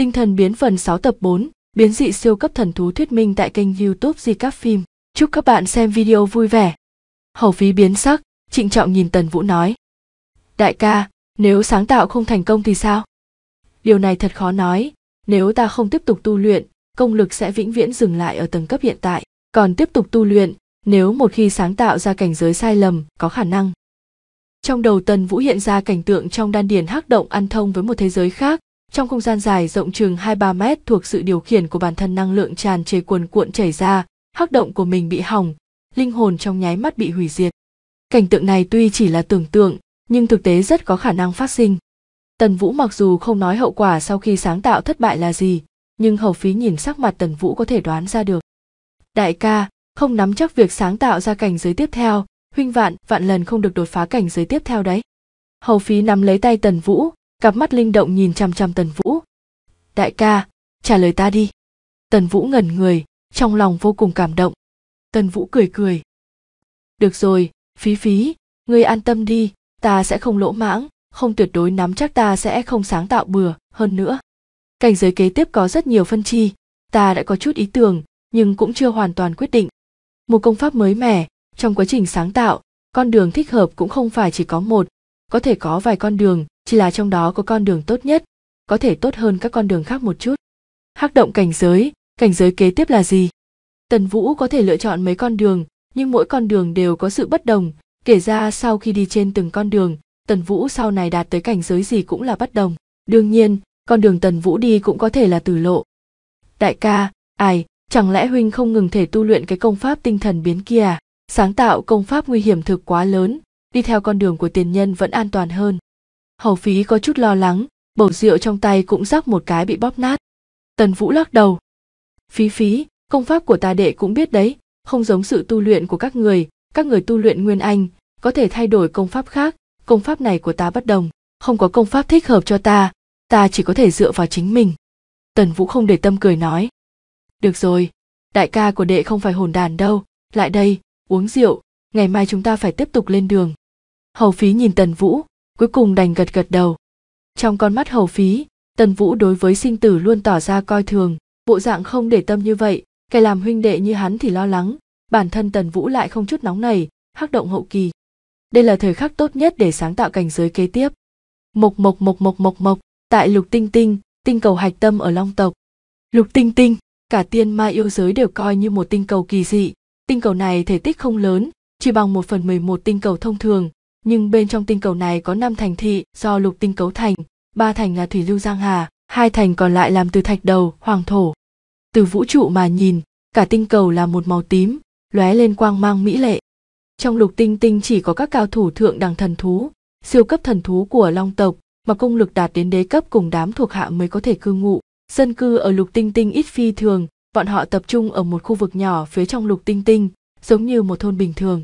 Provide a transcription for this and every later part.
Tinh thần biến phần 6 tập 4, biến dị siêu cấp thần thú thuyết minh tại kênh youtube Di Cáp Phim. Chúc các bạn xem video vui vẻ. Hầu phí biến sắc, trịnh trọng nhìn Tần Vũ nói. Đại ca, nếu sáng tạo không thành công thì sao? Điều này thật khó nói, nếu ta không tiếp tục tu luyện, công lực sẽ vĩnh viễn dừng lại ở tầng cấp hiện tại. Còn tiếp tục tu luyện, nếu một khi sáng tạo ra cảnh giới sai lầm, có khả năng. Trong đầu Tần Vũ hiện ra cảnh tượng trong đan điền hắc động ăn thông với một thế giới khác, trong không gian dài rộng chừng 2-3 mét thuộc sự điều khiển của bản thân năng lượng tràn trề cuồn cuộn chảy ra, hắc động của mình bị hỏng, linh hồn trong nháy mắt bị hủy diệt. Cảnh tượng này tuy chỉ là tưởng tượng, nhưng thực tế rất có khả năng phát sinh. Tần Vũ mặc dù không nói hậu quả sau khi sáng tạo thất bại là gì, nhưng Hầu Phí nhìn sắc mặt Tần Vũ có thể đoán ra được. Đại ca, không nắm chắc việc sáng tạo ra cảnh giới tiếp theo, huynh vạn, vạn lần không được đột phá cảnh giới tiếp theo đấy. Hầu Phí nắm lấy tay Tần Vũ, cặp mắt linh động nhìn chăm chăm tần vũ đại ca trả lời ta đi tần vũ ngẩn người trong lòng vô cùng cảm động tần vũ cười cười được rồi phí phí ngươi an tâm đi ta sẽ không lỗ mãng không tuyệt đối nắm chắc ta sẽ không sáng tạo bừa hơn nữa cảnh giới kế tiếp có rất nhiều phân chi ta đã có chút ý tưởng nhưng cũng chưa hoàn toàn quyết định một công pháp mới mẻ trong quá trình sáng tạo con đường thích hợp cũng không phải chỉ có một có thể có vài con đường chỉ là trong đó có con đường tốt nhất có thể tốt hơn các con đường khác một chút hắc động cảnh giới cảnh giới kế tiếp là gì tần vũ có thể lựa chọn mấy con đường nhưng mỗi con đường đều có sự bất đồng kể ra sau khi đi trên từng con đường tần vũ sau này đạt tới cảnh giới gì cũng là bất đồng đương nhiên con đường tần vũ đi cũng có thể là tử lộ đại ca ai chẳng lẽ huynh không ngừng thể tu luyện cái công pháp tinh thần biến kia à? sáng tạo công pháp nguy hiểm thực quá lớn đi theo con đường của tiền nhân vẫn an toàn hơn hầu phí có chút lo lắng bầu rượu trong tay cũng rắc một cái bị bóp nát tần vũ lắc đầu phí phí công pháp của ta đệ cũng biết đấy không giống sự tu luyện của các người các người tu luyện nguyên anh có thể thay đổi công pháp khác công pháp này của ta bất đồng không có công pháp thích hợp cho ta ta chỉ có thể dựa vào chính mình tần vũ không để tâm cười nói được rồi đại ca của đệ không phải hồn đàn đâu lại đây uống rượu ngày mai chúng ta phải tiếp tục lên đường hầu phí nhìn tần vũ cuối cùng đành gật gật đầu trong con mắt hầu phí tần vũ đối với sinh tử luôn tỏ ra coi thường bộ dạng không để tâm như vậy kẻ làm huynh đệ như hắn thì lo lắng bản thân tần vũ lại không chút nóng nảy hắc động hậu kỳ đây là thời khắc tốt nhất để sáng tạo cảnh giới kế tiếp mộc mộc mộc mộc mộc mộc tại lục tinh tinh tinh cầu hạch tâm ở long tộc lục tinh tinh cả tiên ma yêu giới đều coi như một tinh cầu kỳ dị tinh cầu này thể tích không lớn chỉ bằng một phần mười một tinh cầu thông thường nhưng bên trong tinh cầu này có năm thành thị do lục tinh cấu thành ba thành là thủy lưu giang hà hai thành còn lại làm từ thạch đầu hoàng thổ từ vũ trụ mà nhìn cả tinh cầu là một màu tím lóe lên quang mang mỹ lệ trong lục tinh tinh chỉ có các cao thủ thượng đẳng thần thú siêu cấp thần thú của long tộc mà công lực đạt đến đế cấp cùng đám thuộc hạ mới có thể cư ngụ dân cư ở lục tinh tinh ít phi thường bọn họ tập trung ở một khu vực nhỏ phía trong lục tinh tinh giống như một thôn bình thường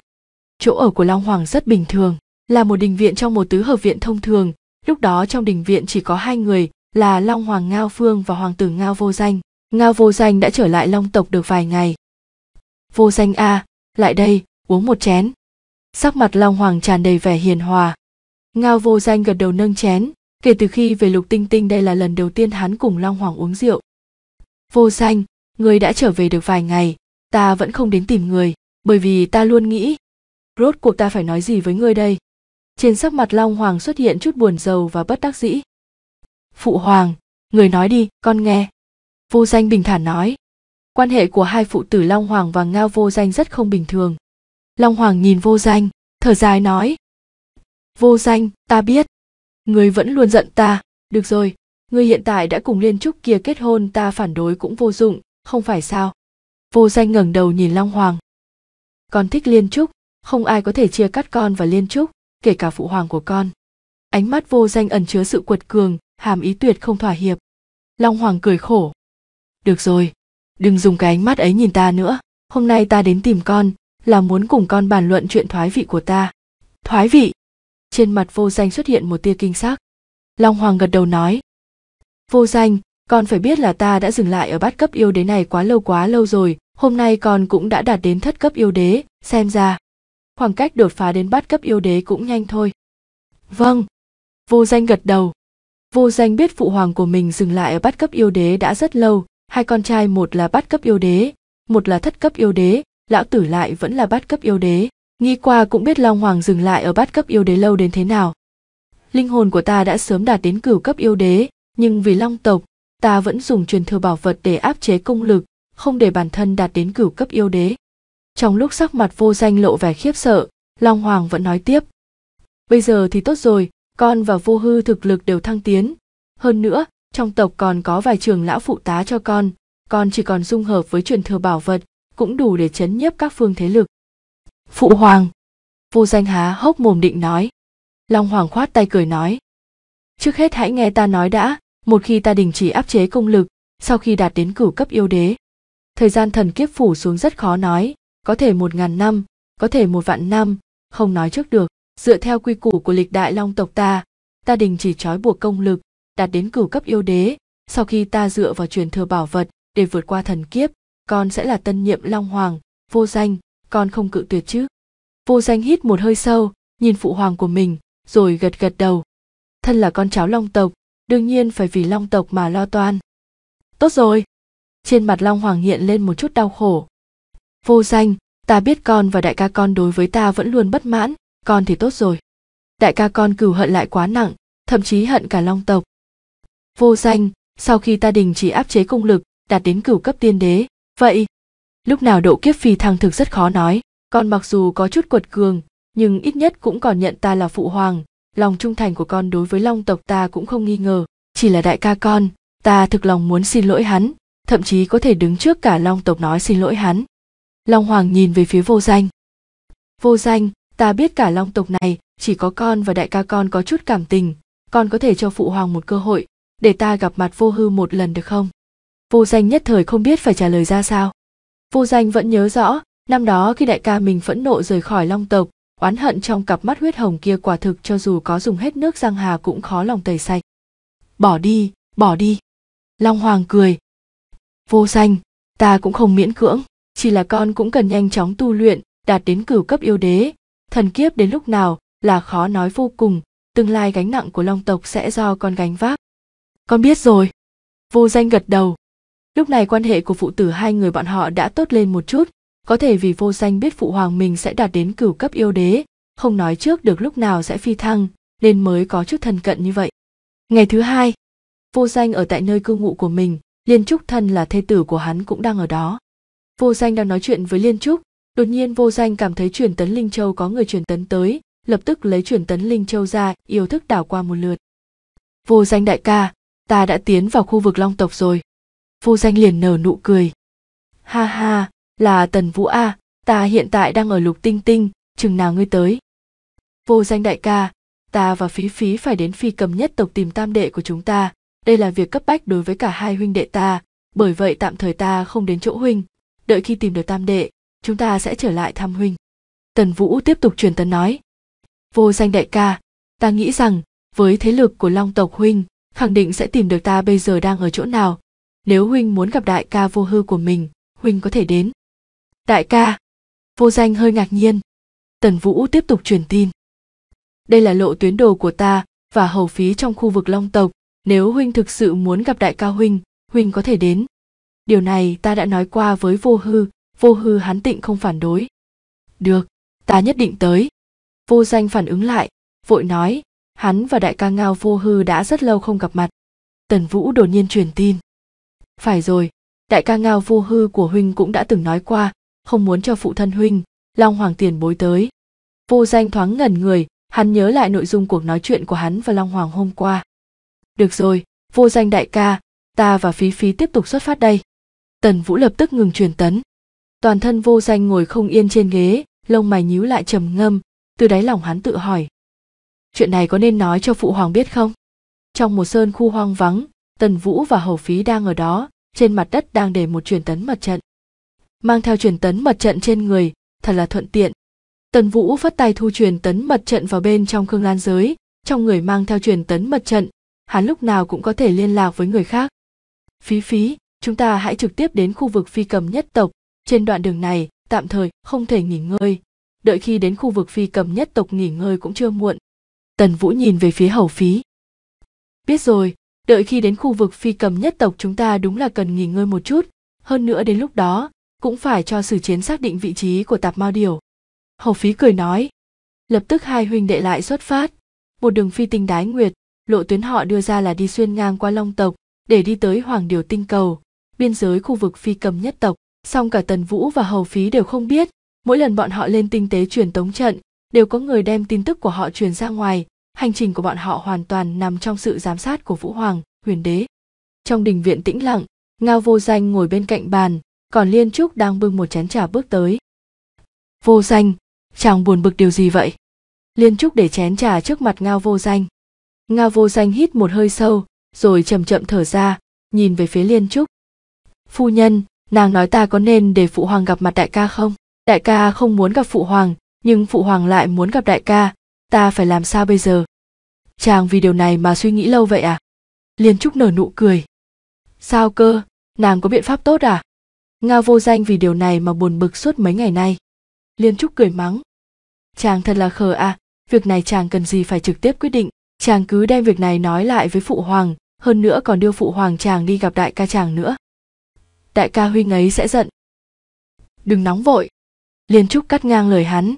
chỗ ở của long hoàng rất bình thường là một đình viện trong một tứ hợp viện thông thường lúc đó trong đình viện chỉ có hai người là long hoàng ngao phương và hoàng tử ngao vô danh ngao vô danh đã trở lại long tộc được vài ngày vô danh a lại đây uống một chén sắc mặt long hoàng tràn đầy vẻ hiền hòa ngao vô danh gật đầu nâng chén kể từ khi về lục tinh tinh đây là lần đầu tiên hắn cùng long hoàng uống rượu vô danh người đã trở về được vài ngày ta vẫn không đến tìm người bởi vì ta luôn nghĩ rốt cuộc ta phải nói gì với ngươi đây trên sắc mặt Long Hoàng xuất hiện chút buồn rầu và bất đắc dĩ. Phụ Hoàng, người nói đi, con nghe. Vô danh bình thản nói. Quan hệ của hai phụ tử Long Hoàng và Ngao Vô Danh rất không bình thường. Long Hoàng nhìn Vô Danh, thở dài nói. Vô Danh, ta biết. Người vẫn luôn giận ta. Được rồi, người hiện tại đã cùng Liên Trúc kia kết hôn ta phản đối cũng vô dụng, không phải sao? Vô Danh ngẩng đầu nhìn Long Hoàng. Con thích Liên Trúc, không ai có thể chia cắt con và Liên Trúc kể cả phụ hoàng của con ánh mắt vô danh ẩn chứa sự quật cường hàm ý tuyệt không thỏa hiệp long hoàng cười khổ được rồi đừng dùng cái ánh mắt ấy nhìn ta nữa hôm nay ta đến tìm con là muốn cùng con bàn luận chuyện thoái vị của ta thoái vị trên mặt vô danh xuất hiện một tia kinh sắc long hoàng gật đầu nói vô danh con phải biết là ta đã dừng lại ở bát cấp yêu đế này quá lâu quá lâu rồi hôm nay con cũng đã đạt đến thất cấp yêu đế xem ra khoảng cách đột phá đến bát cấp yêu đế cũng nhanh thôi vâng vô danh gật đầu vô danh biết phụ hoàng của mình dừng lại ở bát cấp yêu đế đã rất lâu hai con trai một là bát cấp yêu đế một là thất cấp yêu đế lão tử lại vẫn là bát cấp yêu đế nghĩ qua cũng biết long hoàng dừng lại ở bát cấp yêu đế lâu đến thế nào linh hồn của ta đã sớm đạt đến cửu cấp yêu đế nhưng vì long tộc ta vẫn dùng truyền thừa bảo vật để áp chế công lực không để bản thân đạt đến cửu cấp yêu đế trong lúc sắc mặt vô danh lộ vẻ khiếp sợ, Long Hoàng vẫn nói tiếp. Bây giờ thì tốt rồi, con và vô hư thực lực đều thăng tiến. Hơn nữa, trong tộc còn có vài trường lão phụ tá cho con, con chỉ còn dung hợp với truyền thừa bảo vật, cũng đủ để chấn nhiếp các phương thế lực. Phụ Hoàng! Vô danh há hốc mồm định nói. Long Hoàng khoát tay cười nói. Trước hết hãy nghe ta nói đã, một khi ta đình chỉ áp chế công lực, sau khi đạt đến cửu cấp yêu đế. Thời gian thần kiếp phủ xuống rất khó nói, có thể một ngàn năm có thể một vạn năm không nói trước được dựa theo quy củ của lịch đại long tộc ta ta đình chỉ trói buộc công lực đạt đến cửu cấp yêu đế sau khi ta dựa vào truyền thừa bảo vật để vượt qua thần kiếp con sẽ là tân nhiệm long hoàng vô danh con không cự tuyệt chứ vô danh hít một hơi sâu nhìn phụ hoàng của mình rồi gật gật đầu thân là con cháu long tộc đương nhiên phải vì long tộc mà lo toan tốt rồi trên mặt long hoàng hiện lên một chút đau khổ vô danh ta biết con và đại ca con đối với ta vẫn luôn bất mãn con thì tốt rồi đại ca con cửu hận lại quá nặng thậm chí hận cả long tộc vô danh sau khi ta đình chỉ áp chế công lực đạt đến cửu cấp tiên đế vậy lúc nào độ kiếp phi thăng thực rất khó nói con mặc dù có chút quật cường nhưng ít nhất cũng còn nhận ta là phụ hoàng lòng trung thành của con đối với long tộc ta cũng không nghi ngờ chỉ là đại ca con ta thực lòng muốn xin lỗi hắn thậm chí có thể đứng trước cả long tộc nói xin lỗi hắn long hoàng nhìn về phía vô danh vô danh ta biết cả long tộc này chỉ có con và đại ca con có chút cảm tình con có thể cho phụ hoàng một cơ hội để ta gặp mặt vô hư một lần được không vô danh nhất thời không biết phải trả lời ra sao vô danh vẫn nhớ rõ năm đó khi đại ca mình phẫn nộ rời khỏi long tộc oán hận trong cặp mắt huyết hồng kia quả thực cho dù có dùng hết nước giang hà cũng khó lòng tẩy sạch bỏ đi bỏ đi long hoàng cười vô danh ta cũng không miễn cưỡng chỉ là con cũng cần nhanh chóng tu luyện đạt đến cửu cấp yêu đế thần kiếp đến lúc nào là khó nói vô cùng tương lai gánh nặng của long tộc sẽ do con gánh vác con biết rồi vô danh gật đầu lúc này quan hệ của phụ tử hai người bọn họ đã tốt lên một chút có thể vì vô danh biết phụ hoàng mình sẽ đạt đến cửu cấp yêu đế không nói trước được lúc nào sẽ phi thăng nên mới có chút thân cận như vậy ngày thứ hai vô danh ở tại nơi cư ngụ của mình liên trúc thân là thê tử của hắn cũng đang ở đó vô danh đang nói chuyện với liên trúc đột nhiên vô danh cảm thấy truyền tấn linh châu có người truyền tấn tới lập tức lấy truyền tấn linh châu ra yêu thức đảo qua một lượt vô danh đại ca ta đã tiến vào khu vực long tộc rồi vô danh liền nở nụ cười ha ha là tần vũ a ta hiện tại đang ở lục tinh tinh chừng nào ngươi tới vô danh đại ca ta và phí phí phải đến phi cầm nhất tộc tìm tam đệ của chúng ta đây là việc cấp bách đối với cả hai huynh đệ ta bởi vậy tạm thời ta không đến chỗ huynh đợi khi tìm được tam đệ chúng ta sẽ trở lại thăm huynh tần vũ tiếp tục truyền tấn nói vô danh đại ca ta nghĩ rằng với thế lực của long tộc huynh khẳng định sẽ tìm được ta bây giờ đang ở chỗ nào nếu huynh muốn gặp đại ca vô hư của mình huynh có thể đến đại ca vô danh hơi ngạc nhiên tần vũ tiếp tục truyền tin đây là lộ tuyến đồ của ta và hầu phí trong khu vực long tộc nếu huynh thực sự muốn gặp đại ca huynh huynh có thể đến điều này ta đã nói qua với vô hư vô hư hắn tịnh không phản đối được ta nhất định tới vô danh phản ứng lại vội nói hắn và đại ca ngao vô hư đã rất lâu không gặp mặt tần vũ đột nhiên truyền tin phải rồi đại ca ngao vô hư của huynh cũng đã từng nói qua không muốn cho phụ thân huynh long hoàng tiền bối tới vô danh thoáng ngẩn người hắn nhớ lại nội dung cuộc nói chuyện của hắn và long hoàng hôm qua được rồi vô danh đại ca ta và phí phí tiếp tục xuất phát đây tần vũ lập tức ngừng truyền tấn toàn thân vô danh ngồi không yên trên ghế lông mày nhíu lại trầm ngâm từ đáy lòng hắn tự hỏi chuyện này có nên nói cho phụ hoàng biết không trong một sơn khu hoang vắng tần vũ và hầu phí đang ở đó trên mặt đất đang để một truyền tấn mật trận mang theo truyền tấn mật trận trên người thật là thuận tiện tần vũ phất tay thu truyền tấn mật trận vào bên trong khương lan giới trong người mang theo truyền tấn mật trận hắn lúc nào cũng có thể liên lạc với người khác phí phí chúng ta hãy trực tiếp đến khu vực phi cầm nhất tộc trên đoạn đường này tạm thời không thể nghỉ ngơi đợi khi đến khu vực phi cầm nhất tộc nghỉ ngơi cũng chưa muộn tần vũ nhìn về phía hầu phí biết rồi đợi khi đến khu vực phi cầm nhất tộc chúng ta đúng là cần nghỉ ngơi một chút hơn nữa đến lúc đó cũng phải cho sử chiến xác định vị trí của tạp mao điều hầu phí cười nói lập tức hai huynh đệ lại xuất phát một đường phi tinh đái nguyệt lộ tuyến họ đưa ra là đi xuyên ngang qua long tộc để đi tới hoàng điều tinh cầu biên giới khu vực phi cầm nhất tộc song cả tần vũ và hầu phí đều không biết mỗi lần bọn họ lên tinh tế truyền tống trận đều có người đem tin tức của họ truyền ra ngoài hành trình của bọn họ hoàn toàn nằm trong sự giám sát của vũ hoàng huyền đế trong đình viện tĩnh lặng ngao vô danh ngồi bên cạnh bàn còn liên trúc đang bưng một chén trà bước tới vô danh chàng buồn bực điều gì vậy liên trúc để chén trà trước mặt ngao vô danh ngao vô danh hít một hơi sâu rồi chậm chậm thở ra nhìn về phía liên trúc phu nhân nàng nói ta có nên để phụ hoàng gặp mặt đại ca không đại ca không muốn gặp phụ hoàng nhưng phụ hoàng lại muốn gặp đại ca ta phải làm sao bây giờ chàng vì điều này mà suy nghĩ lâu vậy à liên trúc nở nụ cười sao cơ nàng có biện pháp tốt à Ngao vô danh vì điều này mà buồn bực suốt mấy ngày nay liên trúc cười mắng chàng thật là khờ à việc này chàng cần gì phải trực tiếp quyết định chàng cứ đem việc này nói lại với phụ hoàng hơn nữa còn đưa phụ hoàng chàng đi gặp đại ca chàng nữa đại ca huynh ấy sẽ giận đừng nóng vội liên trúc cắt ngang lời hắn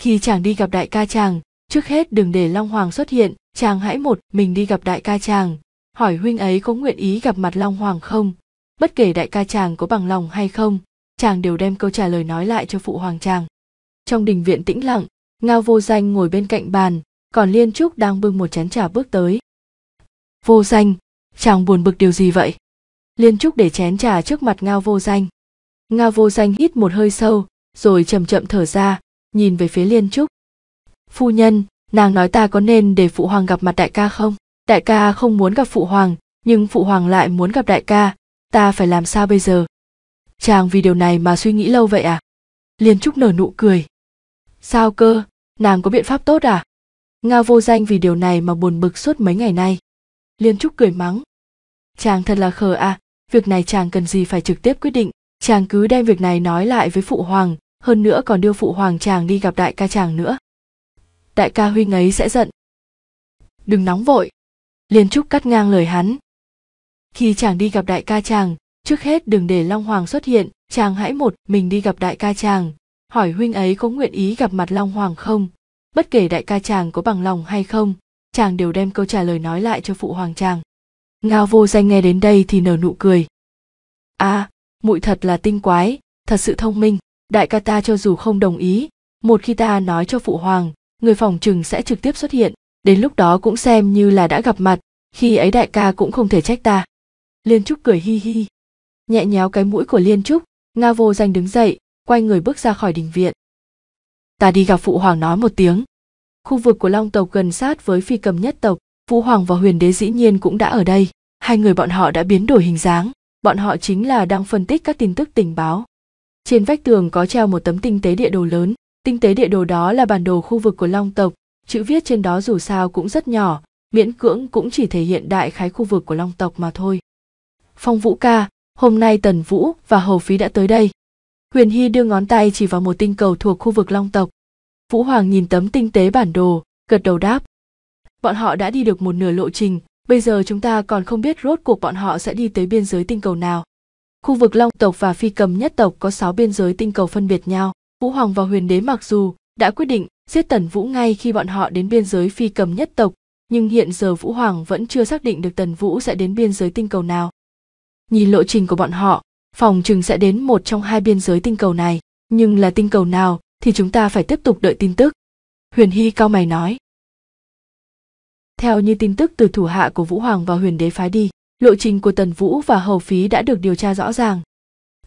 khi chàng đi gặp đại ca chàng trước hết đừng để long hoàng xuất hiện chàng hãy một mình đi gặp đại ca chàng hỏi huynh ấy có nguyện ý gặp mặt long hoàng không bất kể đại ca chàng có bằng lòng hay không chàng đều đem câu trả lời nói lại cho phụ hoàng chàng trong đình viện tĩnh lặng ngao vô danh ngồi bên cạnh bàn còn liên trúc đang bưng một chén trà bước tới vô danh chàng buồn bực điều gì vậy liên trúc để chén trà trước mặt ngao vô danh ngao vô danh hít một hơi sâu rồi chậm chậm thở ra nhìn về phía liên trúc phu nhân nàng nói ta có nên để phụ hoàng gặp mặt đại ca không đại ca không muốn gặp phụ hoàng nhưng phụ hoàng lại muốn gặp đại ca ta phải làm sao bây giờ chàng vì điều này mà suy nghĩ lâu vậy à liên trúc nở nụ cười sao cơ nàng có biện pháp tốt à ngao vô danh vì điều này mà buồn bực suốt mấy ngày nay liên trúc cười mắng chàng thật là khờ à việc này chàng cần gì phải trực tiếp quyết định chàng cứ đem việc này nói lại với phụ hoàng hơn nữa còn đưa phụ hoàng chàng đi gặp đại ca chàng nữa đại ca huynh ấy sẽ giận đừng nóng vội liên trúc cắt ngang lời hắn khi chàng đi gặp đại ca chàng trước hết đừng để long hoàng xuất hiện chàng hãy một mình đi gặp đại ca chàng hỏi huynh ấy có nguyện ý gặp mặt long hoàng không bất kể đại ca chàng có bằng lòng hay không chàng đều đem câu trả lời nói lại cho phụ hoàng chàng ngao vô danh nghe đến đây thì nở nụ cười a à, muội thật là tinh quái thật sự thông minh đại ca ta cho dù không đồng ý một khi ta nói cho phụ hoàng người phòng trừng sẽ trực tiếp xuất hiện đến lúc đó cũng xem như là đã gặp mặt khi ấy đại ca cũng không thể trách ta liên trúc cười hi hi nhẹ nhéo cái mũi của liên trúc nga vô danh đứng dậy quay người bước ra khỏi đình viện ta đi gặp phụ hoàng nói một tiếng khu vực của long tộc gần sát với phi cầm nhất tộc Vũ Hoàng và Huyền Đế dĩ nhiên cũng đã ở đây. Hai người bọn họ đã biến đổi hình dáng, bọn họ chính là đang phân tích các tin tức tình báo. Trên vách tường có treo một tấm tinh tế địa đồ lớn, tinh tế địa đồ đó là bản đồ khu vực của Long tộc, chữ viết trên đó dù sao cũng rất nhỏ, miễn cưỡng cũng chỉ thể hiện đại khái khu vực của Long tộc mà thôi. Phong Vũ ca, hôm nay Tần Vũ và Hầu Phí đã tới đây. Huyền Hy đưa ngón tay chỉ vào một tinh cầu thuộc khu vực Long tộc. Vũ Hoàng nhìn tấm tinh tế bản đồ, gật đầu đáp, bọn họ đã đi được một nửa lộ trình bây giờ chúng ta còn không biết rốt cuộc bọn họ sẽ đi tới biên giới tinh cầu nào khu vực long tộc và phi cầm nhất tộc có sáu biên giới tinh cầu phân biệt nhau vũ hoàng và huyền đế mặc dù đã quyết định giết tần vũ ngay khi bọn họ đến biên giới phi cầm nhất tộc nhưng hiện giờ vũ hoàng vẫn chưa xác định được tần vũ sẽ đến biên giới tinh cầu nào nhìn lộ trình của bọn họ phòng chừng sẽ đến một trong hai biên giới tinh cầu này nhưng là tinh cầu nào thì chúng ta phải tiếp tục đợi tin tức huyền hy cao mày nói theo như tin tức từ thủ hạ của Vũ Hoàng và Huyền Đế phái đi, lộ trình của Tần Vũ và Hầu Phí đã được điều tra rõ ràng.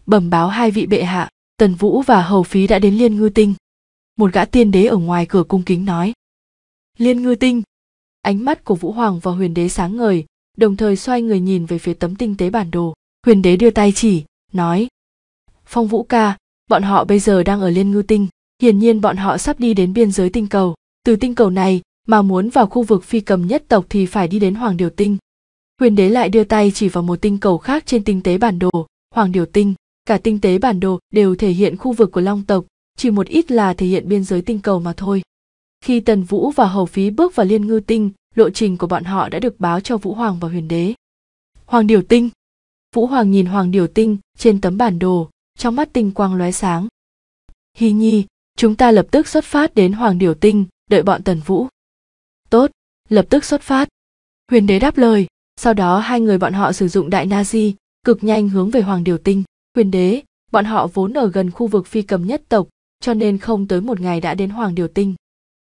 Bẩm báo hai vị bệ hạ, Tần Vũ và Hầu Phí đã đến Liên Ngư Tinh. Một gã tiên đế ở ngoài cửa cung kính nói. Liên Ngư Tinh. Ánh mắt của Vũ Hoàng và Huyền Đế sáng ngời, đồng thời xoay người nhìn về phía tấm tinh tế bản đồ. Huyền Đế đưa tay chỉ, nói. Phong Vũ ca, bọn họ bây giờ đang ở Liên Ngư Tinh. Hiển nhiên bọn họ sắp đi đến biên giới tinh cầu. Từ tinh cầu này, mà muốn vào khu vực phi cầm nhất tộc thì phải đi đến hoàng điều tinh huyền đế lại đưa tay chỉ vào một tinh cầu khác trên tinh tế bản đồ hoàng điều tinh cả tinh tế bản đồ đều thể hiện khu vực của long tộc chỉ một ít là thể hiện biên giới tinh cầu mà thôi khi tần vũ và hầu phí bước vào liên ngư tinh lộ trình của bọn họ đã được báo cho vũ hoàng và huyền đế hoàng điều tinh vũ hoàng nhìn hoàng điều tinh trên tấm bản đồ trong mắt tinh quang lóe sáng hi nhi chúng ta lập tức xuất phát đến hoàng điều tinh đợi bọn tần vũ lập tức xuất phát huyền đế đáp lời sau đó hai người bọn họ sử dụng đại nazi cực nhanh hướng về hoàng điều tinh huyền đế bọn họ vốn ở gần khu vực phi cầm nhất tộc cho nên không tới một ngày đã đến hoàng điều tinh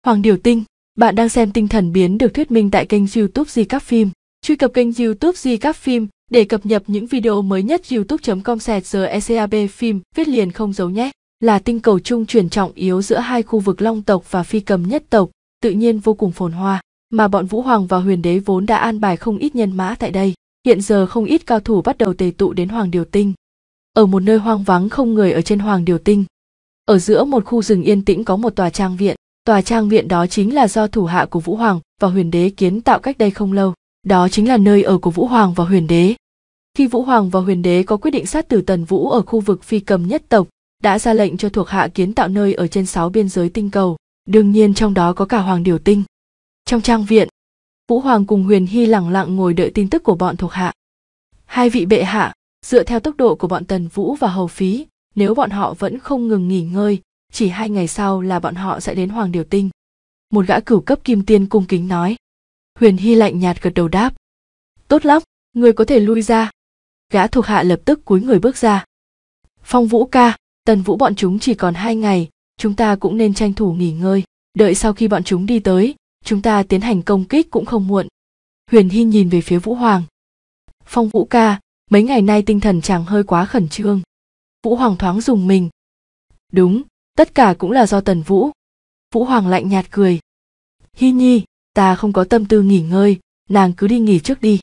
hoàng điều tinh bạn đang xem tinh thần biến được thuyết minh tại kênh youtube di các phim truy cập kênh youtube di các phim để cập nhật những video mới nhất youtube com ecab phim viết liền không giấu nhé là tinh cầu chung truyền trọng yếu giữa hai khu vực long tộc và phi cầm nhất tộc tự nhiên vô cùng phồn hoa mà bọn Vũ Hoàng và Huyền Đế vốn đã an bài không ít nhân mã tại đây. Hiện giờ không ít cao thủ bắt đầu tề tụ đến Hoàng Điều Tinh. Ở một nơi hoang vắng không người ở trên Hoàng Điều Tinh. Ở giữa một khu rừng yên tĩnh có một tòa trang viện. Tòa trang viện đó chính là do thủ hạ của Vũ Hoàng và Huyền Đế kiến tạo cách đây không lâu. Đó chính là nơi ở của Vũ Hoàng và Huyền Đế. Khi Vũ Hoàng và Huyền Đế có quyết định sát tử Tần Vũ ở khu vực phi cầm nhất tộc, đã ra lệnh cho thuộc hạ kiến tạo nơi ở trên sáu biên giới tinh cầu, đương nhiên trong đó có cả Hoàng Điều Tinh trong trang viện vũ hoàng cùng huyền hy lẳng lặng ngồi đợi tin tức của bọn thuộc hạ hai vị bệ hạ dựa theo tốc độ của bọn tần vũ và hầu phí nếu bọn họ vẫn không ngừng nghỉ ngơi chỉ hai ngày sau là bọn họ sẽ đến hoàng điều tinh một gã cửu cấp kim tiên cung kính nói huyền hy lạnh nhạt gật đầu đáp tốt lắm người có thể lui ra gã thuộc hạ lập tức cúi người bước ra phong vũ ca tần vũ bọn chúng chỉ còn hai ngày chúng ta cũng nên tranh thủ nghỉ ngơi đợi sau khi bọn chúng đi tới chúng ta tiến hành công kích cũng không muộn huyền hy nhìn về phía vũ hoàng phong vũ ca mấy ngày nay tinh thần chàng hơi quá khẩn trương vũ hoàng thoáng dùng mình đúng tất cả cũng là do tần vũ vũ hoàng lạnh nhạt cười hy nhi ta không có tâm tư nghỉ ngơi nàng cứ đi nghỉ trước đi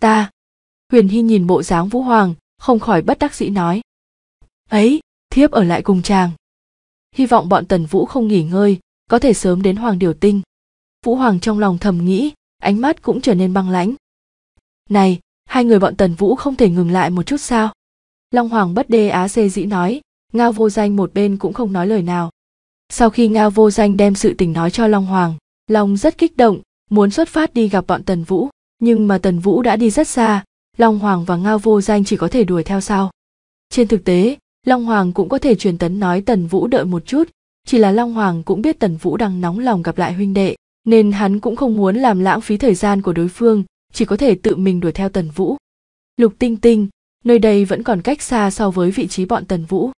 ta huyền hy nhìn bộ dáng vũ hoàng không khỏi bất đắc dĩ nói ấy thiếp ở lại cùng chàng hy vọng bọn tần vũ không nghỉ ngơi có thể sớm đến hoàng điều tinh vũ hoàng trong lòng thầm nghĩ ánh mắt cũng trở nên băng lãnh này hai người bọn tần vũ không thể ngừng lại một chút sao long hoàng bất đê á xê dĩ nói ngao vô danh một bên cũng không nói lời nào sau khi ngao vô danh đem sự tình nói cho long hoàng long rất kích động muốn xuất phát đi gặp bọn tần vũ nhưng mà tần vũ đã đi rất xa long hoàng và ngao vô danh chỉ có thể đuổi theo sau trên thực tế long hoàng cũng có thể truyền tấn nói tần vũ đợi một chút chỉ là long hoàng cũng biết tần vũ đang nóng lòng gặp lại huynh đệ nên hắn cũng không muốn làm lãng phí thời gian của đối phương chỉ có thể tự mình đuổi theo tần vũ lục tinh tinh nơi đây vẫn còn cách xa so với vị trí bọn tần vũ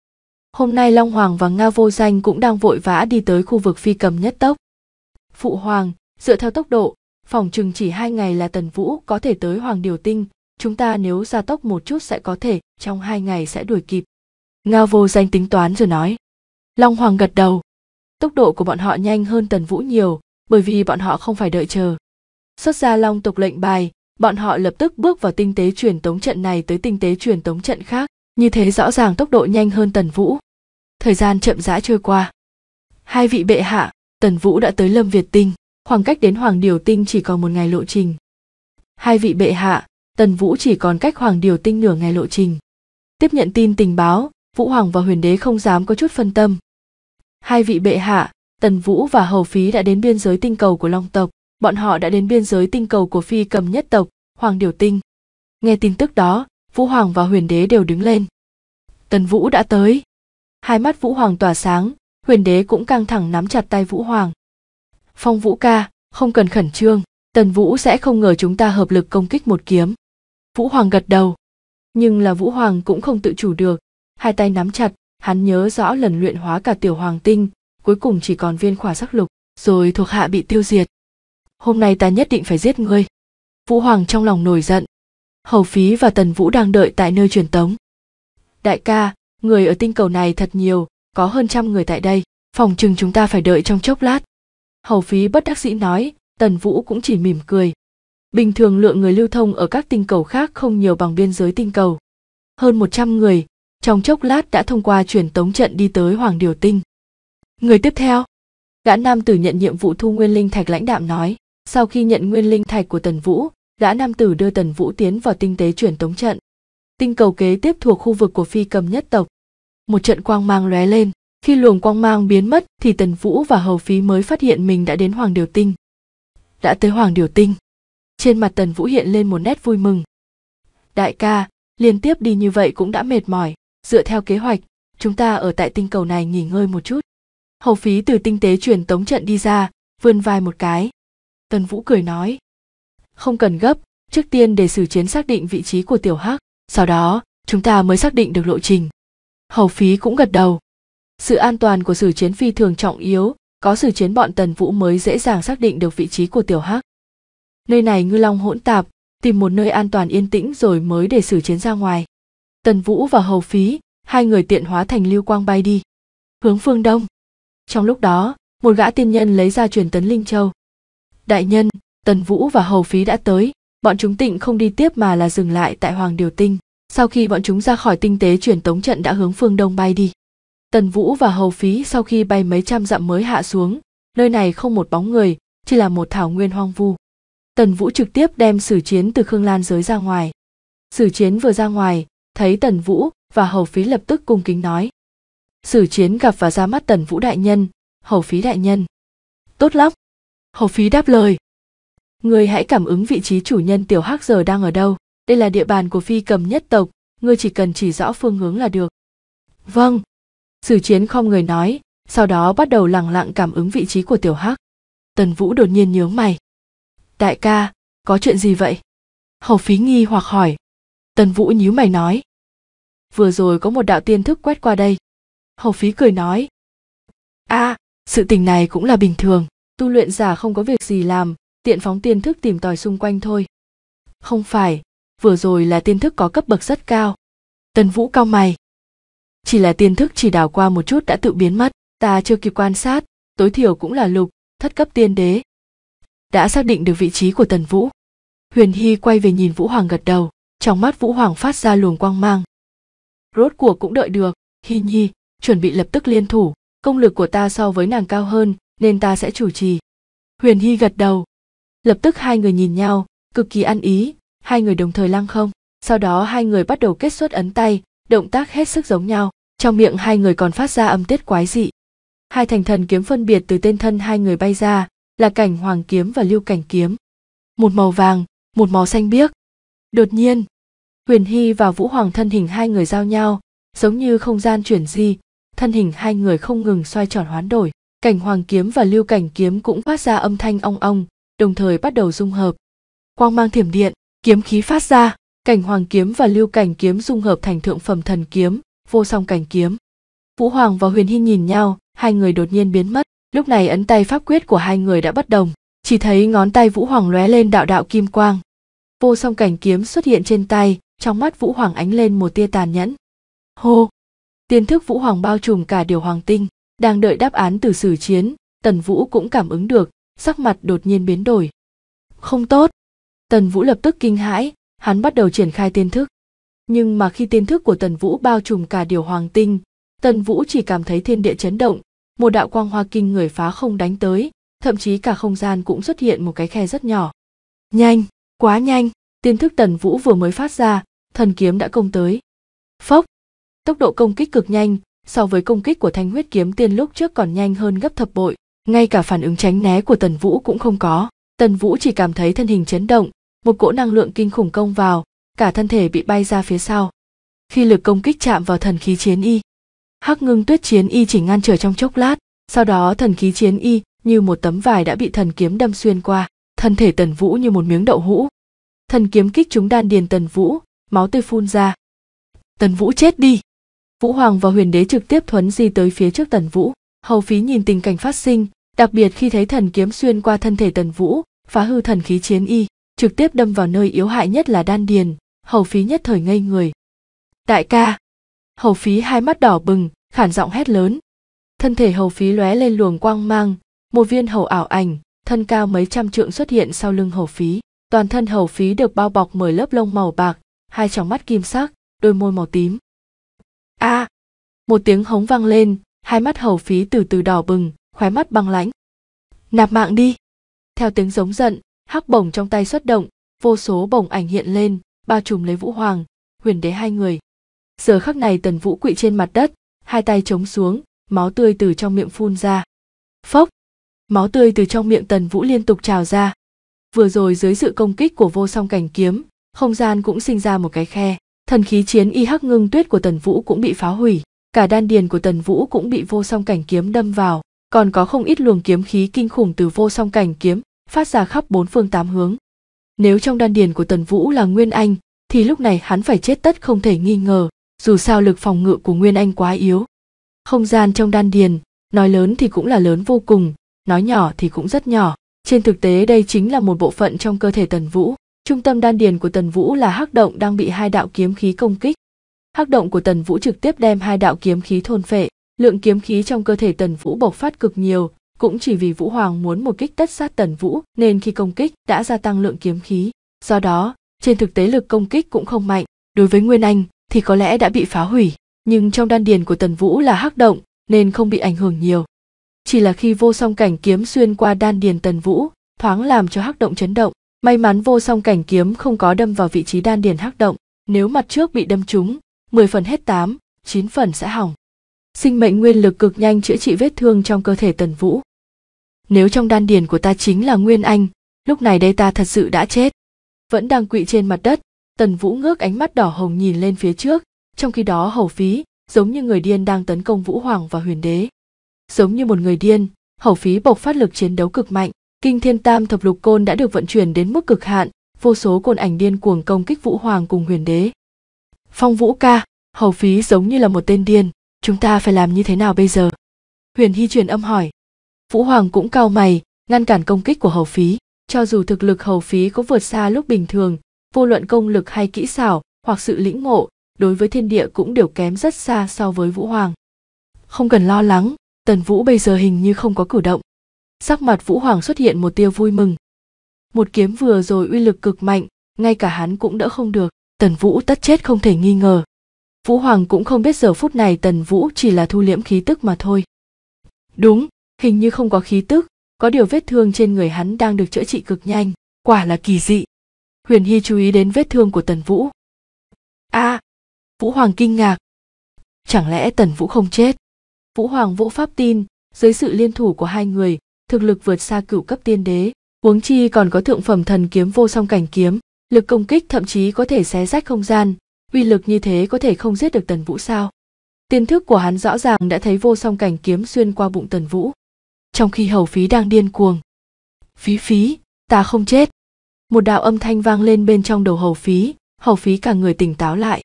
hôm nay long hoàng và nga vô danh cũng đang vội vã đi tới khu vực phi cầm nhất tốc phụ hoàng dựa theo tốc độ phòng chừng chỉ hai ngày là tần vũ có thể tới hoàng điều tinh chúng ta nếu gia tốc một chút sẽ có thể trong hai ngày sẽ đuổi kịp nga vô danh tính toán rồi nói Long Hoàng gật đầu. Tốc độ của bọn họ nhanh hơn Tần Vũ nhiều, bởi vì bọn họ không phải đợi chờ. Xuất ra Long tộc lệnh bài, bọn họ lập tức bước vào tinh tế truyền tống trận này tới tinh tế truyền tống trận khác, như thế rõ ràng tốc độ nhanh hơn Tần Vũ. Thời gian chậm rãi trôi qua. Hai vị bệ hạ, Tần Vũ đã tới Lâm Việt Tinh, khoảng cách đến Hoàng Điều Tinh chỉ còn một ngày lộ trình. Hai vị bệ hạ, Tần Vũ chỉ còn cách Hoàng Điều Tinh nửa ngày lộ trình. Tiếp nhận tin tình báo, vũ hoàng và huyền đế không dám có chút phân tâm hai vị bệ hạ tần vũ và hầu phí đã đến biên giới tinh cầu của long tộc bọn họ đã đến biên giới tinh cầu của phi cầm nhất tộc hoàng điều tinh nghe tin tức đó vũ hoàng và huyền đế đều đứng lên tần vũ đã tới hai mắt vũ hoàng tỏa sáng huyền đế cũng căng thẳng nắm chặt tay vũ hoàng phong vũ ca không cần khẩn trương tần vũ sẽ không ngờ chúng ta hợp lực công kích một kiếm vũ hoàng gật đầu nhưng là vũ hoàng cũng không tự chủ được hai tay nắm chặt hắn nhớ rõ lần luyện hóa cả tiểu hoàng tinh cuối cùng chỉ còn viên khỏa sắc lục rồi thuộc hạ bị tiêu diệt hôm nay ta nhất định phải giết ngươi vũ hoàng trong lòng nổi giận hầu phí và tần vũ đang đợi tại nơi truyền tống đại ca người ở tinh cầu này thật nhiều có hơn trăm người tại đây phòng chừng chúng ta phải đợi trong chốc lát hầu phí bất đắc dĩ nói tần vũ cũng chỉ mỉm cười bình thường lượng người lưu thông ở các tinh cầu khác không nhiều bằng biên giới tinh cầu hơn một trăm người trong chốc lát đã thông qua truyền tống trận đi tới Hoàng Điều Tinh. Người tiếp theo, gã nam tử nhận nhiệm vụ thu nguyên linh thạch lãnh đạm nói, sau khi nhận nguyên linh thạch của Tần Vũ, gã nam tử đưa Tần Vũ tiến vào tinh tế truyền tống trận. Tinh cầu kế tiếp thuộc khu vực của phi cầm nhất tộc. Một trận quang mang lóe lên, khi luồng quang mang biến mất thì Tần Vũ và Hầu Phí mới phát hiện mình đã đến Hoàng Điều Tinh. Đã tới Hoàng Điều Tinh. Trên mặt Tần Vũ hiện lên một nét vui mừng. Đại ca, liên tiếp đi như vậy cũng đã mệt mỏi, dựa theo kế hoạch chúng ta ở tại tinh cầu này nghỉ ngơi một chút hầu phí từ tinh tế truyền tống trận đi ra vươn vai một cái tần vũ cười nói không cần gấp trước tiên để sử chiến xác định vị trí của tiểu hắc sau đó chúng ta mới xác định được lộ trình hầu phí cũng gật đầu sự an toàn của sử chiến phi thường trọng yếu có sử chiến bọn tần vũ mới dễ dàng xác định được vị trí của tiểu hắc nơi này ngư long hỗn tạp tìm một nơi an toàn yên tĩnh rồi mới để sử chiến ra ngoài tần vũ và hầu phí hai người tiện hóa thành lưu quang bay đi hướng phương đông trong lúc đó một gã tiên nhân lấy ra truyền tấn linh châu đại nhân tần vũ và hầu phí đã tới bọn chúng tịnh không đi tiếp mà là dừng lại tại hoàng điều tinh sau khi bọn chúng ra khỏi tinh tế truyền tống trận đã hướng phương đông bay đi tần vũ và hầu phí sau khi bay mấy trăm dặm mới hạ xuống nơi này không một bóng người chỉ là một thảo nguyên hoang vu tần vũ trực tiếp đem sử chiến từ khương lan giới ra ngoài sử chiến vừa ra ngoài thấy tần vũ và hầu phí lập tức cung kính nói sử chiến gặp và ra mắt tần vũ đại nhân hầu phí đại nhân tốt lắm hầu phí đáp lời người hãy cảm ứng vị trí chủ nhân tiểu hắc giờ đang ở đâu đây là địa bàn của phi cầm nhất tộc ngươi chỉ cần chỉ rõ phương hướng là được vâng sử chiến không người nói sau đó bắt đầu lẳng lặng cảm ứng vị trí của tiểu hắc tần vũ đột nhiên nhướng mày đại ca có chuyện gì vậy hầu phí nghi hoặc hỏi Tần Vũ nhíu mày nói. Vừa rồi có một đạo tiên thức quét qua đây. Hầu phí cười nói. a à, sự tình này cũng là bình thường. Tu luyện giả không có việc gì làm, tiện phóng tiên thức tìm tòi xung quanh thôi. Không phải, vừa rồi là tiên thức có cấp bậc rất cao. Tần Vũ cao mày. Chỉ là tiên thức chỉ đảo qua một chút đã tự biến mất, ta chưa kịp quan sát, tối thiểu cũng là lục, thất cấp tiên đế. Đã xác định được vị trí của Tần Vũ. Huyền Hy quay về nhìn Vũ Hoàng gật đầu trong mắt Vũ Hoàng phát ra luồng quang mang. Rốt cuộc cũng đợi được, Hi Nhi, chuẩn bị lập tức liên thủ, công lực của ta so với nàng cao hơn, nên ta sẽ chủ trì. Huyền Hy gật đầu. Lập tức hai người nhìn nhau, cực kỳ ăn ý, hai người đồng thời lăng không. Sau đó hai người bắt đầu kết xuất ấn tay, động tác hết sức giống nhau, trong miệng hai người còn phát ra âm tiết quái dị. Hai thành thần kiếm phân biệt từ tên thân hai người bay ra, là cảnh hoàng kiếm và lưu cảnh kiếm. Một màu vàng, một màu xanh biếc. Đột nhiên, huyền hy và vũ hoàng thân hình hai người giao nhau giống như không gian chuyển di thân hình hai người không ngừng xoay tròn hoán đổi cảnh hoàng kiếm và lưu cảnh kiếm cũng phát ra âm thanh ong ong đồng thời bắt đầu dung hợp quang mang thiểm điện kiếm khí phát ra cảnh hoàng kiếm và lưu cảnh kiếm dung hợp thành thượng phẩm thần kiếm vô song cảnh kiếm vũ hoàng và huyền hy nhìn nhau hai người đột nhiên biến mất lúc này ấn tay pháp quyết của hai người đã bất đồng chỉ thấy ngón tay vũ hoàng lóe lên đạo đạo kim quang vô song cảnh kiếm xuất hiện trên tay trong mắt vũ hoàng ánh lên một tia tàn nhẫn hô tiên thức vũ hoàng bao trùm cả điều hoàng tinh đang đợi đáp án từ sử chiến tần vũ cũng cảm ứng được sắc mặt đột nhiên biến đổi không tốt tần vũ lập tức kinh hãi hắn bắt đầu triển khai tiên thức nhưng mà khi tiên thức của tần vũ bao trùm cả điều hoàng tinh tần vũ chỉ cảm thấy thiên địa chấn động một đạo quang hoa kinh người phá không đánh tới thậm chí cả không gian cũng xuất hiện một cái khe rất nhỏ nhanh quá nhanh Tiên thức tần vũ vừa mới phát ra, thần kiếm đã công tới. Phốc! Tốc độ công kích cực nhanh, so với công kích của thanh huyết kiếm tiên lúc trước còn nhanh hơn gấp thập bội, ngay cả phản ứng tránh né của tần vũ cũng không có. Tần vũ chỉ cảm thấy thân hình chấn động, một cỗ năng lượng kinh khủng công vào, cả thân thể bị bay ra phía sau. Khi lực công kích chạm vào thần khí chiến y, hắc ngưng tuyết chiến y chỉ ngăn trở trong chốc lát, sau đó thần khí chiến y như một tấm vải đã bị thần kiếm đâm xuyên qua, thân thể tần vũ như một miếng đậu hũ, thần kiếm kích trúng đan điền tần vũ máu tươi phun ra tần vũ chết đi vũ hoàng và huyền đế trực tiếp thuấn di tới phía trước tần vũ hầu phí nhìn tình cảnh phát sinh đặc biệt khi thấy thần kiếm xuyên qua thân thể tần vũ phá hư thần khí chiến y trực tiếp đâm vào nơi yếu hại nhất là đan điền hầu phí nhất thời ngây người đại ca hầu phí hai mắt đỏ bừng khản giọng hét lớn thân thể hầu phí lóe lên luồng quang mang một viên hầu ảo ảnh thân cao mấy trăm trượng xuất hiện sau lưng hầu phí toàn thân hầu phí được bao bọc bởi lớp lông màu bạc hai tròng mắt kim sắc đôi môi màu tím a à, một tiếng hống vang lên hai mắt hầu phí từ từ đỏ bừng khóe mắt băng lãnh nạp mạng đi theo tiếng giống giận hắc bổng trong tay xuất động vô số bổng ảnh hiện lên bao trùm lấy vũ hoàng huyền đế hai người giờ khắc này tần vũ quỵ trên mặt đất hai tay chống xuống máu tươi từ trong miệng phun ra phốc máu tươi từ trong miệng tần vũ liên tục trào ra vừa rồi dưới sự công kích của vô song cảnh kiếm không gian cũng sinh ra một cái khe thần khí chiến y hắc ngưng tuyết của tần vũ cũng bị phá hủy cả đan điền của tần vũ cũng bị vô song cảnh kiếm đâm vào còn có không ít luồng kiếm khí kinh khủng từ vô song cảnh kiếm phát ra khắp bốn phương tám hướng nếu trong đan điền của tần vũ là nguyên anh thì lúc này hắn phải chết tất không thể nghi ngờ dù sao lực phòng ngự của nguyên anh quá yếu không gian trong đan điền nói lớn thì cũng là lớn vô cùng nói nhỏ thì cũng rất nhỏ trên thực tế đây chính là một bộ phận trong cơ thể Tần Vũ. Trung tâm đan điền của Tần Vũ là hắc động đang bị hai đạo kiếm khí công kích. Hắc động của Tần Vũ trực tiếp đem hai đạo kiếm khí thôn phệ, lượng kiếm khí trong cơ thể Tần Vũ bộc phát cực nhiều, cũng chỉ vì Vũ Hoàng muốn một kích tất sát Tần Vũ, nên khi công kích đã gia tăng lượng kiếm khí. Do đó, trên thực tế lực công kích cũng không mạnh, đối với Nguyên Anh thì có lẽ đã bị phá hủy, nhưng trong đan điền của Tần Vũ là hắc động, nên không bị ảnh hưởng nhiều chỉ là khi vô song cảnh kiếm xuyên qua đan điền tần vũ thoáng làm cho hắc động chấn động may mắn vô song cảnh kiếm không có đâm vào vị trí đan điền hắc động nếu mặt trước bị đâm trúng mười phần hết tám chín phần sẽ hỏng sinh mệnh nguyên lực cực nhanh chữa trị vết thương trong cơ thể tần vũ nếu trong đan điền của ta chính là nguyên anh lúc này đây ta thật sự đã chết vẫn đang quỵ trên mặt đất tần vũ ngước ánh mắt đỏ hồng nhìn lên phía trước trong khi đó hầu phí giống như người điên đang tấn công vũ hoàng và huyền đế giống như một người điên hầu phí bộc phát lực chiến đấu cực mạnh kinh thiên tam thập lục côn đã được vận chuyển đến mức cực hạn vô số côn ảnh điên cuồng công kích vũ hoàng cùng huyền đế phong vũ ca hầu phí giống như là một tên điên chúng ta phải làm như thế nào bây giờ huyền hy truyền âm hỏi vũ hoàng cũng cao mày ngăn cản công kích của hầu phí cho dù thực lực hầu phí có vượt xa lúc bình thường vô luận công lực hay kỹ xảo hoặc sự lĩnh ngộ đối với thiên địa cũng đều kém rất xa so với vũ hoàng không cần lo lắng tần vũ bây giờ hình như không có cử động sắc mặt vũ hoàng xuất hiện một tia vui mừng một kiếm vừa rồi uy lực cực mạnh ngay cả hắn cũng đỡ không được tần vũ tất chết không thể nghi ngờ vũ hoàng cũng không biết giờ phút này tần vũ chỉ là thu liễm khí tức mà thôi đúng hình như không có khí tức có điều vết thương trên người hắn đang được chữa trị cực nhanh quả là kỳ dị huyền hy chú ý đến vết thương của tần vũ a à, vũ hoàng kinh ngạc chẳng lẽ tần vũ không chết Vũ Hoàng Vũ Pháp tin, dưới sự liên thủ của hai người, thực lực vượt xa cựu cấp tiên đế, huống chi còn có thượng phẩm thần kiếm vô song cảnh kiếm, lực công kích thậm chí có thể xé rách không gian, uy lực như thế có thể không giết được Tần Vũ sao? Tiên thức của hắn rõ ràng đã thấy vô song cảnh kiếm xuyên qua bụng Tần Vũ. Trong khi Hầu Phí đang điên cuồng. Phí phí, ta không chết. Một đạo âm thanh vang lên bên trong đầu Hầu Phí, Hầu Phí cả người tỉnh táo lại.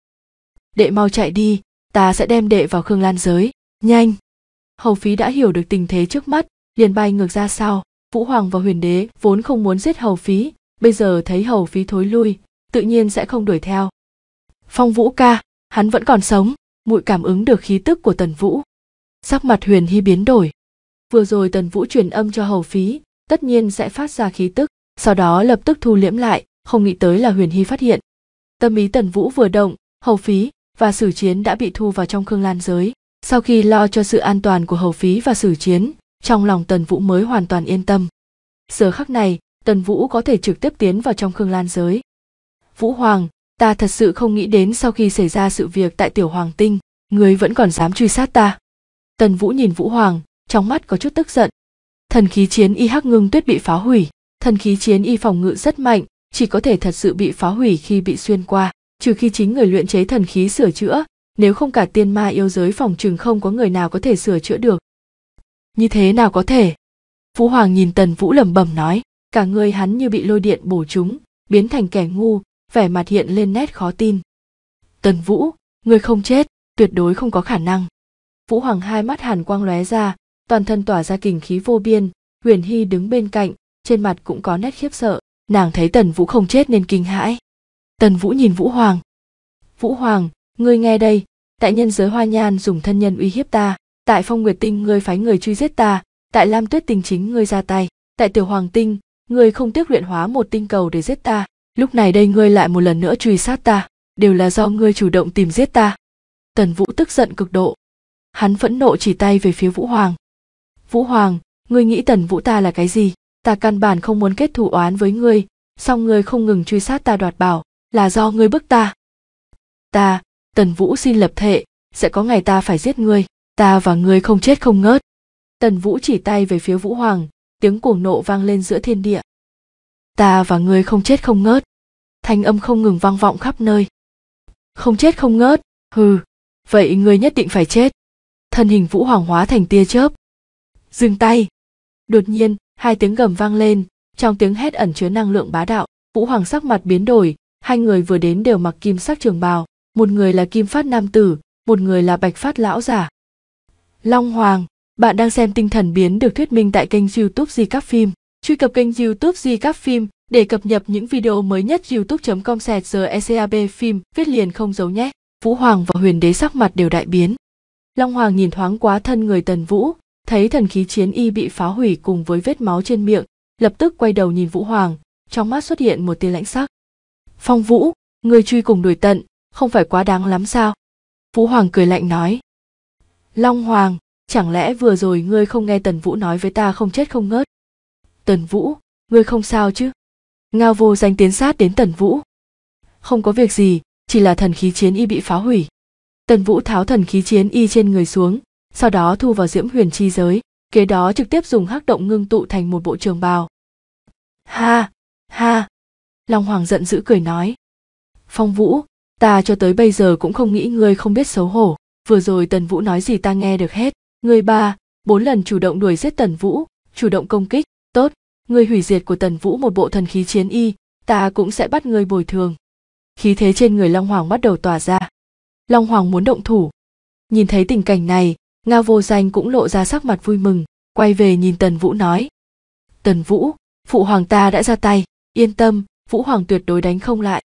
Đệ mau chạy đi, ta sẽ đem đệ vào Khương Lan giới nhanh hầu phí đã hiểu được tình thế trước mắt liền bay ngược ra sau vũ hoàng và huyền đế vốn không muốn giết hầu phí bây giờ thấy hầu phí thối lui tự nhiên sẽ không đuổi theo phong vũ ca hắn vẫn còn sống mụi cảm ứng được khí tức của tần vũ sắc mặt huyền hy biến đổi vừa rồi tần vũ truyền âm cho hầu phí tất nhiên sẽ phát ra khí tức sau đó lập tức thu liễm lại không nghĩ tới là huyền hy phát hiện tâm ý tần vũ vừa động hầu phí và sử chiến đã bị thu vào trong khương lan giới sau khi lo cho sự an toàn của hầu phí và sử chiến trong lòng tần vũ mới hoàn toàn yên tâm giờ khắc này tần vũ có thể trực tiếp tiến vào trong khương lan giới vũ hoàng ta thật sự không nghĩ đến sau khi xảy ra sự việc tại tiểu hoàng tinh người vẫn còn dám truy sát ta tần vũ nhìn vũ hoàng trong mắt có chút tức giận thần khí chiến y hắc ngưng tuyết bị phá hủy thần khí chiến y phòng ngự rất mạnh chỉ có thể thật sự bị phá hủy khi bị xuyên qua trừ khi chính người luyện chế thần khí sửa chữa nếu không cả tiên ma yêu giới phòng chừng không có người nào có thể sửa chữa được như thế nào có thể phú hoàng nhìn tần vũ lẩm bẩm nói cả người hắn như bị lôi điện bổ trúng biến thành kẻ ngu vẻ mặt hiện lên nét khó tin tần vũ ngươi không chết tuyệt đối không có khả năng vũ hoàng hai mắt hàn quang lóe ra toàn thân tỏa ra kình khí vô biên huyền hy đứng bên cạnh trên mặt cũng có nét khiếp sợ nàng thấy tần vũ không chết nên kinh hãi tần vũ nhìn vũ hoàng vũ hoàng ngươi nghe đây tại nhân giới hoa nhan dùng thân nhân uy hiếp ta tại phong nguyệt tinh ngươi phái người truy giết ta tại lam tuyết tinh chính ngươi ra tay tại tiểu hoàng tinh ngươi không tiếc luyện hóa một tinh cầu để giết ta lúc này đây ngươi lại một lần nữa truy sát ta đều là do ngươi chủ động tìm giết ta tần vũ tức giận cực độ hắn phẫn nộ chỉ tay về phía vũ hoàng vũ hoàng ngươi nghĩ tần vũ ta là cái gì ta căn bản không muốn kết thù oán với ngươi song ngươi không ngừng truy sát ta đoạt bảo là do ngươi bức ta ta tần vũ xin lập thệ sẽ có ngày ta phải giết ngươi ta và ngươi không chết không ngớt tần vũ chỉ tay về phía vũ hoàng tiếng cuồng nộ vang lên giữa thiên địa ta và ngươi không chết không ngớt thanh âm không ngừng vang vọng khắp nơi không chết không ngớt hừ vậy ngươi nhất định phải chết thân hình vũ hoàng hóa thành tia chớp dừng tay đột nhiên hai tiếng gầm vang lên trong tiếng hét ẩn chứa năng lượng bá đạo vũ hoàng sắc mặt biến đổi hai người vừa đến đều mặc kim sắc trường bào một người là kim phát nam tử một người là bạch phát lão giả long hoàng bạn đang xem tinh thần biến được thuyết minh tại kênh youtube di các phim truy cập kênh youtube di các phim để cập nhật những video mới nhất youtube com sẹt giờ ecab phim viết liền không giấu nhé vũ hoàng và huyền đế sắc mặt đều đại biến long hoàng nhìn thoáng quá thân người tần vũ thấy thần khí chiến y bị phá hủy cùng với vết máu trên miệng lập tức quay đầu nhìn vũ hoàng trong mắt xuất hiện một tia lãnh sắc phong vũ người truy cùng đuổi tận không phải quá đáng lắm sao phú hoàng cười lạnh nói long hoàng chẳng lẽ vừa rồi ngươi không nghe tần vũ nói với ta không chết không ngớt tần vũ ngươi không sao chứ ngao vô danh tiến sát đến tần vũ không có việc gì chỉ là thần khí chiến y bị phá hủy tần vũ tháo thần khí chiến y trên người xuống sau đó thu vào diễm huyền chi giới kế đó trực tiếp dùng hắc động ngưng tụ thành một bộ trường bào ha ha long hoàng giận dữ cười nói phong vũ ta cho tới bây giờ cũng không nghĩ ngươi không biết xấu hổ vừa rồi tần vũ nói gì ta nghe được hết ngươi ba bốn lần chủ động đuổi giết tần vũ chủ động công kích tốt ngươi hủy diệt của tần vũ một bộ thần khí chiến y ta cũng sẽ bắt ngươi bồi thường khí thế trên người long hoàng bắt đầu tỏa ra long hoàng muốn động thủ nhìn thấy tình cảnh này ngao vô danh cũng lộ ra sắc mặt vui mừng quay về nhìn tần vũ nói tần vũ phụ hoàng ta đã ra tay yên tâm vũ hoàng tuyệt đối đánh không lại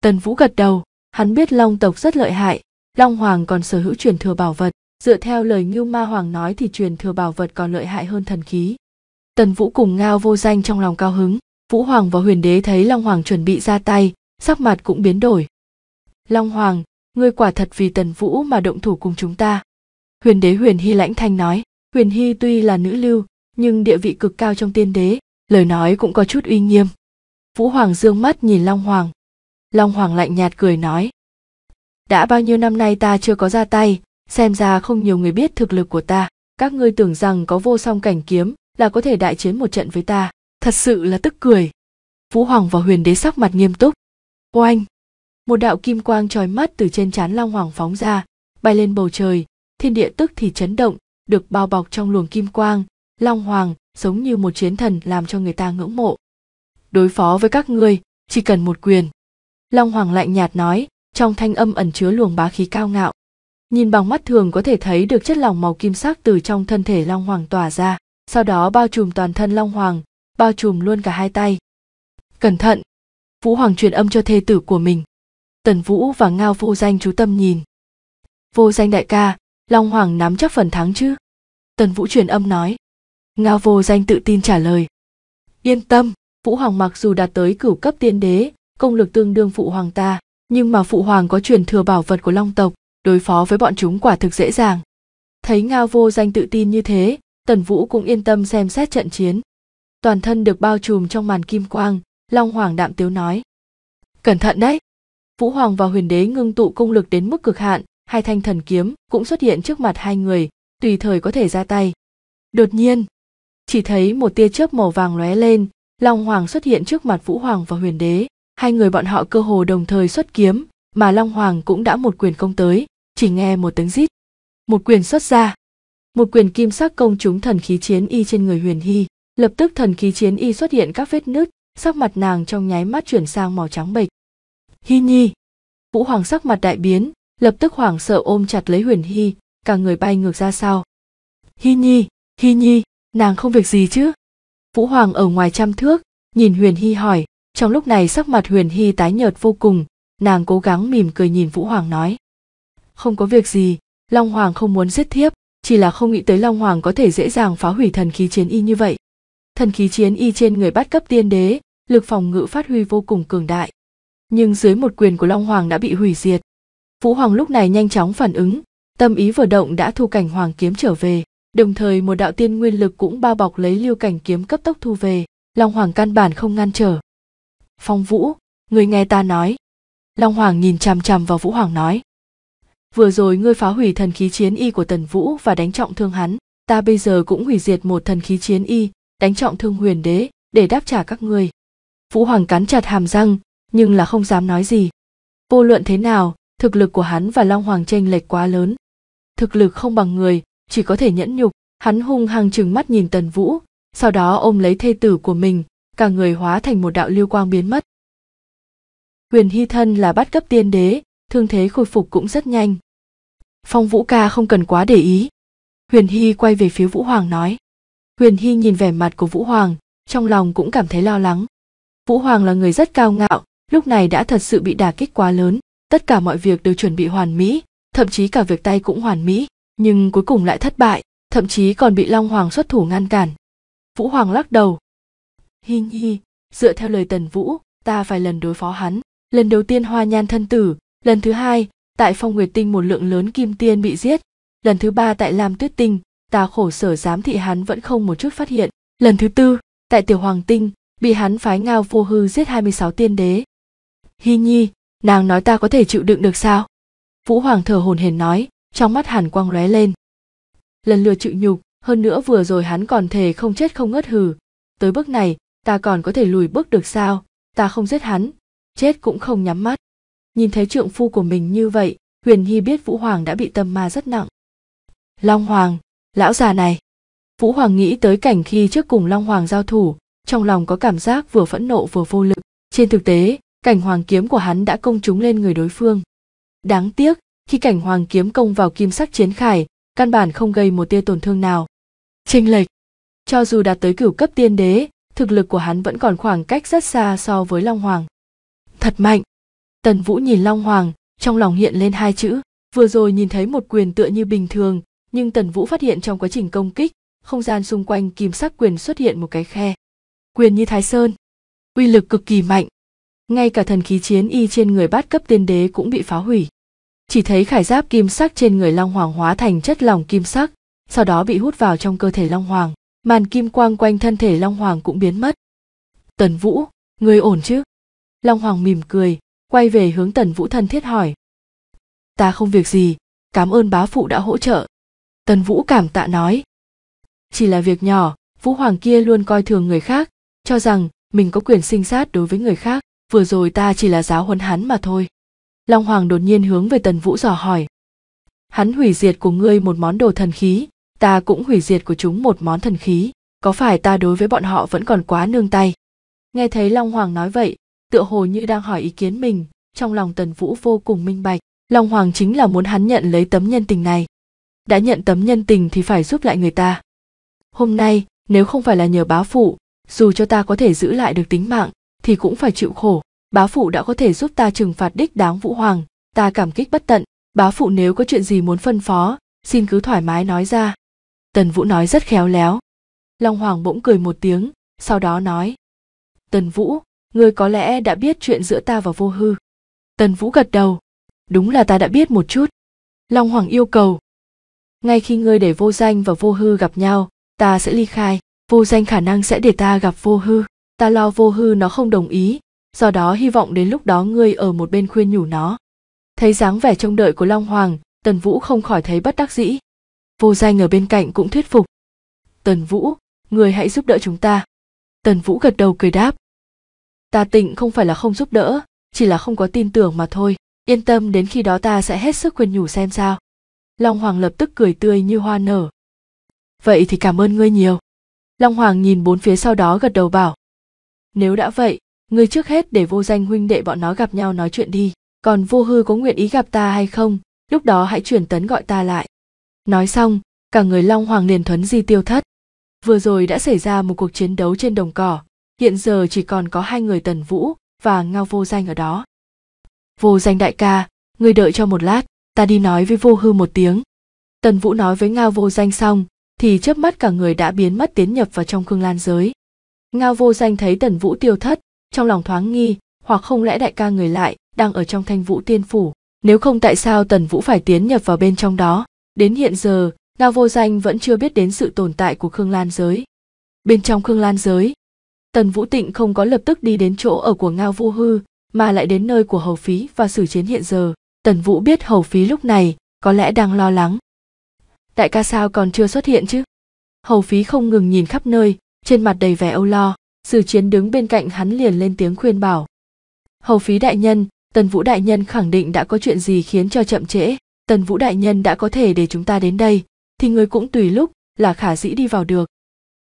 tần vũ gật đầu Hắn biết Long tộc rất lợi hại, Long Hoàng còn sở hữu truyền thừa bảo vật, dựa theo lời Ngưu Ma Hoàng nói thì truyền thừa bảo vật còn lợi hại hơn thần khí. Tần Vũ cùng Ngao vô danh trong lòng cao hứng, Vũ Hoàng và Huyền Đế thấy Long Hoàng chuẩn bị ra tay, sắc mặt cũng biến đổi. Long Hoàng, ngươi quả thật vì Tần Vũ mà động thủ cùng chúng ta. Huyền Đế Huyền Hy lãnh thanh nói, Huyền Hy tuy là nữ lưu, nhưng địa vị cực cao trong tiên đế, lời nói cũng có chút uy nghiêm. Vũ Hoàng dương mắt nhìn Long Hoàng, long hoàng lạnh nhạt cười nói đã bao nhiêu năm nay ta chưa có ra tay xem ra không nhiều người biết thực lực của ta các ngươi tưởng rằng có vô song cảnh kiếm là có thể đại chiến một trận với ta thật sự là tức cười vũ hoàng và huyền đế sắc mặt nghiêm túc oanh một đạo kim quang trói mắt từ trên trán long hoàng phóng ra bay lên bầu trời thiên địa tức thì chấn động được bao bọc trong luồng kim quang long hoàng giống như một chiến thần làm cho người ta ngưỡng mộ đối phó với các ngươi chỉ cần một quyền long hoàng lạnh nhạt nói trong thanh âm ẩn chứa luồng bá khí cao ngạo nhìn bằng mắt thường có thể thấy được chất lỏng màu kim sắc từ trong thân thể long hoàng tỏa ra sau đó bao trùm toàn thân long hoàng bao trùm luôn cả hai tay cẩn thận vũ hoàng truyền âm cho thê tử của mình tần vũ và ngao vô danh chú tâm nhìn vô danh đại ca long hoàng nắm chắc phần thắng chứ tần vũ truyền âm nói ngao vô danh tự tin trả lời yên tâm vũ hoàng mặc dù đạt tới cửu cấp tiên đế công lực tương đương phụ hoàng ta nhưng mà phụ hoàng có truyền thừa bảo vật của long tộc đối phó với bọn chúng quả thực dễ dàng thấy ngao vô danh tự tin như thế tần vũ cũng yên tâm xem xét trận chiến toàn thân được bao trùm trong màn kim quang long hoàng đạm tiếu nói cẩn thận đấy vũ hoàng và huyền đế ngưng tụ công lực đến mức cực hạn hai thanh thần kiếm cũng xuất hiện trước mặt hai người tùy thời có thể ra tay đột nhiên chỉ thấy một tia chớp màu vàng lóe lên long hoàng xuất hiện trước mặt vũ hoàng và huyền đế hai người bọn họ cơ hồ đồng thời xuất kiếm mà long hoàng cũng đã một quyền công tới chỉ nghe một tiếng rít một quyền xuất ra một quyền kim sắc công chúng thần khí chiến y trên người huyền hy lập tức thần khí chiến y xuất hiện các vết nứt sắc mặt nàng trong nháy mắt chuyển sang màu trắng bệch hy nhi vũ hoàng sắc mặt đại biến lập tức hoảng sợ ôm chặt lấy huyền hy cả người bay ngược ra sau hy nhi hy nhi nàng không việc gì chứ vũ hoàng ở ngoài trăm thước nhìn huyền hy hỏi trong lúc này sắc mặt Huyền Hy tái nhợt vô cùng, nàng cố gắng mỉm cười nhìn Vũ Hoàng nói. Không có việc gì, Long Hoàng không muốn giết thiếp, chỉ là không nghĩ tới Long Hoàng có thể dễ dàng phá hủy thần khí chiến y như vậy. Thần khí chiến y trên người bắt cấp tiên đế, lực phòng ngự phát huy vô cùng cường đại. Nhưng dưới một quyền của Long Hoàng đã bị hủy diệt. Vũ Hoàng lúc này nhanh chóng phản ứng, tâm ý vừa động đã thu cảnh Hoàng kiếm trở về, đồng thời một đạo tiên nguyên lực cũng bao bọc lấy lưu cảnh kiếm cấp tốc thu về, Long Hoàng căn bản không ngăn trở phong vũ người nghe ta nói long hoàng nhìn chằm chằm vào vũ hoàng nói vừa rồi ngươi phá hủy thần khí chiến y của tần vũ và đánh trọng thương hắn ta bây giờ cũng hủy diệt một thần khí chiến y đánh trọng thương huyền đế để đáp trả các ngươi vũ hoàng cắn chặt hàm răng nhưng là không dám nói gì vô luận thế nào thực lực của hắn và long hoàng chênh lệch quá lớn thực lực không bằng người chỉ có thể nhẫn nhục hắn hung hăng chừng mắt nhìn tần vũ sau đó ôm lấy thê tử của mình cả người hóa thành một đạo lưu quang biến mất. Huyền Hy thân là bắt cấp tiên đế, thương thế khôi phục cũng rất nhanh. Phong Vũ ca không cần quá để ý. Huyền Hy quay về phía Vũ Hoàng nói. Huyền Hy nhìn vẻ mặt của Vũ Hoàng, trong lòng cũng cảm thấy lo lắng. Vũ Hoàng là người rất cao ngạo, lúc này đã thật sự bị đả kích quá lớn, tất cả mọi việc đều chuẩn bị hoàn mỹ, thậm chí cả việc tay cũng hoàn mỹ, nhưng cuối cùng lại thất bại, thậm chí còn bị Long Hoàng xuất thủ ngăn cản. Vũ Hoàng lắc đầu, Hi hi, dựa theo lời Tần Vũ, ta vài lần đối phó hắn. Lần đầu tiên hoa nhan thân tử, lần thứ hai, tại phong nguyệt tinh một lượng lớn kim tiên bị giết. Lần thứ ba tại Lam Tuyết Tinh, ta khổ sở giám thị hắn vẫn không một chút phát hiện. Lần thứ tư, tại Tiểu Hoàng Tinh, bị hắn phái ngao vô hư giết 26 tiên đế. Hi nhi, nàng nói ta có thể chịu đựng được sao? Vũ Hoàng thở hồn hển nói, trong mắt hàn quang lóe lên. Lần lừa chịu nhục, hơn nữa vừa rồi hắn còn thề không chết không ngất hừ. Tới bước này, ta còn có thể lùi bước được sao ta không giết hắn chết cũng không nhắm mắt nhìn thấy trượng phu của mình như vậy huyền hy biết vũ hoàng đã bị tâm ma rất nặng long hoàng lão già này vũ hoàng nghĩ tới cảnh khi trước cùng long hoàng giao thủ trong lòng có cảm giác vừa phẫn nộ vừa vô lực trên thực tế cảnh hoàng kiếm của hắn đã công chúng lên người đối phương đáng tiếc khi cảnh hoàng kiếm công vào kim sắc chiến khải căn bản không gây một tia tổn thương nào chênh lệch cho dù đạt tới cửu cấp tiên đế thực lực của hắn vẫn còn khoảng cách rất xa so với Long Hoàng. Thật mạnh. Tần Vũ nhìn Long Hoàng, trong lòng hiện lên hai chữ, vừa rồi nhìn thấy một quyền tựa như bình thường, nhưng Tần Vũ phát hiện trong quá trình công kích, không gian xung quanh kim sắc quyền xuất hiện một cái khe. Quyền như Thái Sơn, uy lực cực kỳ mạnh. Ngay cả thần khí chiến y trên người bát cấp tiên đế cũng bị phá hủy. Chỉ thấy khải giáp kim sắc trên người Long Hoàng hóa thành chất lỏng kim sắc, sau đó bị hút vào trong cơ thể Long Hoàng màn kim quang quanh thân thể long hoàng cũng biến mất tần vũ người ổn chứ long hoàng mỉm cười quay về hướng tần vũ thân thiết hỏi ta không việc gì cảm ơn bá phụ đã hỗ trợ tần vũ cảm tạ nói chỉ là việc nhỏ vũ hoàng kia luôn coi thường người khác cho rằng mình có quyền sinh sát đối với người khác vừa rồi ta chỉ là giáo huấn hắn mà thôi long hoàng đột nhiên hướng về tần vũ dò hỏi hắn hủy diệt của ngươi một món đồ thần khí ta cũng hủy diệt của chúng một món thần khí có phải ta đối với bọn họ vẫn còn quá nương tay nghe thấy long hoàng nói vậy tựa hồ như đang hỏi ý kiến mình trong lòng tần vũ vô cùng minh bạch long hoàng chính là muốn hắn nhận lấy tấm nhân tình này đã nhận tấm nhân tình thì phải giúp lại người ta hôm nay nếu không phải là nhờ bá phụ dù cho ta có thể giữ lại được tính mạng thì cũng phải chịu khổ bá phụ đã có thể giúp ta trừng phạt đích đáng vũ hoàng ta cảm kích bất tận bá phụ nếu có chuyện gì muốn phân phó xin cứ thoải mái nói ra tần vũ nói rất khéo léo long hoàng bỗng cười một tiếng sau đó nói tần vũ ngươi có lẽ đã biết chuyện giữa ta và vô hư tần vũ gật đầu đúng là ta đã biết một chút long hoàng yêu cầu ngay khi ngươi để vô danh và vô hư gặp nhau ta sẽ ly khai vô danh khả năng sẽ để ta gặp vô hư ta lo vô hư nó không đồng ý do đó hy vọng đến lúc đó ngươi ở một bên khuyên nhủ nó thấy dáng vẻ trông đợi của long hoàng tần vũ không khỏi thấy bất đắc dĩ vô danh ở bên cạnh cũng thuyết phục tần vũ người hãy giúp đỡ chúng ta tần vũ gật đầu cười đáp ta tịnh không phải là không giúp đỡ chỉ là không có tin tưởng mà thôi yên tâm đến khi đó ta sẽ hết sức khuyên nhủ xem sao long hoàng lập tức cười tươi như hoa nở vậy thì cảm ơn ngươi nhiều long hoàng nhìn bốn phía sau đó gật đầu bảo nếu đã vậy ngươi trước hết để vô danh huynh đệ bọn nó gặp nhau nói chuyện đi còn vô hư có nguyện ý gặp ta hay không lúc đó hãy chuyển tấn gọi ta lại nói xong cả người long hoàng liền thuấn di tiêu thất vừa rồi đã xảy ra một cuộc chiến đấu trên đồng cỏ hiện giờ chỉ còn có hai người tần vũ và ngao vô danh ở đó vô danh đại ca ngươi đợi cho một lát ta đi nói với vô hư một tiếng tần vũ nói với ngao vô danh xong thì chớp mắt cả người đã biến mất tiến nhập vào trong cương lan giới ngao vô danh thấy tần vũ tiêu thất trong lòng thoáng nghi hoặc không lẽ đại ca người lại đang ở trong thanh vũ tiên phủ nếu không tại sao tần vũ phải tiến nhập vào bên trong đó Đến hiện giờ, Ngao Vô Danh vẫn chưa biết đến sự tồn tại của Khương Lan Giới. Bên trong Khương Lan Giới, Tần Vũ Tịnh không có lập tức đi đến chỗ ở của Ngao vô Hư, mà lại đến nơi của Hầu Phí và sử chiến hiện giờ. Tần Vũ biết Hầu Phí lúc này có lẽ đang lo lắng. Đại ca sao còn chưa xuất hiện chứ? Hầu Phí không ngừng nhìn khắp nơi, trên mặt đầy vẻ âu lo, sử chiến đứng bên cạnh hắn liền lên tiếng khuyên bảo. Hầu Phí đại nhân, Tần Vũ đại nhân khẳng định đã có chuyện gì khiến cho chậm trễ, tần vũ đại nhân đã có thể để chúng ta đến đây thì người cũng tùy lúc là khả dĩ đi vào được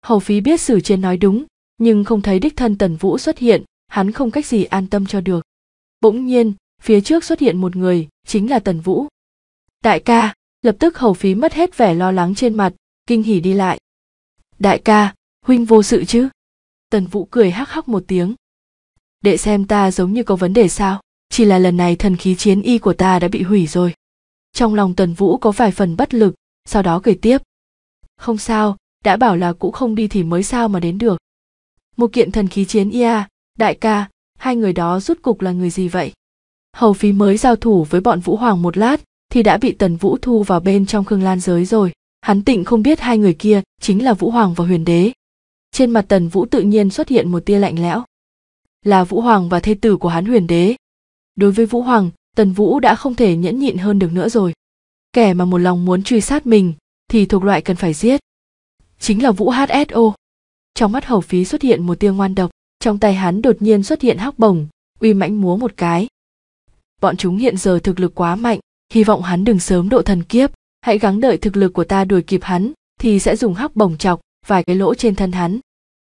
hầu phí biết sử chiến nói đúng nhưng không thấy đích thân tần vũ xuất hiện hắn không cách gì an tâm cho được bỗng nhiên phía trước xuất hiện một người chính là tần vũ đại ca lập tức hầu phí mất hết vẻ lo lắng trên mặt kinh hỉ đi lại đại ca huynh vô sự chứ tần vũ cười hắc hắc một tiếng Để xem ta giống như có vấn đề sao chỉ là lần này thần khí chiến y của ta đã bị hủy rồi trong lòng tần vũ có vài phần bất lực sau đó cười tiếp không sao đã bảo là cũng không đi thì mới sao mà đến được một kiện thần khí chiến ia đại ca hai người đó rút cục là người gì vậy hầu phí mới giao thủ với bọn vũ hoàng một lát thì đã bị tần vũ thu vào bên trong khương lan giới rồi hắn tịnh không biết hai người kia chính là vũ hoàng và huyền đế trên mặt tần vũ tự nhiên xuất hiện một tia lạnh lẽo là vũ hoàng và thê tử của hắn huyền đế đối với vũ hoàng tần vũ đã không thể nhẫn nhịn hơn được nữa rồi kẻ mà một lòng muốn truy sát mình thì thuộc loại cần phải giết chính là vũ hso trong mắt hầu phí xuất hiện một tia ngoan độc trong tay hắn đột nhiên xuất hiện hắc bổng uy mãnh múa một cái bọn chúng hiện giờ thực lực quá mạnh hy vọng hắn đừng sớm độ thần kiếp hãy gắng đợi thực lực của ta đuổi kịp hắn thì sẽ dùng hắc bổng chọc vài cái lỗ trên thân hắn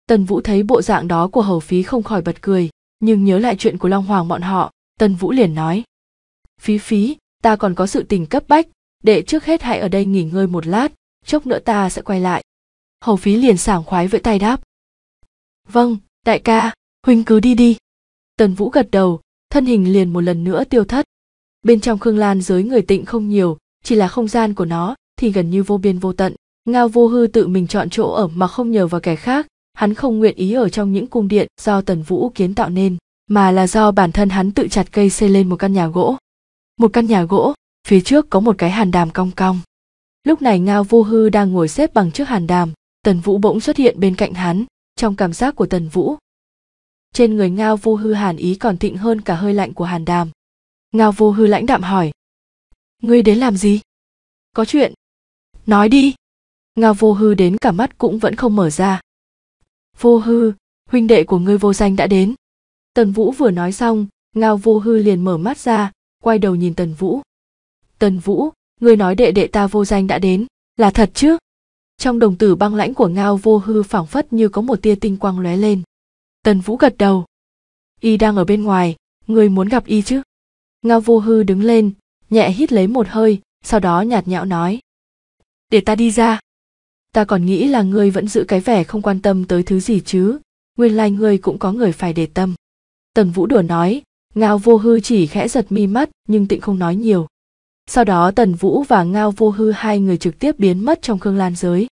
tần vũ thấy bộ dạng đó của hầu phí không khỏi bật cười nhưng nhớ lại chuyện của long hoàng bọn họ tần vũ liền nói phí phí ta còn có sự tình cấp bách đệ trước hết hãy ở đây nghỉ ngơi một lát chốc nữa ta sẽ quay lại hầu phí liền sảng khoái với tay đáp vâng đại ca huynh cứ đi đi tần vũ gật đầu thân hình liền một lần nữa tiêu thất bên trong khương lan giới người tịnh không nhiều chỉ là không gian của nó thì gần như vô biên vô tận ngao vô hư tự mình chọn chỗ ở mà không nhờ vào kẻ khác hắn không nguyện ý ở trong những cung điện do tần vũ kiến tạo nên mà là do bản thân hắn tự chặt cây xây lên một căn nhà gỗ một căn nhà gỗ phía trước có một cái hàn đàm cong cong lúc này ngao vô hư đang ngồi xếp bằng trước hàn đàm tần vũ bỗng xuất hiện bên cạnh hắn trong cảm giác của tần vũ trên người ngao vô hư hàn ý còn thịnh hơn cả hơi lạnh của hàn đàm ngao vô hư lãnh đạm hỏi ngươi đến làm gì có chuyện nói đi ngao vô hư đến cả mắt cũng vẫn không mở ra vô hư huynh đệ của ngươi vô danh đã đến tần vũ vừa nói xong ngao vô hư liền mở mắt ra quay đầu nhìn tần vũ tần vũ người nói đệ đệ ta vô danh đã đến là thật chứ trong đồng tử băng lãnh của ngao vô hư phảng phất như có một tia tinh quang lóe lên tần vũ gật đầu y đang ở bên ngoài người muốn gặp y chứ ngao vô hư đứng lên nhẹ hít lấy một hơi sau đó nhạt nhẽo nói để ta đi ra ta còn nghĩ là ngươi vẫn giữ cái vẻ không quan tâm tới thứ gì chứ nguyên lai like ngươi cũng có người phải để tâm tần vũ đùa nói ngao vô hư chỉ khẽ giật mi mắt nhưng tịnh không nói nhiều sau đó tần vũ và ngao vô hư hai người trực tiếp biến mất trong khương lan giới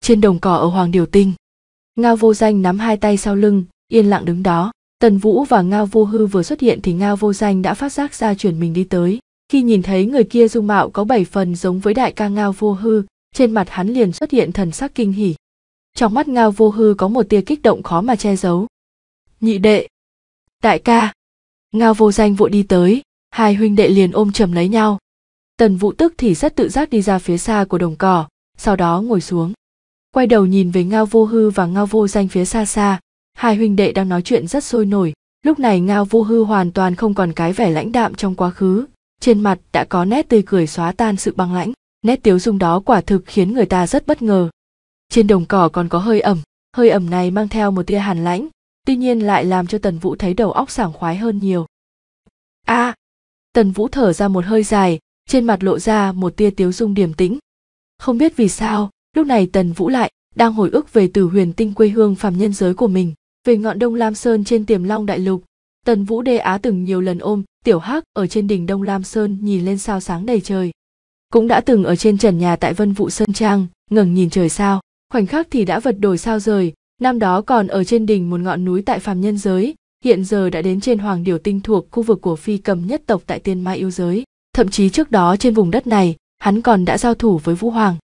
trên đồng cỏ ở hoàng điều tinh ngao vô danh nắm hai tay sau lưng yên lặng đứng đó tần vũ và ngao vô hư vừa xuất hiện thì ngao vô danh đã phát giác ra chuyển mình đi tới khi nhìn thấy người kia dung mạo có bảy phần giống với đại ca ngao vô hư trên mặt hắn liền xuất hiện thần sắc kinh hỉ trong mắt ngao vô hư có một tia kích động khó mà che giấu nhị đệ đại ca ngao vô danh vội đi tới hai huynh đệ liền ôm chầm lấy nhau tần vũ tức thì rất tự giác đi ra phía xa của đồng cỏ sau đó ngồi xuống quay đầu nhìn về ngao vô hư và ngao vô danh phía xa xa hai huynh đệ đang nói chuyện rất sôi nổi lúc này ngao vô hư hoàn toàn không còn cái vẻ lãnh đạm trong quá khứ trên mặt đã có nét tươi cười xóa tan sự băng lãnh nét tiếu dung đó quả thực khiến người ta rất bất ngờ trên đồng cỏ còn có hơi ẩm hơi ẩm này mang theo một tia hàn lãnh tuy nhiên lại làm cho tần vũ thấy đầu óc sảng khoái hơn nhiều a à, tần vũ thở ra một hơi dài trên mặt lộ ra một tia tiếu dung điềm tĩnh không biết vì sao lúc này tần vũ lại đang hồi ức về từ huyền tinh quê hương phàm nhân giới của mình về ngọn đông lam sơn trên tiềm long đại lục tần vũ đê á từng nhiều lần ôm tiểu hắc ở trên đỉnh đông lam sơn nhìn lên sao sáng đầy trời cũng đã từng ở trên trần nhà tại vân vụ sơn trang ngẩng nhìn trời sao khoảnh khắc thì đã vật đổi sao rời Năm đó còn ở trên đỉnh một ngọn núi tại phàm nhân giới, hiện giờ đã đến trên hoàng điều tinh thuộc khu vực của phi cầm nhất tộc tại tiên ma yêu giới. Thậm chí trước đó trên vùng đất này, hắn còn đã giao thủ với Vũ Hoàng.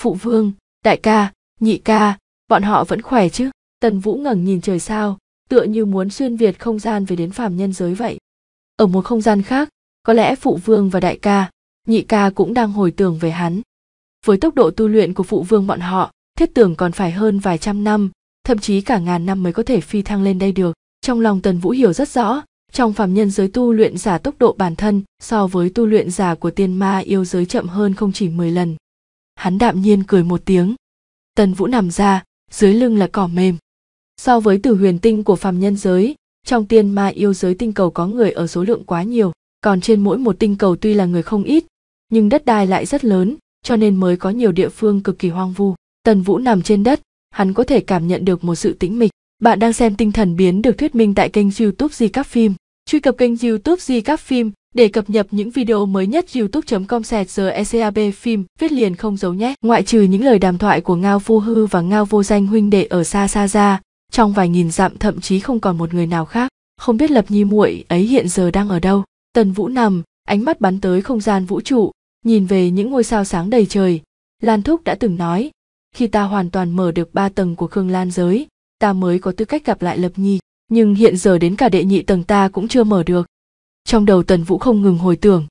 Phụ vương, đại ca, nhị ca, bọn họ vẫn khỏe chứ? Tần Vũ ngẩng nhìn trời sao, tựa như muốn xuyên việt không gian về đến phàm nhân giới vậy. Ở một không gian khác, có lẽ phụ vương và đại ca, nhị ca cũng đang hồi tưởng về hắn. Với tốc độ tu luyện của phụ vương bọn họ, thiết tưởng còn phải hơn vài trăm năm thậm chí cả ngàn năm mới có thể phi thăng lên đây được trong lòng tần vũ hiểu rất rõ trong phàm nhân giới tu luyện giả tốc độ bản thân so với tu luyện giả của tiên ma yêu giới chậm hơn không chỉ 10 lần. Hắn đạm nhiên cười một tiếng. Tần Vũ nằm ra, dưới lưng là cỏ mềm. So với tử huyền tinh của phàm nhân giới, trong tiên ma yêu giới tinh cầu có người ở số lượng quá nhiều, còn trên mỗi một tinh cầu tuy là người không ít, nhưng đất đai lại rất lớn, cho nên mới có nhiều địa phương cực kỳ hoang vu. Tần Vũ nằm trên đất, hắn có thể cảm nhận được một sự tĩnh mịch. Bạn đang xem tinh thần biến được thuyết minh tại kênh youtube Di Các Phim. Truy cập kênh youtube Di Các Phim để cập nhật những video mới nhất youtube.com eCab phim viết liền không giấu nhé. Ngoại trừ những lời đàm thoại của Ngao Phu Hư và Ngao Vô Danh huynh đệ ở xa xa ra, trong vài nghìn dặm thậm chí không còn một người nào khác, không biết Lập Nhi muội ấy hiện giờ đang ở đâu. Tần Vũ nằm, ánh mắt bắn tới không gian vũ trụ, nhìn về những ngôi sao sáng đầy trời. Lan Thúc đã từng nói, khi ta hoàn toàn mở được ba tầng của khương lan giới ta mới có tư cách gặp lại lập nhi nhưng hiện giờ đến cả đệ nhị tầng ta cũng chưa mở được trong đầu tần vũ không ngừng hồi tưởng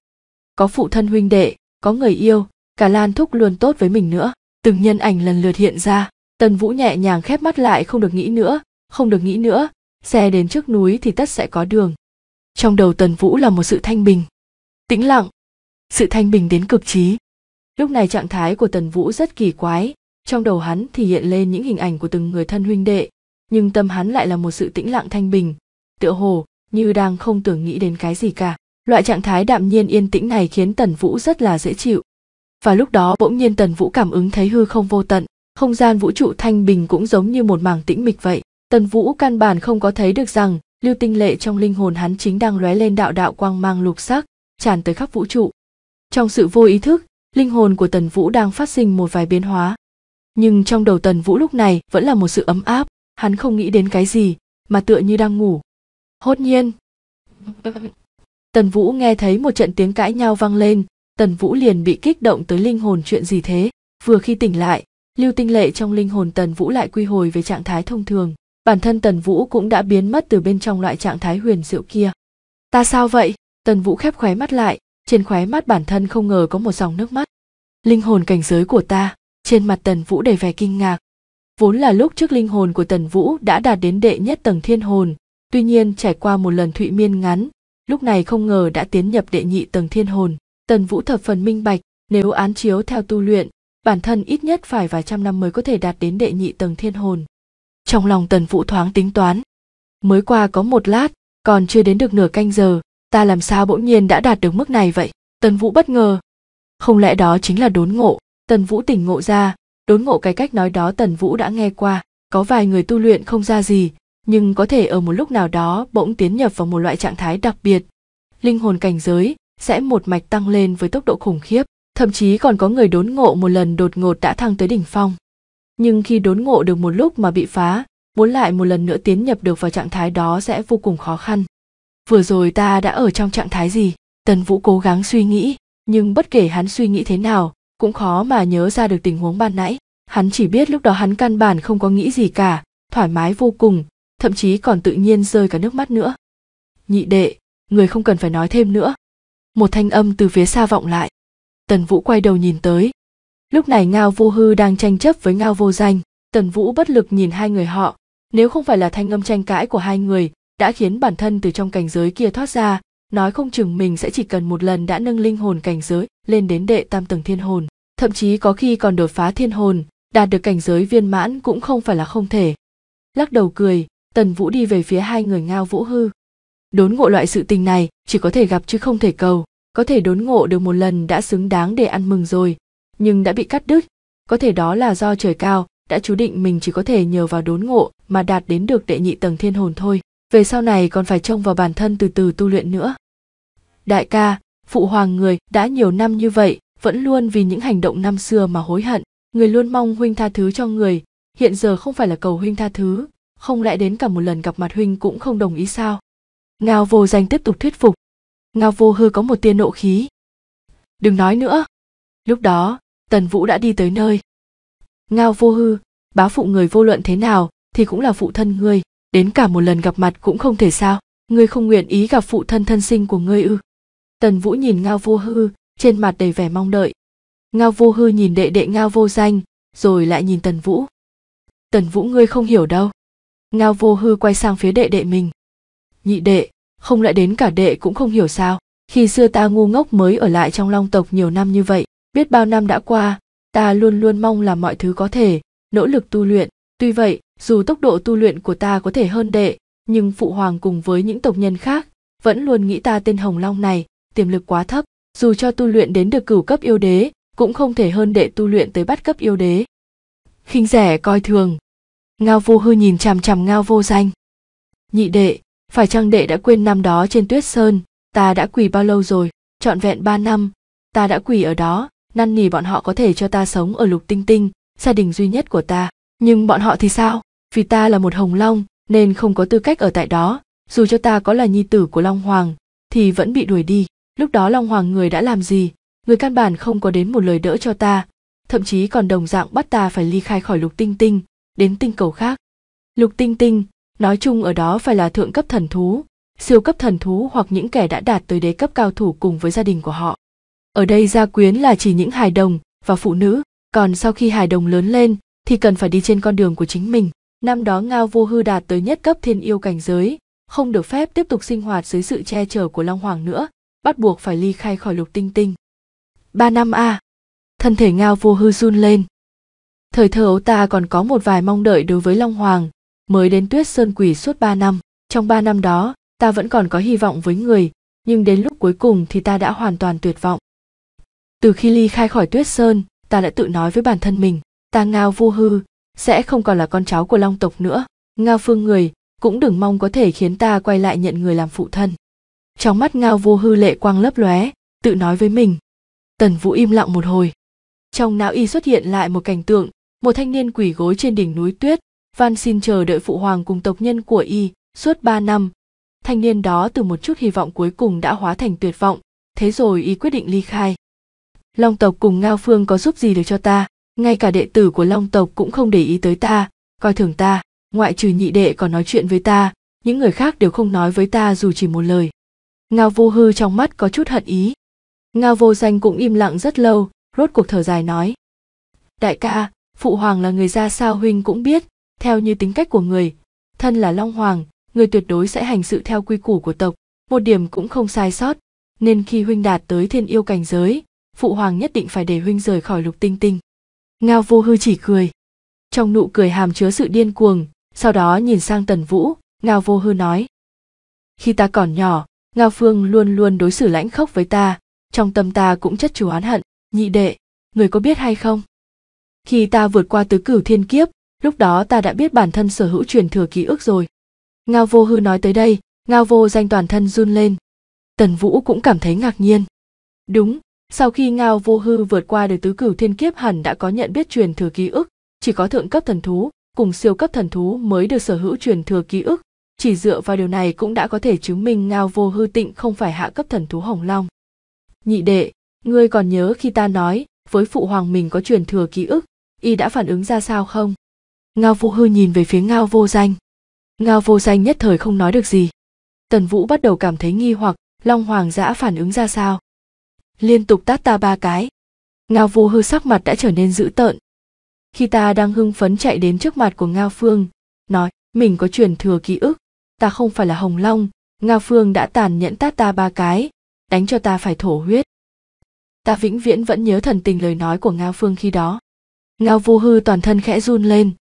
có phụ thân huynh đệ có người yêu cả lan thúc luôn tốt với mình nữa từng nhân ảnh lần lượt hiện ra tần vũ nhẹ nhàng khép mắt lại không được nghĩ nữa không được nghĩ nữa xe đến trước núi thì tất sẽ có đường trong đầu tần vũ là một sự thanh bình tĩnh lặng sự thanh bình đến cực trí lúc này trạng thái của tần vũ rất kỳ quái trong đầu hắn thì hiện lên những hình ảnh của từng người thân huynh đệ nhưng tâm hắn lại là một sự tĩnh lặng thanh bình tựa hồ như đang không tưởng nghĩ đến cái gì cả loại trạng thái đạm nhiên yên tĩnh này khiến tần vũ rất là dễ chịu và lúc đó bỗng nhiên tần vũ cảm ứng thấy hư không vô tận không gian vũ trụ thanh bình cũng giống như một mảng tĩnh mịch vậy tần vũ căn bản không có thấy được rằng lưu tinh lệ trong linh hồn hắn chính đang lóe lên đạo đạo quang mang lục sắc tràn tới khắp vũ trụ trong sự vô ý thức linh hồn của tần vũ đang phát sinh một vài biến hóa nhưng trong đầu tần vũ lúc này vẫn là một sự ấm áp hắn không nghĩ đến cái gì mà tựa như đang ngủ hốt nhiên tần vũ nghe thấy một trận tiếng cãi nhau vang lên tần vũ liền bị kích động tới linh hồn chuyện gì thế vừa khi tỉnh lại lưu tinh lệ trong linh hồn tần vũ lại quy hồi về trạng thái thông thường bản thân tần vũ cũng đã biến mất từ bên trong loại trạng thái huyền diệu kia ta sao vậy tần vũ khép khóe mắt lại trên khóe mắt bản thân không ngờ có một dòng nước mắt linh hồn cảnh giới của ta trên mặt tần vũ đầy vẻ kinh ngạc vốn là lúc trước linh hồn của tần vũ đã đạt đến đệ nhất tầng thiên hồn tuy nhiên trải qua một lần thụy miên ngắn lúc này không ngờ đã tiến nhập đệ nhị tầng thiên hồn tần vũ thập phần minh bạch nếu án chiếu theo tu luyện bản thân ít nhất phải vài trăm năm mới có thể đạt đến đệ nhị tầng thiên hồn trong lòng tần vũ thoáng tính toán mới qua có một lát còn chưa đến được nửa canh giờ ta làm sao bỗng nhiên đã đạt được mức này vậy tần vũ bất ngờ không lẽ đó chính là đốn ngộ tần vũ tỉnh ngộ ra đốn ngộ cái cách nói đó tần vũ đã nghe qua có vài người tu luyện không ra gì nhưng có thể ở một lúc nào đó bỗng tiến nhập vào một loại trạng thái đặc biệt linh hồn cảnh giới sẽ một mạch tăng lên với tốc độ khủng khiếp thậm chí còn có người đốn ngộ một lần đột ngột đã thăng tới đỉnh phong nhưng khi đốn ngộ được một lúc mà bị phá muốn lại một lần nữa tiến nhập được vào trạng thái đó sẽ vô cùng khó khăn vừa rồi ta đã ở trong trạng thái gì tần vũ cố gắng suy nghĩ nhưng bất kể hắn suy nghĩ thế nào cũng khó mà nhớ ra được tình huống ban nãy hắn chỉ biết lúc đó hắn căn bản không có nghĩ gì cả thoải mái vô cùng thậm chí còn tự nhiên rơi cả nước mắt nữa nhị đệ người không cần phải nói thêm nữa một thanh âm từ phía xa vọng lại tần vũ quay đầu nhìn tới lúc này ngao vô hư đang tranh chấp với ngao vô danh tần vũ bất lực nhìn hai người họ nếu không phải là thanh âm tranh cãi của hai người đã khiến bản thân từ trong cảnh giới kia thoát ra nói không chừng mình sẽ chỉ cần một lần đã nâng linh hồn cảnh giới lên đến đệ tam tầng thiên hồn thậm chí có khi còn đột phá thiên hồn đạt được cảnh giới viên mãn cũng không phải là không thể lắc đầu cười tần vũ đi về phía hai người ngao vũ hư đốn ngộ loại sự tình này chỉ có thể gặp chứ không thể cầu có thể đốn ngộ được một lần đã xứng đáng để ăn mừng rồi nhưng đã bị cắt đứt có thể đó là do trời cao đã chú định mình chỉ có thể nhờ vào đốn ngộ mà đạt đến được đệ nhị tầng thiên hồn thôi về sau này còn phải trông vào bản thân từ từ tu luyện nữa đại ca phụ hoàng người đã nhiều năm như vậy vẫn luôn vì những hành động năm xưa mà hối hận người luôn mong huynh tha thứ cho người hiện giờ không phải là cầu huynh tha thứ không lẽ đến cả một lần gặp mặt huynh cũng không đồng ý sao ngao vô danh tiếp tục thuyết phục ngao vô hư có một tia nộ khí đừng nói nữa lúc đó tần vũ đã đi tới nơi ngao vô hư bá phụ người vô luận thế nào thì cũng là phụ thân người đến cả một lần gặp mặt cũng không thể sao ngươi không nguyện ý gặp phụ thân thân sinh của ngươi ư tần vũ nhìn ngao vô hư trên mặt đầy vẻ mong đợi ngao vô hư nhìn đệ đệ ngao vô danh rồi lại nhìn tần vũ tần vũ ngươi không hiểu đâu ngao vô hư quay sang phía đệ đệ mình nhị đệ không lại đến cả đệ cũng không hiểu sao khi xưa ta ngu ngốc mới ở lại trong long tộc nhiều năm như vậy biết bao năm đã qua ta luôn luôn mong là mọi thứ có thể nỗ lực tu luyện tuy vậy dù tốc độ tu luyện của ta có thể hơn đệ nhưng phụ hoàng cùng với những tộc nhân khác vẫn luôn nghĩ ta tên hồng long này tiềm lực quá thấp dù cho tu luyện đến được cửu cấp yêu đế cũng không thể hơn đệ tu luyện tới bắt cấp yêu đế khinh rẻ coi thường ngao vô hư nhìn chằm chằm ngao vô danh nhị đệ phải chăng đệ đã quên năm đó trên tuyết sơn ta đã quỳ bao lâu rồi trọn vẹn ba năm ta đã quỳ ở đó năn nỉ bọn họ có thể cho ta sống ở lục tinh tinh gia đình duy nhất của ta nhưng bọn họ thì sao vì ta là một hồng long nên không có tư cách ở tại đó dù cho ta có là nhi tử của long hoàng thì vẫn bị đuổi đi lúc đó long hoàng người đã làm gì người căn bản không có đến một lời đỡ cho ta thậm chí còn đồng dạng bắt ta phải ly khai khỏi lục tinh tinh đến tinh cầu khác lục tinh tinh nói chung ở đó phải là thượng cấp thần thú siêu cấp thần thú hoặc những kẻ đã đạt tới đế cấp cao thủ cùng với gia đình của họ ở đây gia quyến là chỉ những hài đồng và phụ nữ còn sau khi hài đồng lớn lên thì cần phải đi trên con đường của chính mình Năm đó Ngao Vô Hư đạt tới nhất cấp thiên yêu cảnh giới, không được phép tiếp tục sinh hoạt dưới sự che chở của Long Hoàng nữa, bắt buộc phải ly khai khỏi lục tinh tinh. Ba năm a, thân thể Ngao Vô Hư run lên. Thời thơ ấu ta còn có một vài mong đợi đối với Long Hoàng, mới đến Tuyết Sơn Quỷ suốt ba năm. Trong ba năm đó, ta vẫn còn có hy vọng với người, nhưng đến lúc cuối cùng thì ta đã hoàn toàn tuyệt vọng. Từ khi ly khai khỏi Tuyết Sơn, ta đã tự nói với bản thân mình, ta Ngao Vô Hư sẽ không còn là con cháu của long tộc nữa ngao phương người cũng đừng mong có thể khiến ta quay lại nhận người làm phụ thân trong mắt ngao vô hư lệ quang lấp lóe tự nói với mình tần vũ im lặng một hồi trong não y xuất hiện lại một cảnh tượng một thanh niên quỷ gối trên đỉnh núi tuyết van xin chờ đợi phụ hoàng cùng tộc nhân của y suốt ba năm thanh niên đó từ một chút hy vọng cuối cùng đã hóa thành tuyệt vọng thế rồi y quyết định ly khai long tộc cùng ngao phương có giúp gì được cho ta ngay cả đệ tử của long tộc cũng không để ý tới ta coi thường ta ngoại trừ nhị đệ còn nói chuyện với ta những người khác đều không nói với ta dù chỉ một lời ngao vô hư trong mắt có chút hận ý ngao vô danh cũng im lặng rất lâu rốt cuộc thở dài nói đại ca phụ hoàng là người ra sao huynh cũng biết theo như tính cách của người thân là long hoàng người tuyệt đối sẽ hành sự theo quy củ của tộc một điểm cũng không sai sót nên khi huynh đạt tới thiên yêu cảnh giới phụ hoàng nhất định phải để huynh rời khỏi lục tinh tinh ngao vô hư chỉ cười trong nụ cười hàm chứa sự điên cuồng sau đó nhìn sang tần vũ ngao vô hư nói khi ta còn nhỏ ngao phương luôn luôn đối xử lãnh khốc với ta trong tâm ta cũng chất chứa oán hận nhị đệ người có biết hay không khi ta vượt qua tứ cửu thiên kiếp lúc đó ta đã biết bản thân sở hữu truyền thừa ký ức rồi ngao vô hư nói tới đây ngao vô danh toàn thân run lên tần vũ cũng cảm thấy ngạc nhiên đúng sau khi Ngao Vô Hư vượt qua được tứ cửu thiên kiếp hẳn đã có nhận biết truyền thừa ký ức, chỉ có thượng cấp thần thú cùng siêu cấp thần thú mới được sở hữu truyền thừa ký ức, chỉ dựa vào điều này cũng đã có thể chứng minh Ngao Vô Hư Tịnh không phải hạ cấp thần thú Hồng Long. Nhị đệ, ngươi còn nhớ khi ta nói với phụ hoàng mình có truyền thừa ký ức, y đã phản ứng ra sao không? Ngao Vô Hư nhìn về phía Ngao Vô Danh. Ngao Vô Danh nhất thời không nói được gì. Tần Vũ bắt đầu cảm thấy nghi hoặc, Long Hoàng giã phản ứng ra sao? liên tục tát ta ba cái ngao vô hư sắc mặt đã trở nên dữ tợn khi ta đang hưng phấn chạy đến trước mặt của ngao phương nói mình có truyền thừa ký ức ta không phải là hồng long ngao phương đã tàn nhẫn tát ta ba cái đánh cho ta phải thổ huyết ta vĩnh viễn vẫn nhớ thần tình lời nói của ngao phương khi đó ngao vô hư toàn thân khẽ run lên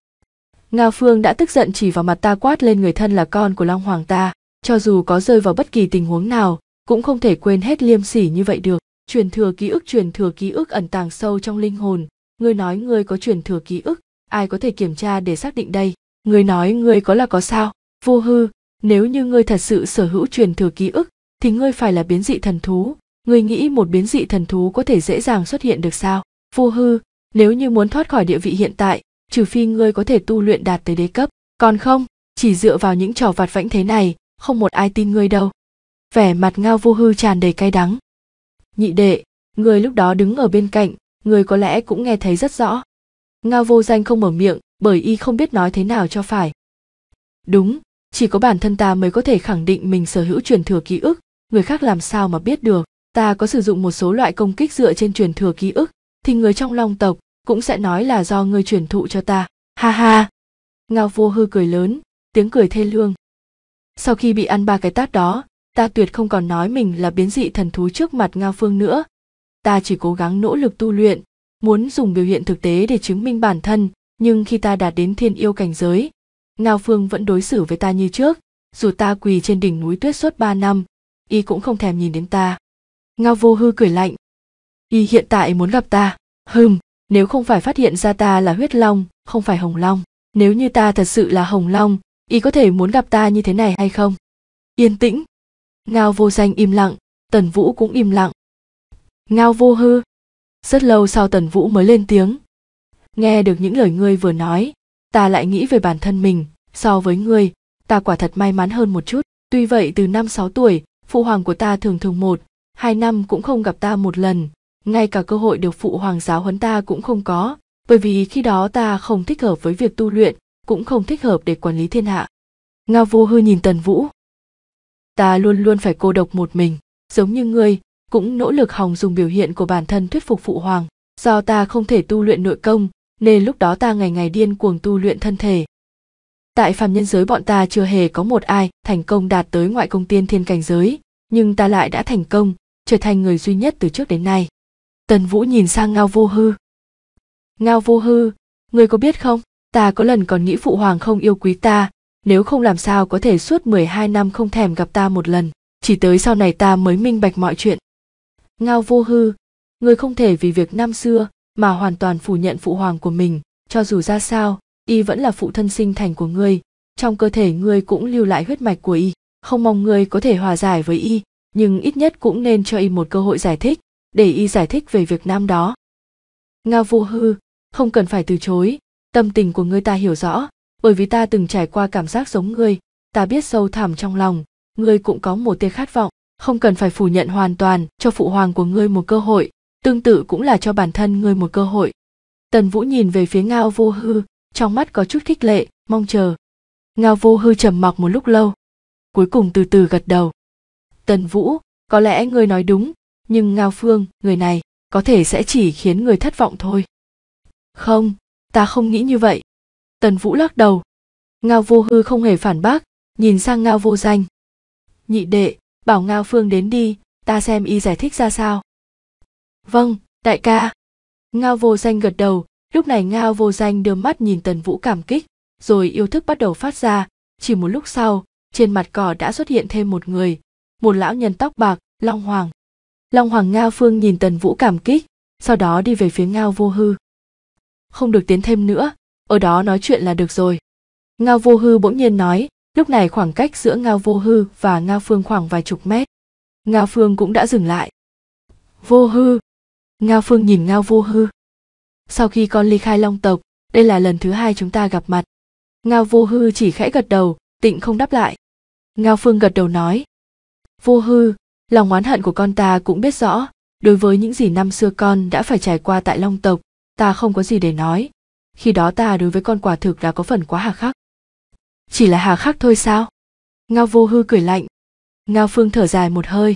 ngao phương đã tức giận chỉ vào mặt ta quát lên người thân là con của long hoàng ta cho dù có rơi vào bất kỳ tình huống nào cũng không thể quên hết liêm sỉ như vậy được truyền thừa ký ức truyền thừa ký ức ẩn tàng sâu trong linh hồn ngươi nói ngươi có truyền thừa ký ức ai có thể kiểm tra để xác định đây ngươi nói ngươi có là có sao vô hư nếu như ngươi thật sự sở hữu truyền thừa ký ức thì ngươi phải là biến dị thần thú ngươi nghĩ một biến dị thần thú có thể dễ dàng xuất hiện được sao vô hư nếu như muốn thoát khỏi địa vị hiện tại trừ phi ngươi có thể tu luyện đạt tới đế cấp còn không chỉ dựa vào những trò vặt vãnh thế này không một ai tin ngươi đâu vẻ mặt ngao vô hư tràn đầy cay đắng nhị đệ người lúc đó đứng ở bên cạnh người có lẽ cũng nghe thấy rất rõ ngao vô danh không mở miệng bởi y không biết nói thế nào cho phải đúng chỉ có bản thân ta mới có thể khẳng định mình sở hữu truyền thừa ký ức người khác làm sao mà biết được ta có sử dụng một số loại công kích dựa trên truyền thừa ký ức thì người trong long tộc cũng sẽ nói là do ngươi truyền thụ cho ta ha ha ngao vô hư cười lớn tiếng cười thê lương sau khi bị ăn ba cái tát đó ta tuyệt không còn nói mình là biến dị thần thú trước mặt Ngao Phương nữa. Ta chỉ cố gắng nỗ lực tu luyện, muốn dùng biểu hiện thực tế để chứng minh bản thân, nhưng khi ta đạt đến thiên yêu cảnh giới, Ngao Phương vẫn đối xử với ta như trước, dù ta quỳ trên đỉnh núi tuyết suốt 3 năm, y cũng không thèm nhìn đến ta. Ngao Vô Hư cười lạnh. Y hiện tại muốn gặp ta, hừm, nếu không phải phát hiện ra ta là huyết long, không phải hồng long, nếu như ta thật sự là hồng long, y có thể muốn gặp ta như thế này hay không? Yên tĩnh, ngao vô danh im lặng tần vũ cũng im lặng ngao vô hư rất lâu sau tần vũ mới lên tiếng nghe được những lời ngươi vừa nói ta lại nghĩ về bản thân mình so với ngươi ta quả thật may mắn hơn một chút tuy vậy từ năm sáu tuổi phụ hoàng của ta thường thường một hai năm cũng không gặp ta một lần ngay cả cơ hội được phụ hoàng giáo huấn ta cũng không có bởi vì khi đó ta không thích hợp với việc tu luyện cũng không thích hợp để quản lý thiên hạ ngao vô hư nhìn tần vũ ta luôn luôn phải cô độc một mình giống như ngươi cũng nỗ lực hòng dùng biểu hiện của bản thân thuyết phục phụ hoàng do ta không thể tu luyện nội công nên lúc đó ta ngày ngày điên cuồng tu luyện thân thể tại phàm nhân giới bọn ta chưa hề có một ai thành công đạt tới ngoại công tiên thiên cảnh giới nhưng ta lại đã thành công trở thành người duy nhất từ trước đến nay tần vũ nhìn sang ngao vô hư ngao vô hư ngươi có biết không ta có lần còn nghĩ phụ hoàng không yêu quý ta nếu không làm sao có thể suốt 12 năm không thèm gặp ta một lần, chỉ tới sau này ta mới minh bạch mọi chuyện. Ngao vô hư, người không thể vì việc năm xưa mà hoàn toàn phủ nhận phụ hoàng của mình, cho dù ra sao, y vẫn là phụ thân sinh thành của ngươi, trong cơ thể ngươi cũng lưu lại huyết mạch của y, không mong ngươi có thể hòa giải với y, nhưng ít nhất cũng nên cho y một cơ hội giải thích, để y giải thích về việc năm đó. Ngao vô hư, không cần phải từ chối, tâm tình của ngươi ta hiểu rõ, bởi vì ta từng trải qua cảm giác giống ngươi ta biết sâu thẳm trong lòng ngươi cũng có một tia khát vọng không cần phải phủ nhận hoàn toàn cho phụ hoàng của ngươi một cơ hội tương tự cũng là cho bản thân ngươi một cơ hội tần vũ nhìn về phía ngao vô hư trong mắt có chút khích lệ mong chờ ngao vô hư trầm mặc một lúc lâu cuối cùng từ từ gật đầu tần vũ có lẽ ngươi nói đúng nhưng ngao phương người này có thể sẽ chỉ khiến người thất vọng thôi không ta không nghĩ như vậy tần vũ lắc đầu ngao vô hư không hề phản bác nhìn sang ngao vô danh nhị đệ bảo ngao phương đến đi ta xem y giải thích ra sao vâng đại ca ngao vô danh gật đầu lúc này ngao vô danh đưa mắt nhìn tần vũ cảm kích rồi yêu thức bắt đầu phát ra chỉ một lúc sau trên mặt cỏ đã xuất hiện thêm một người một lão nhân tóc bạc long hoàng long hoàng ngao phương nhìn tần vũ cảm kích sau đó đi về phía ngao vô hư không được tiến thêm nữa ở đó nói chuyện là được rồi ngao vô hư bỗng nhiên nói lúc này khoảng cách giữa ngao vô hư và ngao phương khoảng vài chục mét ngao phương cũng đã dừng lại vô hư ngao phương nhìn ngao vô hư sau khi con ly khai long tộc đây là lần thứ hai chúng ta gặp mặt ngao vô hư chỉ khẽ gật đầu tịnh không đáp lại ngao phương gật đầu nói vô hư lòng oán hận của con ta cũng biết rõ đối với những gì năm xưa con đã phải trải qua tại long tộc ta không có gì để nói khi đó ta đối với con quả thực đã có phần quá hà khắc chỉ là hà khắc thôi sao ngao vô hư cười lạnh ngao phương thở dài một hơi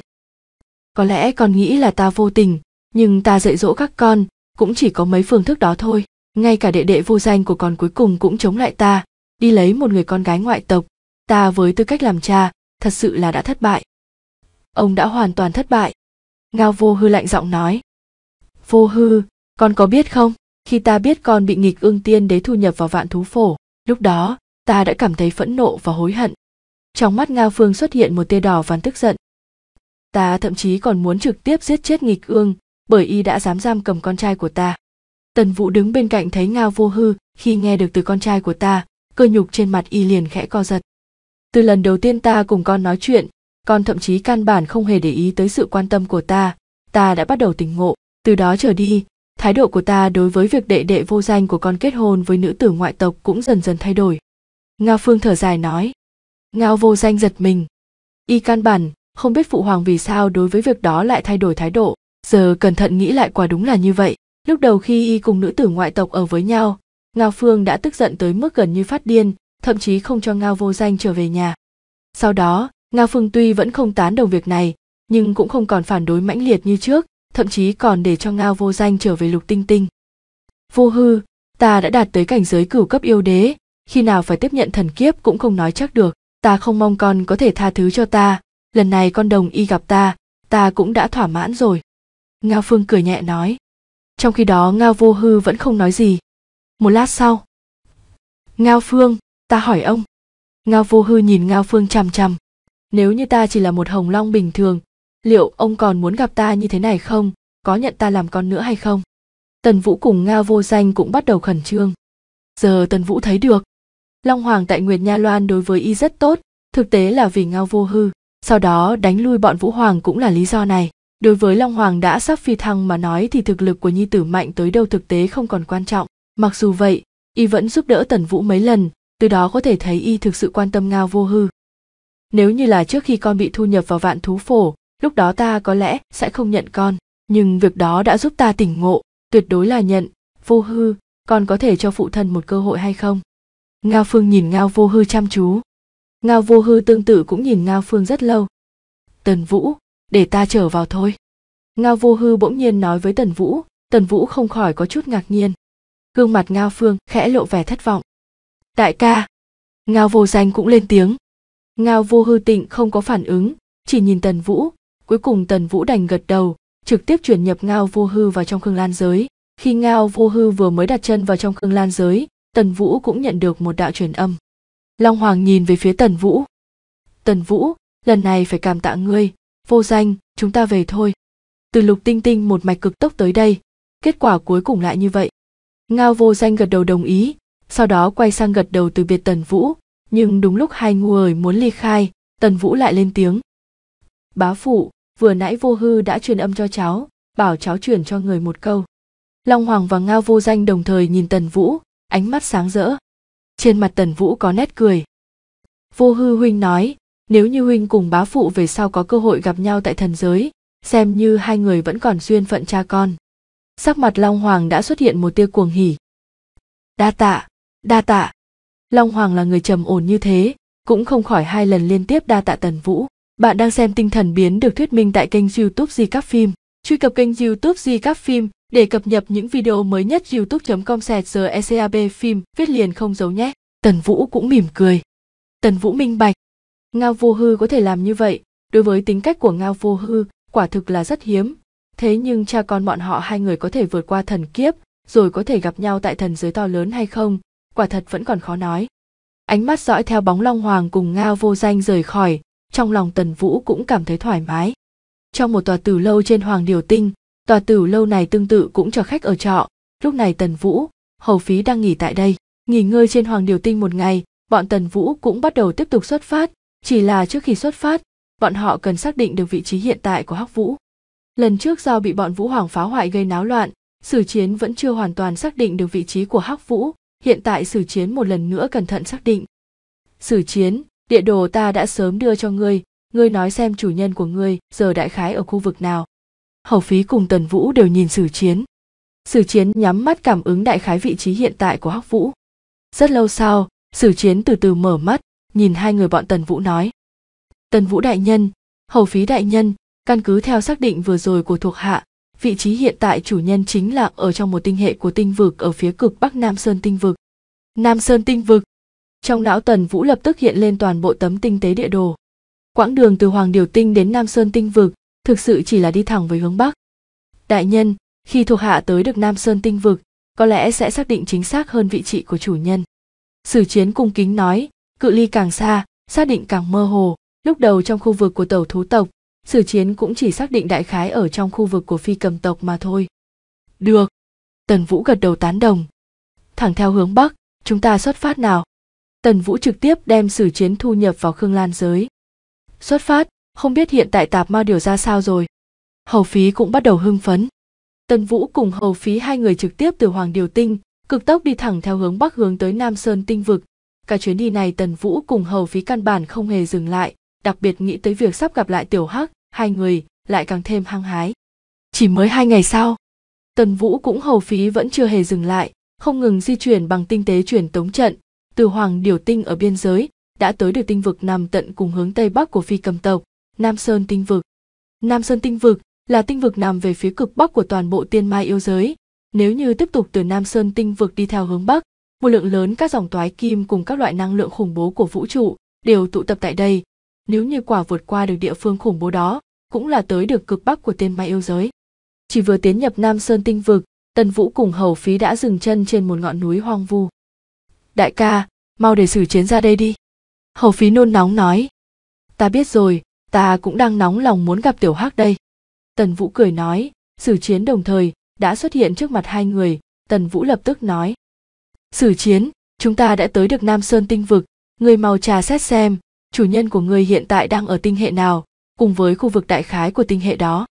có lẽ con nghĩ là ta vô tình nhưng ta dạy dỗ các con cũng chỉ có mấy phương thức đó thôi ngay cả đệ đệ vô danh của con cuối cùng cũng chống lại ta đi lấy một người con gái ngoại tộc ta với tư cách làm cha thật sự là đã thất bại ông đã hoàn toàn thất bại ngao vô hư lạnh giọng nói vô hư con có biết không khi ta biết con bị nghịch ương tiên đế thu nhập vào vạn thú phổ lúc đó ta đã cảm thấy phẫn nộ và hối hận trong mắt ngao phương xuất hiện một tia đỏ và tức giận ta thậm chí còn muốn trực tiếp giết chết nghịch ương bởi y đã dám giam cầm con trai của ta tần vũ đứng bên cạnh thấy ngao vô hư khi nghe được từ con trai của ta cơ nhục trên mặt y liền khẽ co giật từ lần đầu tiên ta cùng con nói chuyện con thậm chí căn bản không hề để ý tới sự quan tâm của ta ta đã bắt đầu tỉnh ngộ từ đó trở đi thái độ của ta đối với việc đệ đệ vô danh của con kết hôn với nữ tử ngoại tộc cũng dần dần thay đổi ngao phương thở dài nói ngao vô danh giật mình y căn bản không biết phụ hoàng vì sao đối với việc đó lại thay đổi thái độ giờ cẩn thận nghĩ lại quả đúng là như vậy lúc đầu khi y cùng nữ tử ngoại tộc ở với nhau ngao phương đã tức giận tới mức gần như phát điên thậm chí không cho ngao vô danh trở về nhà sau đó ngao phương tuy vẫn không tán đồng việc này nhưng cũng không còn phản đối mãnh liệt như trước thậm chí còn để cho ngao vô danh trở về lục tinh tinh vô hư ta đã đạt tới cảnh giới cửu cấp yêu đế khi nào phải tiếp nhận thần kiếp cũng không nói chắc được ta không mong con có thể tha thứ cho ta lần này con đồng y gặp ta ta cũng đã thỏa mãn rồi ngao phương cười nhẹ nói trong khi đó ngao vô hư vẫn không nói gì một lát sau ngao phương ta hỏi ông ngao vô hư nhìn ngao phương chằm chằm nếu như ta chỉ là một hồng long bình thường liệu ông còn muốn gặp ta như thế này không có nhận ta làm con nữa hay không tần vũ cùng ngao vô danh cũng bắt đầu khẩn trương giờ tần vũ thấy được long hoàng tại nguyệt nha loan đối với y rất tốt thực tế là vì ngao vô hư sau đó đánh lui bọn vũ hoàng cũng là lý do này đối với long hoàng đã sắp phi thăng mà nói thì thực lực của nhi tử mạnh tới đâu thực tế không còn quan trọng mặc dù vậy y vẫn giúp đỡ tần vũ mấy lần từ đó có thể thấy y thực sự quan tâm ngao vô hư nếu như là trước khi con bị thu nhập vào vạn thú phổ lúc đó ta có lẽ sẽ không nhận con nhưng việc đó đã giúp ta tỉnh ngộ tuyệt đối là nhận vô hư con có thể cho phụ thân một cơ hội hay không ngao phương nhìn ngao vô hư chăm chú ngao vô hư tương tự cũng nhìn ngao phương rất lâu tần vũ để ta trở vào thôi ngao vô hư bỗng nhiên nói với tần vũ tần vũ không khỏi có chút ngạc nhiên gương mặt ngao phương khẽ lộ vẻ thất vọng đại ca ngao vô danh cũng lên tiếng ngao vô hư tịnh không có phản ứng chỉ nhìn tần vũ cuối cùng tần vũ đành gật đầu trực tiếp chuyển nhập ngao vô hư vào trong khương lan giới khi ngao vô hư vừa mới đặt chân vào trong khương lan giới tần vũ cũng nhận được một đạo truyền âm long hoàng nhìn về phía tần vũ tần vũ lần này phải cảm tạ ngươi vô danh chúng ta về thôi từ lục tinh tinh một mạch cực tốc tới đây kết quả cuối cùng lại như vậy ngao vô danh gật đầu đồng ý sau đó quay sang gật đầu từ biệt tần vũ nhưng đúng lúc hai người muốn ly khai tần vũ lại lên tiếng bá phụ vừa nãy vô hư đã truyền âm cho cháu bảo cháu truyền cho người một câu long hoàng và ngao vô danh đồng thời nhìn tần vũ ánh mắt sáng rỡ trên mặt tần vũ có nét cười vô hư huynh nói nếu như huynh cùng bá phụ về sau có cơ hội gặp nhau tại thần giới xem như hai người vẫn còn duyên phận cha con sắc mặt long hoàng đã xuất hiện một tia cuồng hỉ đa tạ đa tạ long hoàng là người trầm ổn như thế cũng không khỏi hai lần liên tiếp đa tạ tần vũ bạn đang xem tinh thần biến được thuyết minh tại kênh youtube Di Các Phim. Truy cập kênh youtube Di Các Phim để cập nhật những video mới nhất youtube.com sẹt giờ ECAB phim viết liền không giấu nhé. Tần Vũ cũng mỉm cười. Tần Vũ minh bạch. Ngao vô hư có thể làm như vậy, đối với tính cách của Ngao vô hư quả thực là rất hiếm. Thế nhưng cha con bọn họ hai người có thể vượt qua thần kiếp, rồi có thể gặp nhau tại thần giới to lớn hay không, quả thật vẫn còn khó nói. Ánh mắt dõi theo bóng Long Hoàng cùng Ngao vô danh rời khỏi, trong lòng tần vũ cũng cảm thấy thoải mái trong một tòa tử lâu trên hoàng điều tinh tòa tử lâu này tương tự cũng cho khách ở trọ lúc này tần vũ hầu phí đang nghỉ tại đây nghỉ ngơi trên hoàng điều tinh một ngày bọn tần vũ cũng bắt đầu tiếp tục xuất phát chỉ là trước khi xuất phát bọn họ cần xác định được vị trí hiện tại của hắc vũ lần trước do bị bọn vũ hoàng phá hoại gây náo loạn sử chiến vẫn chưa hoàn toàn xác định được vị trí của hắc vũ hiện tại sử chiến một lần nữa cẩn thận xác định sử chiến địa đồ ta đã sớm đưa cho ngươi ngươi nói xem chủ nhân của ngươi giờ đại khái ở khu vực nào hầu phí cùng tần vũ đều nhìn sử chiến sử chiến nhắm mắt cảm ứng đại khái vị trí hiện tại của hắc vũ rất lâu sau sử chiến từ từ mở mắt nhìn hai người bọn tần vũ nói tần vũ đại nhân hầu phí đại nhân căn cứ theo xác định vừa rồi của thuộc hạ vị trí hiện tại chủ nhân chính là ở trong một tinh hệ của tinh vực ở phía cực bắc nam sơn tinh vực nam sơn tinh vực trong não tần vũ lập tức hiện lên toàn bộ tấm tinh tế địa đồ quãng đường từ hoàng điều tinh đến nam sơn tinh vực thực sự chỉ là đi thẳng với hướng bắc đại nhân khi thuộc hạ tới được nam sơn tinh vực có lẽ sẽ xác định chính xác hơn vị trị của chủ nhân sử chiến cung kính nói cự ly càng xa xác định càng mơ hồ lúc đầu trong khu vực của tàu thú tộc sử chiến cũng chỉ xác định đại khái ở trong khu vực của phi cầm tộc mà thôi được tần vũ gật đầu tán đồng thẳng theo hướng bắc chúng ta xuất phát nào Tần Vũ trực tiếp đem sử chiến thu nhập vào Khương Lan giới. Xuất phát, không biết hiện tại tạp ma điều ra sao rồi. Hầu phí cũng bắt đầu hưng phấn. Tần Vũ cùng Hầu phí hai người trực tiếp từ Hoàng Điều Tinh, cực tốc đi thẳng theo hướng bắc hướng tới Nam Sơn Tinh Vực. Cả chuyến đi này Tần Vũ cùng Hầu phí căn bản không hề dừng lại, đặc biệt nghĩ tới việc sắp gặp lại Tiểu Hắc, hai người lại càng thêm hăng hái. Chỉ mới hai ngày sau, Tần Vũ cũng Hầu phí vẫn chưa hề dừng lại, không ngừng di chuyển bằng tinh tế chuyển tống trận, từ Hoàng Điểu Tinh ở biên giới, đã tới được tinh vực nằm tận cùng hướng Tây Bắc của phi cầm tộc, Nam Sơn Tinh Vực. Nam Sơn Tinh Vực là tinh vực nằm về phía cực Bắc của toàn bộ tiên mai yêu giới. Nếu như tiếp tục từ Nam Sơn Tinh Vực đi theo hướng Bắc, một lượng lớn các dòng toái kim cùng các loại năng lượng khủng bố của vũ trụ đều tụ tập tại đây. Nếu như quả vượt qua được địa phương khủng bố đó, cũng là tới được cực Bắc của tiên mai yêu giới. Chỉ vừa tiến nhập Nam Sơn Tinh Vực, Tần Vũ cùng Hầu Phí đã dừng chân trên một ngọn núi hoang vu đại ca mau để xử chiến ra đây đi hầu phí nôn nóng nói ta biết rồi ta cũng đang nóng lòng muốn gặp tiểu hắc đây tần vũ cười nói xử chiến đồng thời đã xuất hiện trước mặt hai người tần vũ lập tức nói xử chiến chúng ta đã tới được nam sơn tinh vực người màu trà xét xem chủ nhân của người hiện tại đang ở tinh hệ nào cùng với khu vực đại khái của tinh hệ đó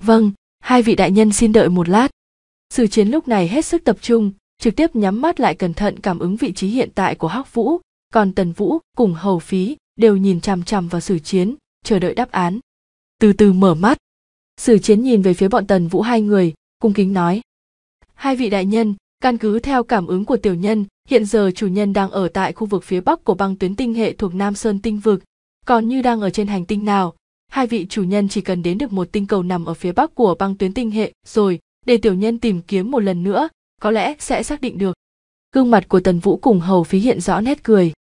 vâng hai vị đại nhân xin đợi một lát sử chiến lúc này hết sức tập trung trực tiếp nhắm mắt lại cẩn thận cảm ứng vị trí hiện tại của hắc vũ còn tần vũ cùng hầu phí đều nhìn chằm chằm vào sử chiến chờ đợi đáp án từ từ mở mắt sử chiến nhìn về phía bọn tần vũ hai người cung kính nói hai vị đại nhân căn cứ theo cảm ứng của tiểu nhân hiện giờ chủ nhân đang ở tại khu vực phía bắc của băng tuyến tinh hệ thuộc nam sơn tinh vực còn như đang ở trên hành tinh nào hai vị chủ nhân chỉ cần đến được một tinh cầu nằm ở phía bắc của băng tuyến tinh hệ rồi để tiểu nhân tìm kiếm một lần nữa có lẽ sẽ xác định được gương mặt của tần vũ cùng hầu phí hiện rõ nét cười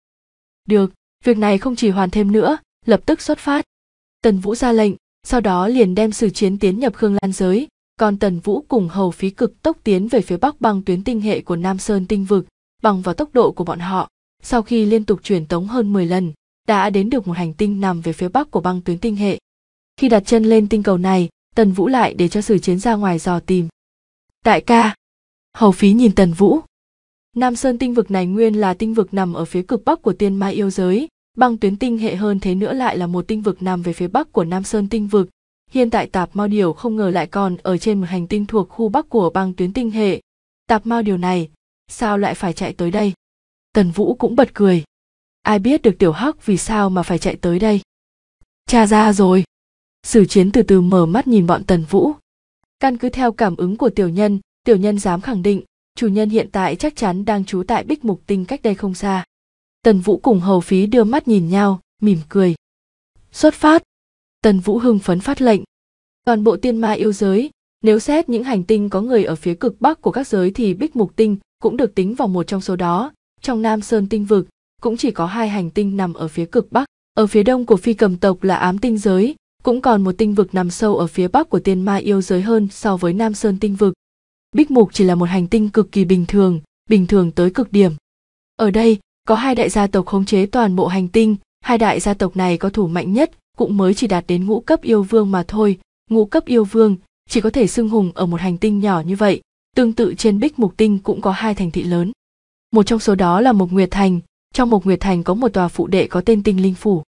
được việc này không chỉ hoàn thêm nữa lập tức xuất phát tần vũ ra lệnh sau đó liền đem sử chiến tiến nhập khương lan giới còn tần vũ cùng hầu phí cực tốc tiến về phía bắc băng tuyến tinh hệ của nam sơn tinh vực bằng vào tốc độ của bọn họ sau khi liên tục truyền tống hơn 10 lần đã đến được một hành tinh nằm về phía bắc của băng tuyến tinh hệ khi đặt chân lên tinh cầu này tần vũ lại để cho sử chiến ra ngoài dò tìm đại ca hầu phí nhìn tần vũ nam sơn tinh vực này nguyên là tinh vực nằm ở phía cực bắc của tiên mai yêu giới băng tuyến tinh hệ hơn thế nữa lại là một tinh vực nằm về phía bắc của nam sơn tinh vực hiện tại tạp mao điều không ngờ lại còn ở trên một hành tinh thuộc khu bắc của băng tuyến tinh hệ tạp mao điều này sao lại phải chạy tới đây tần vũ cũng bật cười ai biết được tiểu hắc vì sao mà phải chạy tới đây cha ra rồi sử chiến từ từ mở mắt nhìn bọn tần vũ căn cứ theo cảm ứng của tiểu nhân tiểu nhân dám khẳng định chủ nhân hiện tại chắc chắn đang trú tại bích mục tinh cách đây không xa tần vũ cùng hầu phí đưa mắt nhìn nhau mỉm cười xuất phát tần vũ hưng phấn phát lệnh toàn bộ tiên ma yêu giới nếu xét những hành tinh có người ở phía cực bắc của các giới thì bích mục tinh cũng được tính vào một trong số đó trong nam sơn tinh vực cũng chỉ có hai hành tinh nằm ở phía cực bắc ở phía đông của phi cầm tộc là ám tinh giới cũng còn một tinh vực nằm sâu ở phía bắc của tiên ma yêu giới hơn so với nam sơn tinh vực Bích Mục chỉ là một hành tinh cực kỳ bình thường, bình thường tới cực điểm. Ở đây, có hai đại gia tộc khống chế toàn bộ hành tinh, hai đại gia tộc này có thủ mạnh nhất cũng mới chỉ đạt đến ngũ cấp yêu vương mà thôi, ngũ cấp yêu vương chỉ có thể xưng hùng ở một hành tinh nhỏ như vậy, tương tự trên Bích Mục Tinh cũng có hai thành thị lớn. Một trong số đó là Mộc Nguyệt Thành, trong Mộc Nguyệt Thành có một tòa phụ đệ có tên Tinh Linh Phủ.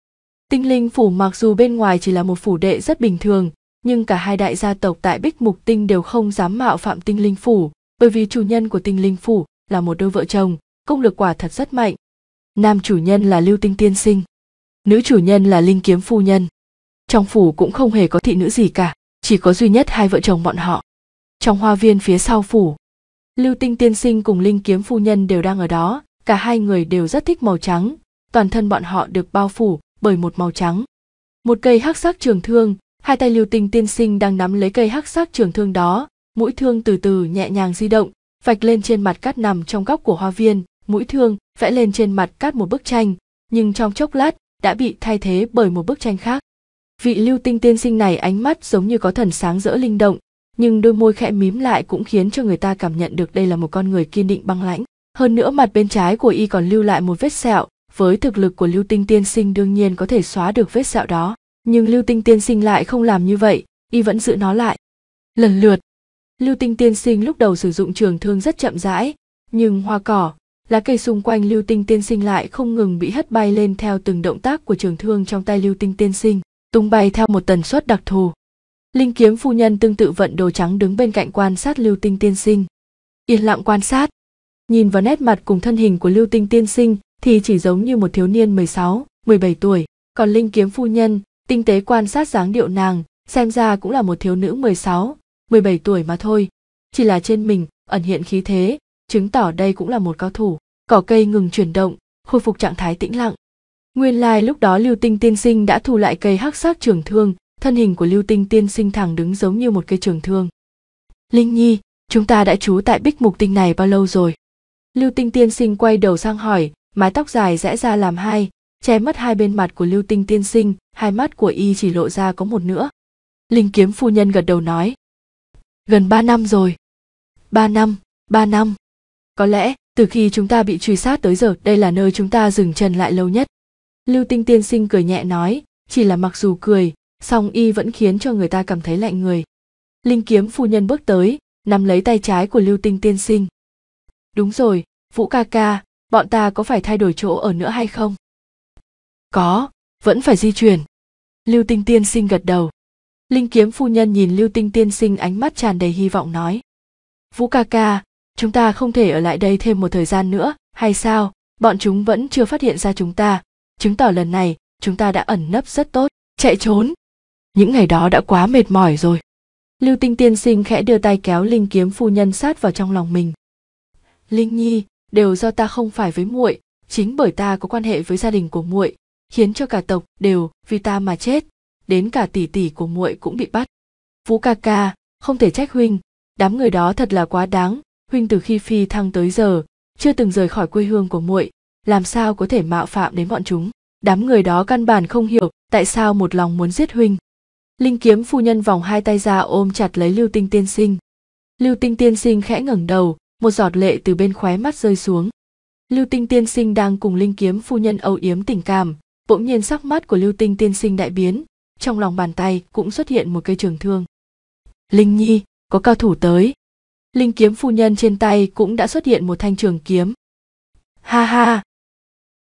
Tinh Linh Phủ mặc dù bên ngoài chỉ là một phủ đệ rất bình thường, nhưng cả hai đại gia tộc tại Bích Mục Tinh đều không dám mạo phạm tinh linh phủ, bởi vì chủ nhân của tinh linh phủ là một đôi vợ chồng, công lực quả thật rất mạnh. Nam chủ nhân là Lưu Tinh Tiên Sinh, nữ chủ nhân là Linh Kiếm Phu Nhân. Trong phủ cũng không hề có thị nữ gì cả, chỉ có duy nhất hai vợ chồng bọn họ. Trong hoa viên phía sau phủ, Lưu Tinh Tiên Sinh cùng Linh Kiếm Phu Nhân đều đang ở đó, cả hai người đều rất thích màu trắng, toàn thân bọn họ được bao phủ bởi một màu trắng. Một cây hắc sắc trường thương hai tay lưu tinh tiên sinh đang nắm lấy cây hắc sắc trường thương đó mũi thương từ từ nhẹ nhàng di động vạch lên trên mặt cát nằm trong góc của hoa viên mũi thương vẽ lên trên mặt cát một bức tranh nhưng trong chốc lát đã bị thay thế bởi một bức tranh khác vị lưu tinh tiên sinh này ánh mắt giống như có thần sáng rỡ linh động nhưng đôi môi khẽ mím lại cũng khiến cho người ta cảm nhận được đây là một con người kiên định băng lãnh hơn nữa mặt bên trái của y còn lưu lại một vết sẹo với thực lực của lưu tinh tiên sinh đương nhiên có thể xóa được vết sẹo đó nhưng lưu tinh tiên sinh lại không làm như vậy y vẫn giữ nó lại lần lượt lưu tinh tiên sinh lúc đầu sử dụng trường thương rất chậm rãi nhưng hoa cỏ lá cây xung quanh lưu tinh tiên sinh lại không ngừng bị hất bay lên theo từng động tác của trường thương trong tay lưu tinh tiên sinh tung bay theo một tần suất đặc thù linh kiếm phu nhân tương tự vận đồ trắng đứng bên cạnh quan sát lưu tinh tiên sinh yên lặng quan sát nhìn vào nét mặt cùng thân hình của lưu tinh tiên sinh thì chỉ giống như một thiếu niên 16, 17 tuổi còn linh kiếm phu nhân Tinh tế quan sát dáng điệu nàng, xem ra cũng là một thiếu nữ 16, 17 tuổi mà thôi. Chỉ là trên mình ẩn hiện khí thế, chứng tỏ đây cũng là một cao thủ. Cỏ cây ngừng chuyển động, khôi phục trạng thái tĩnh lặng. Nguyên lai like lúc đó Lưu Tinh tiên sinh đã thu lại cây hắc sắc trường thương, thân hình của Lưu Tinh tiên sinh thẳng đứng giống như một cây trường thương. Linh Nhi, chúng ta đã trú tại bích mục tinh này bao lâu rồi? Lưu Tinh tiên sinh quay đầu sang hỏi, mái tóc dài rẽ ra làm hai, che mất hai bên mặt của Lưu Tinh tiên sinh, hai mắt của y chỉ lộ ra có một nữa linh kiếm phu nhân gật đầu nói gần ba năm rồi ba năm ba năm có lẽ từ khi chúng ta bị truy sát tới giờ đây là nơi chúng ta dừng chân lại lâu nhất lưu tinh tiên sinh cười nhẹ nói chỉ là mặc dù cười song y vẫn khiến cho người ta cảm thấy lạnh người linh kiếm phu nhân bước tới nắm lấy tay trái của lưu tinh tiên sinh đúng rồi vũ ca ca bọn ta có phải thay đổi chỗ ở nữa hay không có vẫn phải di chuyển lưu tinh tiên sinh gật đầu linh kiếm phu nhân nhìn lưu tinh tiên sinh ánh mắt tràn đầy hy vọng nói vũ ca ca chúng ta không thể ở lại đây thêm một thời gian nữa hay sao bọn chúng vẫn chưa phát hiện ra chúng ta chứng tỏ lần này chúng ta đã ẩn nấp rất tốt chạy trốn những ngày đó đã quá mệt mỏi rồi lưu tinh tiên sinh khẽ đưa tay kéo linh kiếm phu nhân sát vào trong lòng mình linh nhi đều do ta không phải với muội chính bởi ta có quan hệ với gia đình của muội khiến cho cả tộc đều vì ta mà chết đến cả tỷ tỷ của muội cũng bị bắt vũ ca ca không thể trách huynh đám người đó thật là quá đáng huynh từ khi phi thăng tới giờ chưa từng rời khỏi quê hương của muội làm sao có thể mạo phạm đến bọn chúng đám người đó căn bản không hiểu tại sao một lòng muốn giết huynh linh kiếm phu nhân vòng hai tay ra ôm chặt lấy lưu tinh tiên sinh lưu tinh tiên sinh khẽ ngẩng đầu một giọt lệ từ bên khóe mắt rơi xuống lưu tinh tiên sinh đang cùng linh kiếm phu nhân âu yếm tình cảm bỗng nhiên sắc mắt của lưu tinh tiên sinh đại biến trong lòng bàn tay cũng xuất hiện một cây trường thương linh nhi có cao thủ tới linh kiếm phu nhân trên tay cũng đã xuất hiện một thanh trường kiếm ha ha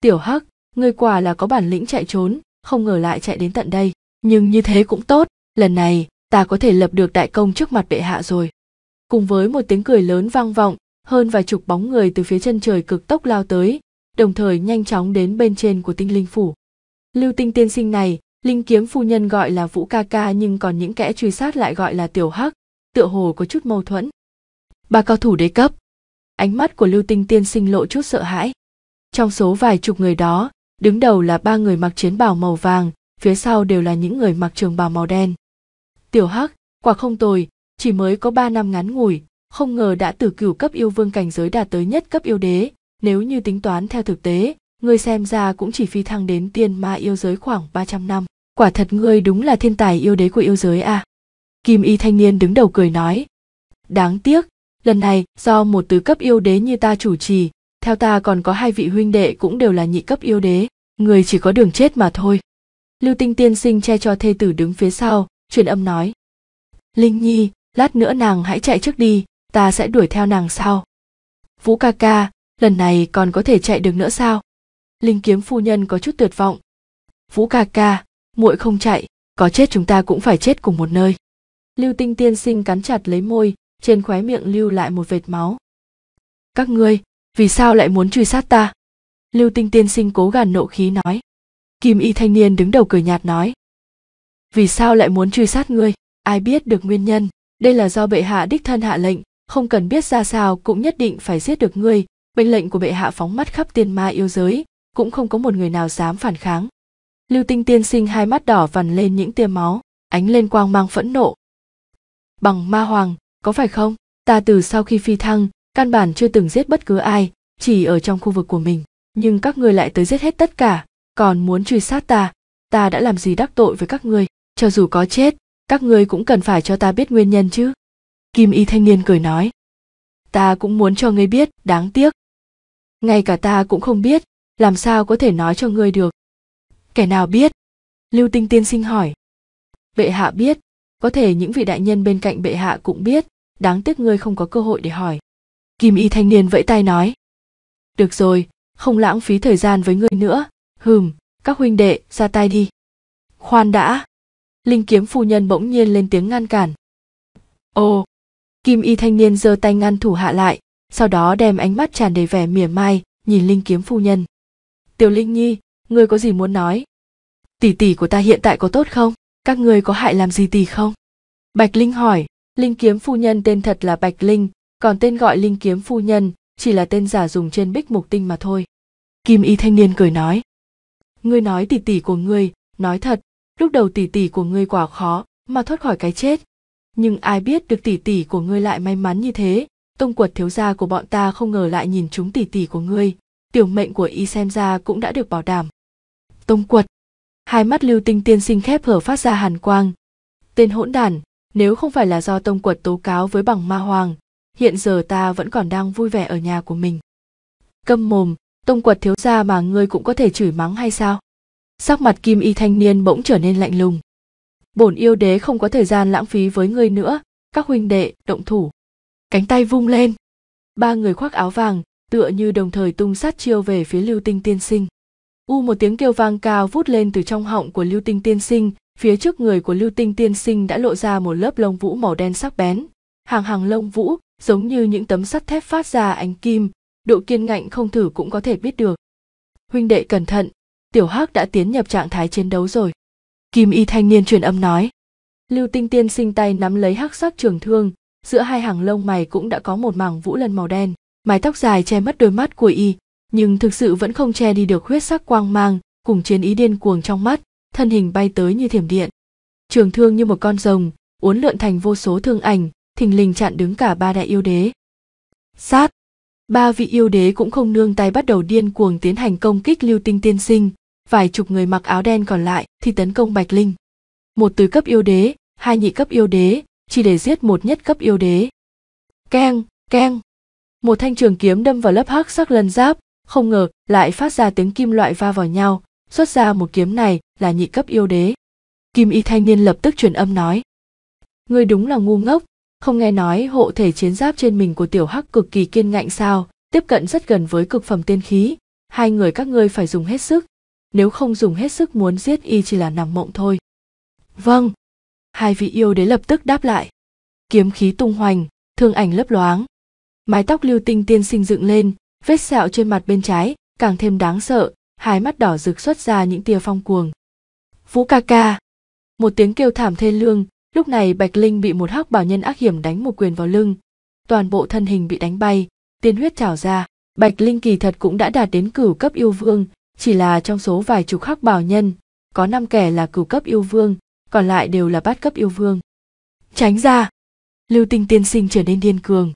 tiểu hắc ngươi quả là có bản lĩnh chạy trốn không ngờ lại chạy đến tận đây nhưng như thế cũng tốt lần này ta có thể lập được đại công trước mặt bệ hạ rồi cùng với một tiếng cười lớn vang vọng hơn vài chục bóng người từ phía chân trời cực tốc lao tới đồng thời nhanh chóng đến bên trên của tinh linh phủ Lưu Tinh tiên sinh này, linh kiếm phu nhân gọi là Vũ ca ca nhưng còn những kẻ truy sát lại gọi là Tiểu Hắc, tựa hồ có chút mâu thuẫn. Ba cao thủ đế cấp. Ánh mắt của Lưu Tinh tiên sinh lộ chút sợ hãi. Trong số vài chục người đó, đứng đầu là ba người mặc chiến bào màu vàng, phía sau đều là những người mặc trường bào màu đen. Tiểu Hắc, quả không tồi, chỉ mới có ba năm ngắn ngủi, không ngờ đã từ cửu cấp yêu vương cảnh giới đạt tới nhất cấp yêu đế, nếu như tính toán theo thực tế, ngươi xem ra cũng chỉ phi thăng đến tiên ma yêu giới khoảng 300 năm. Quả thật ngươi đúng là thiên tài yêu đế của yêu giới à. Kim y thanh niên đứng đầu cười nói. Đáng tiếc, lần này do một tứ cấp yêu đế như ta chủ trì, theo ta còn có hai vị huynh đệ cũng đều là nhị cấp yêu đế, người chỉ có đường chết mà thôi. Lưu tinh tiên sinh che cho thê tử đứng phía sau, truyền âm nói. Linh Nhi, lát nữa nàng hãy chạy trước đi, ta sẽ đuổi theo nàng sau. Vũ ca ca, lần này còn có thể chạy được nữa sao? linh kiếm phu nhân có chút tuyệt vọng vũ ca ca muội không chạy có chết chúng ta cũng phải chết cùng một nơi lưu tinh tiên sinh cắn chặt lấy môi trên khóe miệng lưu lại một vệt máu các ngươi vì sao lại muốn truy sát ta lưu tinh tiên sinh cố gắng nộ khí nói kim y thanh niên đứng đầu cười nhạt nói vì sao lại muốn truy sát ngươi ai biết được nguyên nhân đây là do bệ hạ đích thân hạ lệnh không cần biết ra sao cũng nhất định phải giết được ngươi mệnh lệnh của bệ hạ phóng mắt khắp tiên ma yêu giới cũng không có một người nào dám phản kháng lưu tinh tiên sinh hai mắt đỏ vằn lên những tia máu ánh lên quang mang phẫn nộ bằng ma hoàng có phải không ta từ sau khi phi thăng căn bản chưa từng giết bất cứ ai chỉ ở trong khu vực của mình nhưng các người lại tới giết hết tất cả còn muốn truy sát ta ta đã làm gì đắc tội với các người? cho dù có chết các người cũng cần phải cho ta biết nguyên nhân chứ kim y thanh niên cười nói ta cũng muốn cho ngươi biết đáng tiếc ngay cả ta cũng không biết làm sao có thể nói cho ngươi được kẻ nào biết lưu tinh tiên sinh hỏi bệ hạ biết có thể những vị đại nhân bên cạnh bệ hạ cũng biết đáng tiếc ngươi không có cơ hội để hỏi kim y thanh niên vẫy tay nói được rồi không lãng phí thời gian với ngươi nữa hừm các huynh đệ ra tay đi khoan đã linh kiếm phu nhân bỗng nhiên lên tiếng ngăn cản ồ kim y thanh niên giơ tay ngăn thủ hạ lại sau đó đem ánh mắt tràn đầy vẻ mỉa mai nhìn linh kiếm phu nhân Tiểu Linh Nhi, ngươi có gì muốn nói? Tỷ tỷ của ta hiện tại có tốt không? Các ngươi có hại làm gì tỷ không? Bạch Linh hỏi, Linh kiếm phu nhân tên thật là Bạch Linh, còn tên gọi Linh kiếm phu nhân chỉ là tên giả dùng trên bích mục tinh mà thôi. Kim y thanh niên cười nói. Ngươi nói tỷ tỷ của ngươi, nói thật, lúc đầu tỷ tỷ của ngươi quả khó mà thoát khỏi cái chết. Nhưng ai biết được tỷ tỷ của ngươi lại may mắn như thế, tông quật thiếu gia của bọn ta không ngờ lại nhìn chúng tỷ tỷ của ngươi, tiểu mệnh của y xem ra cũng đã được bảo đảm tông quật hai mắt lưu tinh tiên sinh khép hở phát ra hàn quang tên hỗn đản nếu không phải là do tông quật tố cáo với bằng ma hoàng hiện giờ ta vẫn còn đang vui vẻ ở nhà của mình câm mồm tông quật thiếu gia mà ngươi cũng có thể chửi mắng hay sao sắc mặt kim y thanh niên bỗng trở nên lạnh lùng bổn yêu đế không có thời gian lãng phí với ngươi nữa các huynh đệ động thủ cánh tay vung lên ba người khoác áo vàng tựa như đồng thời tung sát chiêu về phía lưu tinh tiên sinh u một tiếng kêu vang cao vút lên từ trong họng của lưu tinh tiên sinh phía trước người của lưu tinh tiên sinh đã lộ ra một lớp lông vũ màu đen sắc bén hàng hàng lông vũ giống như những tấm sắt thép phát ra ánh kim độ kiên ngạnh không thử cũng có thể biết được huynh đệ cẩn thận tiểu hắc đã tiến nhập trạng thái chiến đấu rồi kim y thanh niên truyền âm nói lưu tinh tiên sinh tay nắm lấy hắc sắc trường thương giữa hai hàng lông mày cũng đã có một mảng vũ lân màu đen mái tóc dài che mất đôi mắt của y nhưng thực sự vẫn không che đi được huyết sắc quang mang cùng chiến ý điên cuồng trong mắt thân hình bay tới như thiểm điện trường thương như một con rồng uốn lượn thành vô số thương ảnh thình lình chặn đứng cả ba đại yêu đế sát ba vị yêu đế cũng không nương tay bắt đầu điên cuồng tiến hành công kích lưu tinh tiên sinh vài chục người mặc áo đen còn lại thì tấn công bạch linh một tứ cấp yêu đế hai nhị cấp yêu đế chỉ để giết một nhất cấp yêu đế keng keng một thanh trường kiếm đâm vào lớp hắc sắc lân giáp không ngờ lại phát ra tiếng kim loại va vào nhau xuất ra một kiếm này là nhị cấp yêu đế kim y thanh niên lập tức truyền âm nói ngươi đúng là ngu ngốc không nghe nói hộ thể chiến giáp trên mình của tiểu hắc cực kỳ kiên ngạnh sao tiếp cận rất gần với cực phẩm tiên khí hai người các ngươi phải dùng hết sức nếu không dùng hết sức muốn giết y chỉ là nằm mộng thôi vâng hai vị yêu đế lập tức đáp lại kiếm khí tung hoành thương ảnh lấp loáng mái tóc lưu tinh tiên sinh dựng lên vết sẹo trên mặt bên trái càng thêm đáng sợ hai mắt đỏ rực xuất ra những tia phong cuồng vũ ca ca một tiếng kêu thảm thê lương lúc này bạch linh bị một hắc bảo nhân ác hiểm đánh một quyền vào lưng toàn bộ thân hình bị đánh bay tiên huyết trào ra bạch linh kỳ thật cũng đã đạt đến cửu cấp yêu vương chỉ là trong số vài chục hắc bảo nhân có năm kẻ là cửu cấp yêu vương còn lại đều là bát cấp yêu vương tránh ra lưu tinh tiên sinh trở nên điên cường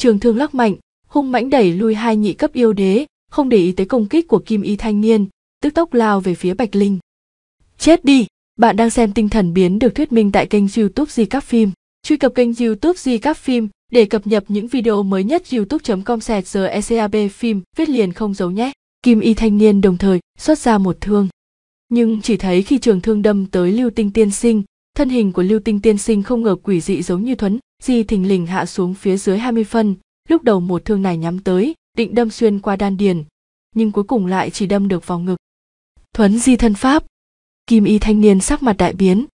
trường thương lắc mạnh hung mãnh đẩy lui hai nhị cấp yêu đế không để ý tới công kích của kim y thanh niên tức tốc lao về phía bạch linh chết đi bạn đang xem tinh thần biến được thuyết minh tại kênh youtube di các phim truy cập kênh youtube di các phim để cập nhật những video mới nhất youtube com sẹt giờ ecab phim viết liền không giấu nhé kim y thanh niên đồng thời xuất ra một thương nhưng chỉ thấy khi trường thương đâm tới lưu tinh tiên sinh thân hình của lưu tinh tiên sinh không ngờ quỷ dị giống như thuấn di thình lình hạ xuống phía dưới 20 phân, lúc đầu một thương này nhắm tới, định đâm xuyên qua đan điền, nhưng cuối cùng lại chỉ đâm được vào ngực. Thuấn di thân pháp. Kim y thanh niên sắc mặt đại biến.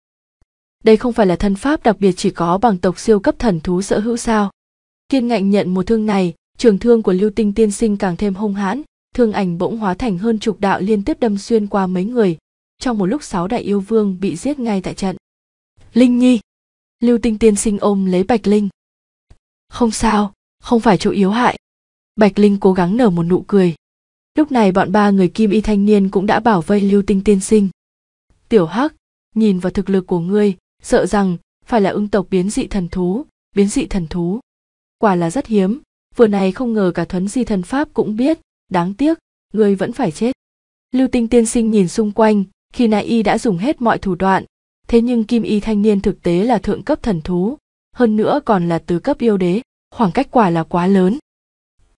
Đây không phải là thân pháp đặc biệt chỉ có bằng tộc siêu cấp thần thú sở hữu sao. Kiên ngạnh nhận một thương này, trường thương của lưu tinh tiên sinh càng thêm hung hãn, thương ảnh bỗng hóa thành hơn chục đạo liên tiếp đâm xuyên qua mấy người. Trong một lúc sáu đại yêu vương bị giết ngay tại trận. Linh Nhi lưu tinh tiên sinh ôm lấy bạch linh không sao không phải chỗ yếu hại bạch linh cố gắng nở một nụ cười lúc này bọn ba người kim y thanh niên cũng đã bảo vây lưu tinh tiên sinh tiểu hắc nhìn vào thực lực của ngươi sợ rằng phải là ưng tộc biến dị thần thú biến dị thần thú quả là rất hiếm vừa này không ngờ cả thuấn di thần pháp cũng biết đáng tiếc ngươi vẫn phải chết lưu tinh tiên sinh nhìn xung quanh khi nãy y đã dùng hết mọi thủ đoạn thế nhưng kim y thanh niên thực tế là thượng cấp thần thú hơn nữa còn là tứ cấp yêu đế khoảng cách quả là quá lớn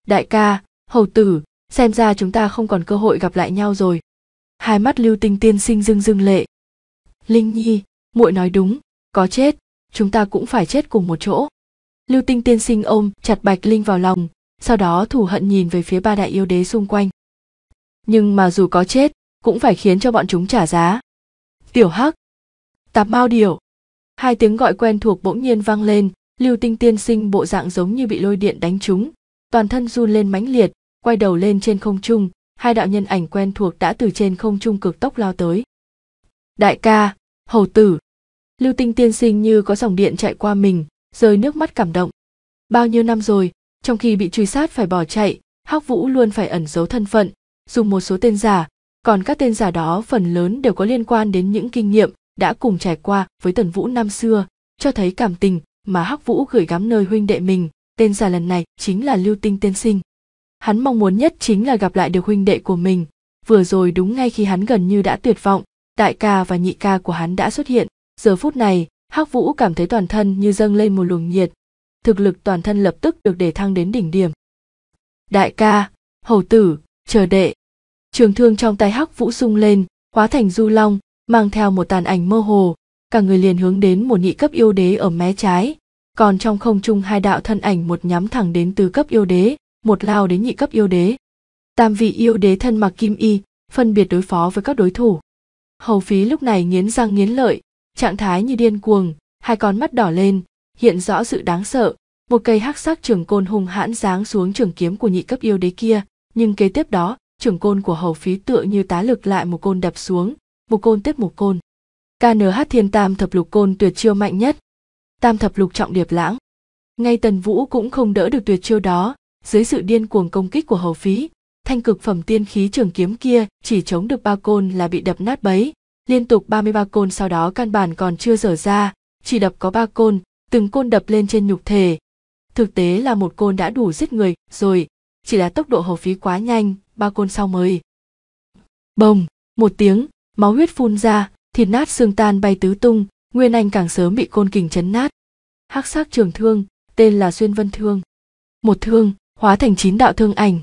đại ca hầu tử xem ra chúng ta không còn cơ hội gặp lại nhau rồi hai mắt lưu tinh tiên sinh dưng dưng lệ linh nhi muội nói đúng có chết chúng ta cũng phải chết cùng một chỗ lưu tinh tiên sinh ôm chặt bạch linh vào lòng sau đó thù hận nhìn về phía ba đại yêu đế xung quanh nhưng mà dù có chết cũng phải khiến cho bọn chúng trả giá tiểu hắc tạp mao điểu hai tiếng gọi quen thuộc bỗng nhiên vang lên lưu tinh tiên sinh bộ dạng giống như bị lôi điện đánh trúng toàn thân run lên mãnh liệt quay đầu lên trên không trung hai đạo nhân ảnh quen thuộc đã từ trên không trung cực tốc lao tới đại ca hầu tử lưu tinh tiên sinh như có dòng điện chạy qua mình rơi nước mắt cảm động bao nhiêu năm rồi trong khi bị truy sát phải bỏ chạy hắc vũ luôn phải ẩn giấu thân phận dùng một số tên giả còn các tên giả đó phần lớn đều có liên quan đến những kinh nghiệm đã cùng trải qua với Tần Vũ năm xưa, cho thấy cảm tình mà Hắc Vũ gửi gắm nơi huynh đệ mình, tên giả lần này chính là Lưu Tinh Tiên Sinh. Hắn mong muốn nhất chính là gặp lại được huynh đệ của mình, vừa rồi đúng ngay khi hắn gần như đã tuyệt vọng, đại ca và nhị ca của hắn đã xuất hiện, giờ phút này, Hắc Vũ cảm thấy toàn thân như dâng lên một luồng nhiệt, thực lực toàn thân lập tức được để thăng đến đỉnh điểm. Đại ca, hầu tử, chờ đệ. Trường thương trong tay Hắc Vũ sung lên, hóa thành du long, mang theo một tàn ảnh mơ hồ cả người liền hướng đến một nhị cấp yêu đế ở mé trái còn trong không trung hai đạo thân ảnh một nhắm thẳng đến tứ cấp yêu đế một lao đến nhị cấp yêu đế tam vị yêu đế thân mặc kim y phân biệt đối phó với các đối thủ hầu phí lúc này nghiến răng nghiến lợi trạng thái như điên cuồng hai con mắt đỏ lên hiện rõ sự đáng sợ một cây hắc sắc trường côn hung hãn giáng xuống trường kiếm của nhị cấp yêu đế kia nhưng kế tiếp đó trường côn của hầu phí tựa như tá lực lại một côn đập xuống mục côn tiếp mục côn knh thiên tam thập lục côn tuyệt chiêu mạnh nhất tam thập lục trọng điệp lãng ngay tần vũ cũng không đỡ được tuyệt chiêu đó dưới sự điên cuồng công kích của hầu phí thanh cực phẩm tiên khí trường kiếm kia chỉ chống được ba côn là bị đập nát bấy liên tục 33 côn sau đó căn bản còn chưa dở ra chỉ đập có ba côn từng côn đập lên trên nhục thể thực tế là một côn đã đủ giết người rồi chỉ là tốc độ hầu phí quá nhanh ba côn sau mới bồng một tiếng máu huyết phun ra thịt nát xương tan bay tứ tung nguyên anh càng sớm bị côn kình chấn nát hắc sắc trường thương tên là xuyên vân thương một thương hóa thành chín đạo thương ảnh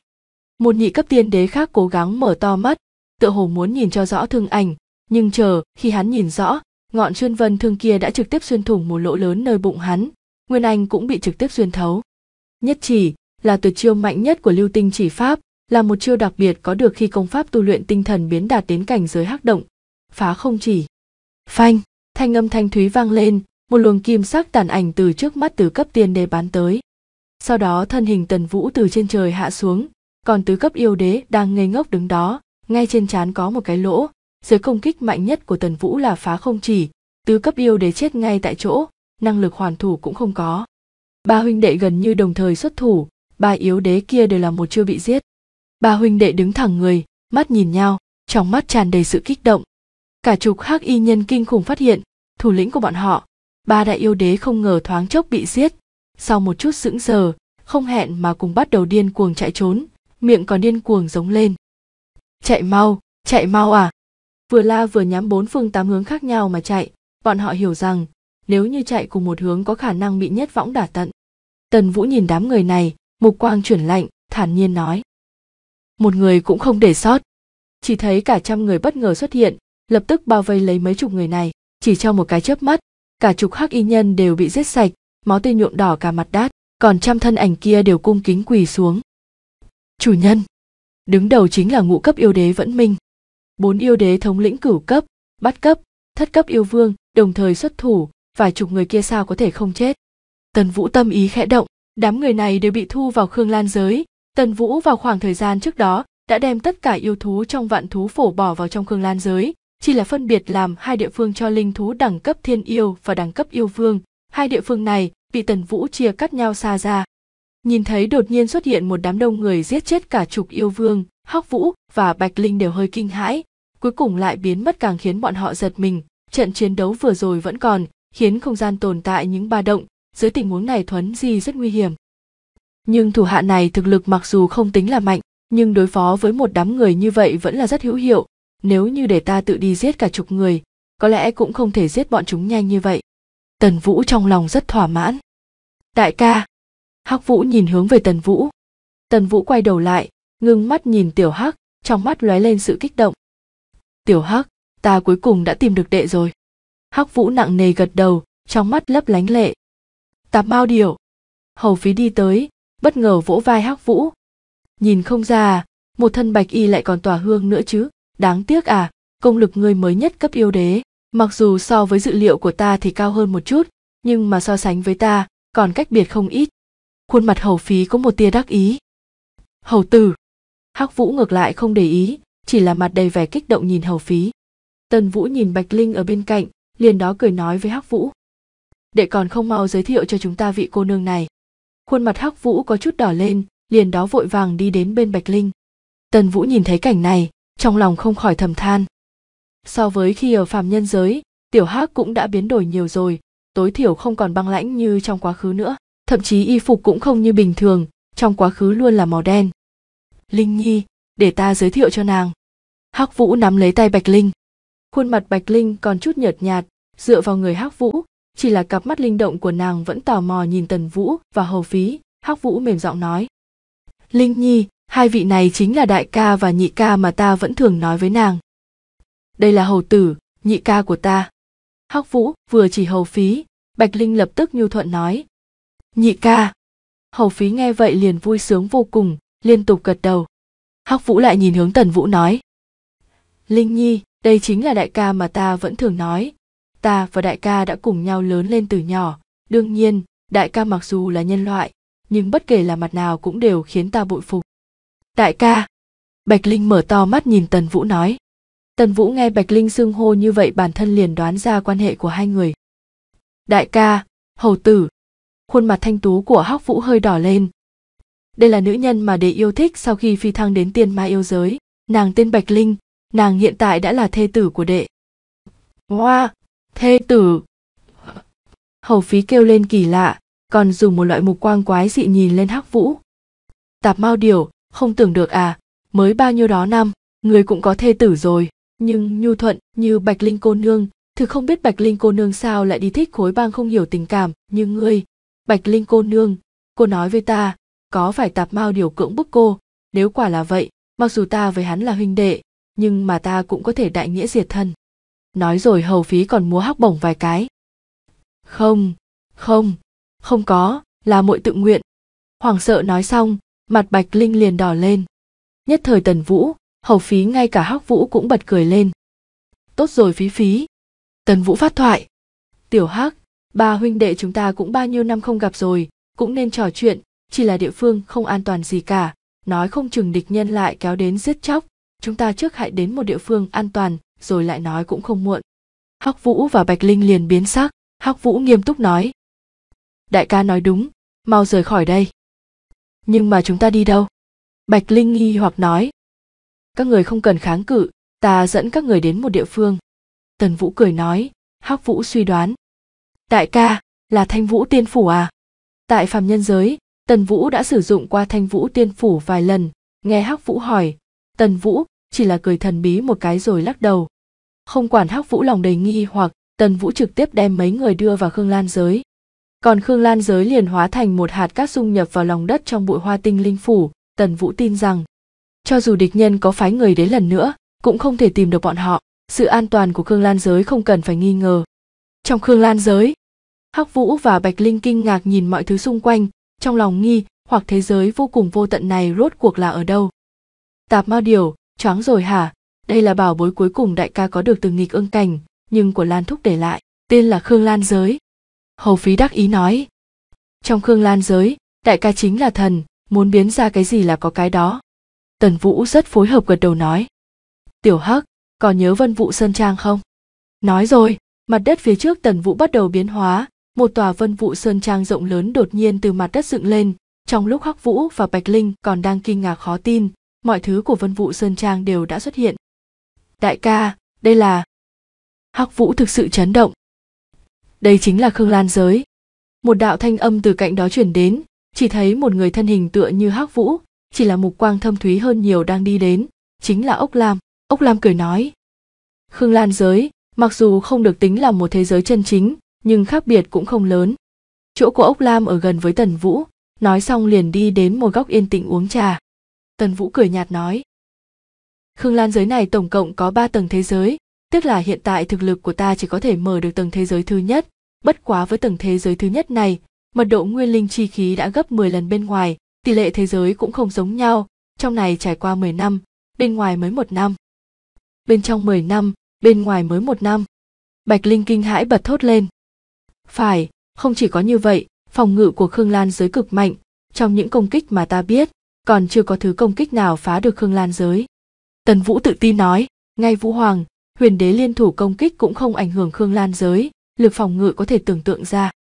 một nhị cấp tiên đế khác cố gắng mở to mắt tựa hồ muốn nhìn cho rõ thương ảnh nhưng chờ khi hắn nhìn rõ ngọn xuyên vân thương kia đã trực tiếp xuyên thủng một lỗ lớn nơi bụng hắn nguyên anh cũng bị trực tiếp xuyên thấu nhất chỉ là tuyệt chiêu mạnh nhất của lưu tinh chỉ pháp là một chiêu đặc biệt có được khi công pháp tu luyện tinh thần biến đạt đến cảnh giới hắc động, phá không chỉ. Phanh, thanh âm thanh thúy vang lên, một luồng kim sắc tàn ảnh từ trước mắt từ cấp tiên đề bán tới. Sau đó thân hình tần vũ từ trên trời hạ xuống, còn tứ cấp yêu đế đang ngây ngốc đứng đó, ngay trên trán có một cái lỗ, dưới công kích mạnh nhất của tần vũ là phá không chỉ, tứ cấp yêu đế chết ngay tại chỗ, năng lực hoàn thủ cũng không có. Ba huynh đệ gần như đồng thời xuất thủ, ba yếu đế kia đều là một chưa bị giết ba huynh đệ đứng thẳng người mắt nhìn nhau trong mắt tràn đầy sự kích động cả chục hắc y nhân kinh khủng phát hiện thủ lĩnh của bọn họ ba đại yêu đế không ngờ thoáng chốc bị giết sau một chút sững sờ không hẹn mà cùng bắt đầu điên cuồng chạy trốn miệng còn điên cuồng giống lên chạy mau chạy mau à vừa la vừa nhắm bốn phương tám hướng khác nhau mà chạy bọn họ hiểu rằng nếu như chạy cùng một hướng có khả năng bị nhất võng đả tận tần vũ nhìn đám người này mục quang chuyển lạnh thản nhiên nói một người cũng không để sót chỉ thấy cả trăm người bất ngờ xuất hiện lập tức bao vây lấy mấy chục người này chỉ trong một cái chớp mắt cả chục hắc y nhân đều bị giết sạch máu tươi nhuộm đỏ cả mặt đát còn trăm thân ảnh kia đều cung kính quỳ xuống chủ nhân đứng đầu chính là ngũ cấp yêu đế vẫn minh bốn yêu đế thống lĩnh cửu cấp bắt cấp thất cấp yêu vương đồng thời xuất thủ vài chục người kia sao có thể không chết tần vũ tâm ý khẽ động đám người này đều bị thu vào khương lan giới Tần Vũ vào khoảng thời gian trước đó đã đem tất cả yêu thú trong vạn thú phổ bỏ vào trong Khương Lan giới, chỉ là phân biệt làm hai địa phương cho linh thú đẳng cấp thiên yêu và đẳng cấp yêu vương. Hai địa phương này bị Tần Vũ chia cắt nhau xa ra. Nhìn thấy đột nhiên xuất hiện một đám đông người giết chết cả chục yêu vương, Hắc Vũ và Bạch Linh đều hơi kinh hãi, cuối cùng lại biến mất càng khiến bọn họ giật mình. Trận chiến đấu vừa rồi vẫn còn, khiến không gian tồn tại những ba động, dưới tình huống này thuấn gì rất nguy hiểm nhưng thủ hạ này thực lực mặc dù không tính là mạnh nhưng đối phó với một đám người như vậy vẫn là rất hữu hiệu nếu như để ta tự đi giết cả chục người có lẽ cũng không thể giết bọn chúng nhanh như vậy tần vũ trong lòng rất thỏa mãn đại ca hắc vũ nhìn hướng về tần vũ tần vũ quay đầu lại ngưng mắt nhìn tiểu hắc trong mắt lóe lên sự kích động tiểu hắc ta cuối cùng đã tìm được đệ rồi hắc vũ nặng nề gật đầu trong mắt lấp lánh lệ tạp mao điều hầu phí đi tới bất ngờ vỗ vai hắc vũ nhìn không ra một thân bạch y lại còn tỏa hương nữa chứ đáng tiếc à công lực ngươi mới nhất cấp yêu đế mặc dù so với dự liệu của ta thì cao hơn một chút nhưng mà so sánh với ta còn cách biệt không ít khuôn mặt hầu phí có một tia đắc ý hầu tử hắc vũ ngược lại không để ý chỉ là mặt đầy vẻ kích động nhìn hầu phí tần vũ nhìn bạch linh ở bên cạnh liền đó cười nói với hắc vũ đệ còn không mau giới thiệu cho chúng ta vị cô nương này khuôn mặt hắc vũ có chút đỏ lên liền đó vội vàng đi đến bên bạch linh tần vũ nhìn thấy cảnh này trong lòng không khỏi thầm than so với khi ở phàm nhân giới tiểu hắc cũng đã biến đổi nhiều rồi tối thiểu không còn băng lãnh như trong quá khứ nữa thậm chí y phục cũng không như bình thường trong quá khứ luôn là màu đen linh nhi để ta giới thiệu cho nàng hắc vũ nắm lấy tay bạch linh khuôn mặt bạch linh còn chút nhợt nhạt dựa vào người hắc vũ chỉ là cặp mắt linh động của nàng vẫn tò mò nhìn tần vũ và hầu phí hắc vũ mềm giọng nói linh nhi hai vị này chính là đại ca và nhị ca mà ta vẫn thường nói với nàng đây là hầu tử nhị ca của ta hắc vũ vừa chỉ hầu phí bạch linh lập tức nhu thuận nói nhị ca hầu phí nghe vậy liền vui sướng vô cùng liên tục gật đầu hắc vũ lại nhìn hướng tần vũ nói linh nhi đây chính là đại ca mà ta vẫn thường nói ta và đại ca đã cùng nhau lớn lên từ nhỏ đương nhiên đại ca mặc dù là nhân loại nhưng bất kể là mặt nào cũng đều khiến ta bội phục đại ca bạch linh mở to mắt nhìn tần vũ nói tần vũ nghe bạch linh xưng hô như vậy bản thân liền đoán ra quan hệ của hai người đại ca hầu tử khuôn mặt thanh tú của hóc vũ hơi đỏ lên đây là nữ nhân mà đệ yêu thích sau khi phi thăng đến tiên ma yêu giới nàng tên bạch linh nàng hiện tại đã là thê tử của đệ hoa wow, thê tử hầu phí kêu lên kỳ lạ còn dùng một loại mục quang quái dị nhìn lên hắc vũ tạp mao điều không tưởng được à mới bao nhiêu đó năm người cũng có thê tử rồi nhưng nhu thuận như bạch linh cô nương thực không biết bạch linh cô nương sao lại đi thích khối bang không hiểu tình cảm như ngươi bạch linh cô nương cô nói với ta có phải tạp mao điều cưỡng bức cô nếu quả là vậy mặc dù ta với hắn là huynh đệ nhưng mà ta cũng có thể đại nghĩa diệt thân nói rồi hầu phí còn múa hắc bổng vài cái không không không có là muội tự nguyện hoàng sợ nói xong mặt bạch linh liền đỏ lên nhất thời tần vũ hầu phí ngay cả hắc vũ cũng bật cười lên tốt rồi phí phí tần vũ phát thoại tiểu hắc ba huynh đệ chúng ta cũng bao nhiêu năm không gặp rồi cũng nên trò chuyện chỉ là địa phương không an toàn gì cả nói không chừng địch nhân lại kéo đến giết chóc chúng ta trước hãy đến một địa phương an toàn rồi lại nói cũng không muộn hắc vũ và bạch linh liền biến sắc hắc vũ nghiêm túc nói đại ca nói đúng mau rời khỏi đây nhưng mà chúng ta đi đâu bạch linh nghi hoặc nói các người không cần kháng cự ta dẫn các người đến một địa phương tần vũ cười nói hắc vũ suy đoán đại ca là thanh vũ tiên phủ à tại phàm nhân giới tần vũ đã sử dụng qua thanh vũ tiên phủ vài lần nghe hắc vũ hỏi tần vũ chỉ là cười thần bí một cái rồi lắc đầu không quản hắc vũ lòng đầy nghi hoặc tần vũ trực tiếp đem mấy người đưa vào khương lan giới còn khương lan giới liền hóa thành một hạt cát dung nhập vào lòng đất trong bụi hoa tinh linh phủ tần vũ tin rằng cho dù địch nhân có phái người đến lần nữa cũng không thể tìm được bọn họ sự an toàn của khương lan giới không cần phải nghi ngờ trong khương lan giới hắc vũ và bạch linh kinh ngạc nhìn mọi thứ xung quanh trong lòng nghi hoặc thế giới vô cùng vô tận này rốt cuộc là ở đâu tạp ma điều choáng rồi hả đây là bảo bối cuối cùng đại ca có được từ nghịch ương cảnh nhưng của lan thúc để lại tên là khương lan giới hầu phí đắc ý nói trong khương lan giới đại ca chính là thần muốn biến ra cái gì là có cái đó tần vũ rất phối hợp gật đầu nói tiểu hắc còn nhớ vân vụ sơn trang không nói rồi mặt đất phía trước tần vũ bắt đầu biến hóa một tòa vân vụ sơn trang rộng lớn đột nhiên từ mặt đất dựng lên trong lúc hắc vũ và bạch linh còn đang kinh ngạc khó tin mọi thứ của vân vụ sơn trang đều đã xuất hiện đại ca đây là hắc vũ thực sự chấn động đây chính là khương lan giới một đạo thanh âm từ cạnh đó chuyển đến chỉ thấy một người thân hình tựa như hắc vũ chỉ là mục quang thâm thúy hơn nhiều đang đi đến chính là ốc lam ốc lam cười nói khương lan giới mặc dù không được tính là một thế giới chân chính nhưng khác biệt cũng không lớn chỗ của ốc lam ở gần với tần vũ nói xong liền đi đến một góc yên tĩnh uống trà tần vũ cười nhạt nói Khương Lan giới này tổng cộng có 3 tầng thế giới, tức là hiện tại thực lực của ta chỉ có thể mở được tầng thế giới thứ nhất, bất quá với tầng thế giới thứ nhất này, mật độ nguyên linh chi khí đã gấp 10 lần bên ngoài, tỷ lệ thế giới cũng không giống nhau, trong này trải qua 10 năm, bên ngoài mới một năm. Bên trong 10 năm, bên ngoài mới một năm. Bạch Linh kinh hãi bật thốt lên. Phải, không chỉ có như vậy, phòng ngự của Khương Lan giới cực mạnh, trong những công kích mà ta biết, còn chưa có thứ công kích nào phá được Khương Lan giới. Tần Vũ tự tin nói, ngay Vũ Hoàng, huyền đế liên thủ công kích cũng không ảnh hưởng Khương Lan giới, lực phòng ngự có thể tưởng tượng ra.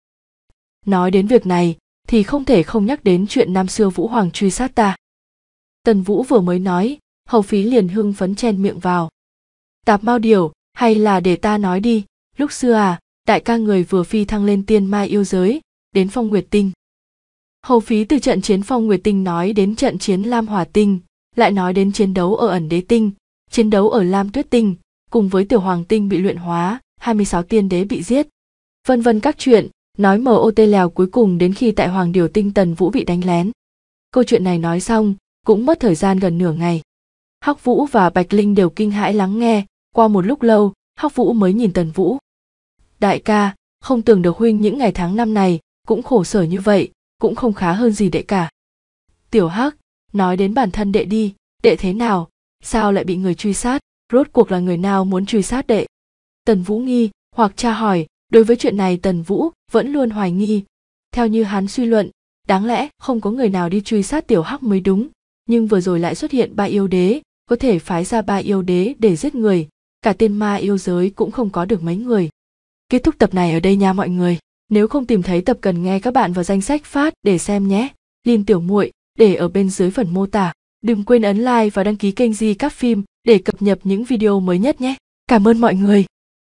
Nói đến việc này, thì không thể không nhắc đến chuyện năm xưa Vũ Hoàng truy sát ta. Tần Vũ vừa mới nói, hầu phí liền hưng phấn chen miệng vào. Tạp mau Điều, hay là để ta nói đi, lúc xưa à, đại ca người vừa phi thăng lên tiên mai yêu giới, đến phong nguyệt tinh. Hầu phí từ trận chiến phong nguyệt tinh nói đến trận chiến Lam hỏa Tinh, lại nói đến chiến đấu ở ẩn đế tinh chiến đấu ở lam tuyết tinh cùng với tiểu hoàng tinh bị luyện hóa 26 tiên đế bị giết vân vân các chuyện nói mờ ô tê lèo cuối cùng đến khi tại hoàng điều tinh tần vũ bị đánh lén câu chuyện này nói xong cũng mất thời gian gần nửa ngày hắc vũ và bạch linh đều kinh hãi lắng nghe qua một lúc lâu hắc vũ mới nhìn tần vũ đại ca không tưởng được huynh những ngày tháng năm này cũng khổ sở như vậy cũng không khá hơn gì đệ cả tiểu hắc nói đến bản thân đệ đi đệ thế nào sao lại bị người truy sát rốt cuộc là người nào muốn truy sát đệ tần vũ nghi hoặc tra hỏi đối với chuyện này tần vũ vẫn luôn hoài nghi theo như hắn suy luận đáng lẽ không có người nào đi truy sát tiểu hắc mới đúng nhưng vừa rồi lại xuất hiện ba yêu đế có thể phái ra ba yêu đế để giết người cả tên ma yêu giới cũng không có được mấy người kết thúc tập này ở đây nha mọi người nếu không tìm thấy tập cần nghe các bạn vào danh sách phát để xem nhé Linh Tiểu Muội, để ở bên dưới phần mô tả. Đừng quên ấn like và đăng ký kênh Di Các Phim để cập nhật những video mới nhất nhé. Cảm ơn mọi người.